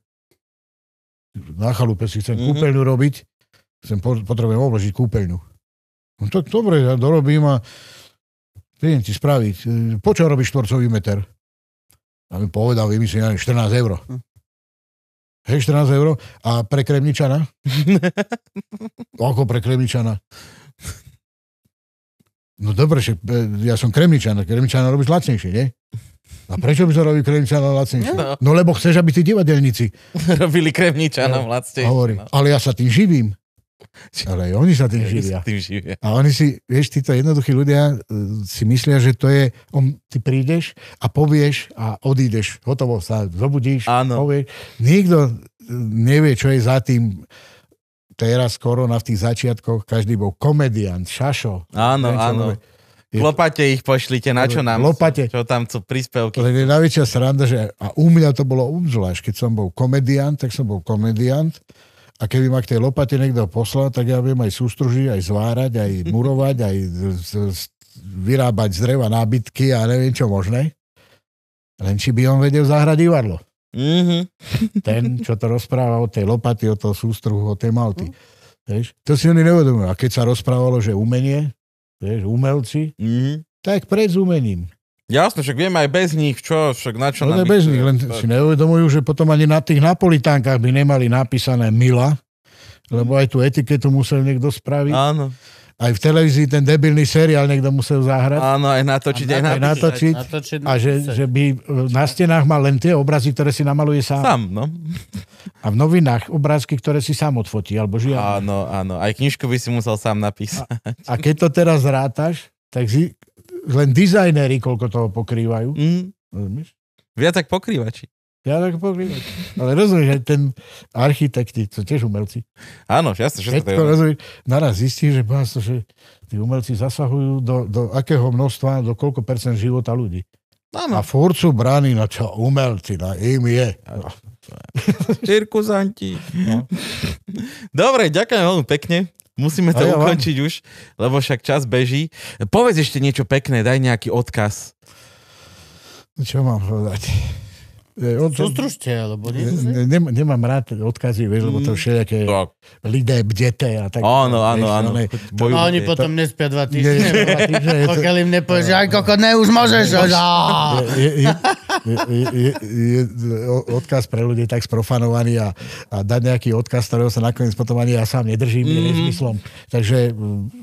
Na chalupe si chcem mm-hmm. kúpeľňu robiť. Chcem, potrebujem obložiť kúpeľňu. No to dobre, ja dorobím a viem ti spraviť. Počo robíš štvorcový meter? A mi povedal, vymyslím, 14 eur. Mm-hmm. Hej, 14 eur. A pre Kremničana? Ako pre Kremničana? No dobre, že e, ja som Kremničan, Kremničana robíš lacnejšie, nie? A prečo by som robil Kremničana lacnejšie? No. no lebo chceš, aby tí divadelníci... Robili Kremničana no, lacnejšie. Hovorí, no. ale ja sa tým živím. Ale aj oni sa tým živia. Tým živia. A oni si, vieš, títo jednoduchí ľudia eh, si myslia, že to je, on, ty prídeš a povieš a odídeš, hotovo sa zobudíš, Áno. povieš. Nikto eh, nevie, čo je za tým teraz korona v tých začiatkoch, každý bol komediant, šašo. Áno, neviem, áno. Je, lopate ich pošlite, na čo nám lopate. Čo tam sú príspevky. Ale je najväčšia sranda, že a u mňa to bolo obzvlášť, keď som bol komediant, tak som bol komediant a keby ma k tej lopate niekto poslal, tak ja viem aj sústružiť, aj zvárať, aj murovať, aj vyrábať z dreva nábytky a neviem čo možné. Len či by on vedel zahrať divadlo. Mm-hmm. Ten, čo to rozpráva o tej lopaty, o toho sústruhu, o tej malty. Mm. To si oni neuvedomujú. A keď sa rozprávalo, že umenie, vieš, umelci, mm-hmm. tak pred umením Jasne, však vieme aj bez nich, čo, však na čo no, nám bez nich, len si neuvedomujú, že potom ani na tých napolitánkach by nemali napísané Mila, lebo aj tú etiketu musel niekto spraviť. Áno. Aj v televízii ten debilný seriál niekto musel zahrať. Áno, aj natočiť, aj, aj natočiť. Aj natočiť a že, že by na stenách mal len tie obrazy, ktoré si namaluje sám. Sám, no. A v novinách obrázky, ktoré si sám odfotí, alebo žiaľ. Áno, áno. Aj knižku by si musel sám napísať. A, a keď to teraz rátaš, tak si len dizajnéri koľko toho pokrývajú. Mm. Viac tak pokrývači. Ja tak pokrývač. Ale rozumieš, aj ten architekti, to tiež umelci. Áno, jasne, že to rozumieš, naraz zistí, že, to, že tí umelci zasahujú do, do akého množstva, do koľko percent života ľudí. Áno. A furt sú bráni na čo? Umelci, na im je. Cirkuzanti. No. Dobre, ďakujem veľmi pekne Musíme to ja ukončiť vám. už, lebo však čas beží. Povedz ešte niečo pekné, daj nejaký odkaz. Čo mám povedať? E, od... to, Zostružte, alebo nie? E, ne, nemám rád teda odkazy, vieš, lebo to mm. všelijaké tak. lidé bdete a tak. Áno, áno, áno. A oni potom to... nespia dva týždne. Ne, pokiaľ im nepovieš, že aj koko, ne, už môžeš. Je, je, je, odkaz pre ľudí tak sprofanovaný a, a dať nejaký odkaz, ktorého sa nakoniec potom ani ja sám nedržím, mm. je mhm. nezmyslom. Takže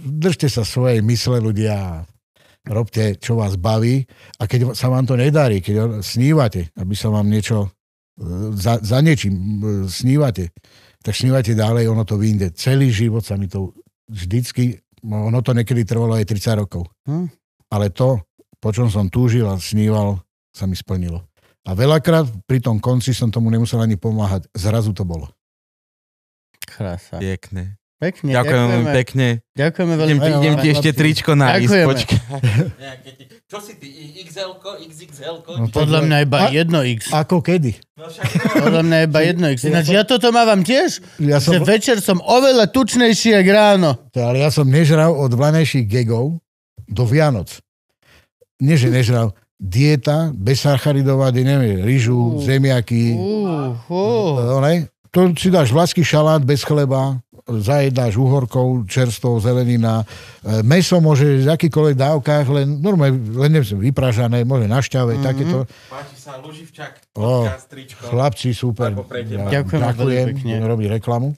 držte sa svojej mysle ľudia robte, čo vás baví a keď sa vám to nedarí, keď snívate, aby sa vám niečo e, za, za niečím e, snívate, tak snívate ďalej, ono to vyjde. Celý život sa mi to vždycky, no, ono to niekedy trvalo aj 30 rokov. Hm? Ale to, po čom som túžil a sníval, sa mi splnilo. A veľakrát pri tom konci som tomu nemusel ani pomáhať. Zrazu to bolo. Krása. Piekne. Pekne, ďakujem veľmi pekne. Ďakujeme veľmi pekne. Idem ti ešte tričko na ispočke. Čo si ty, xl XXL? No, podľa mňa iba a, jedno X. Ako kedy? No, podľa mňa iba jedno X. Ináč ja toto mávam tiež, ja som... že večer som oveľa tučnejší jak ráno. Ale ja som nežral od vlanejších gegov do Vianoc. Nie, že nežral dieta bez sacharidová, neviem, rýžu, uh, zemiaky. Uh, uh. To si dáš vlaský šalát bez chleba, zajedáš uhorkou, čerstvou zelenina. E, meso môže v akýkoľvek dávkach, len normálne, len neviem, vypražané, môže na mm-hmm. takéto. Páči sa Luživčak, o, Chlapci, super. Ja, ďakujem, ďakujem robí reklamu.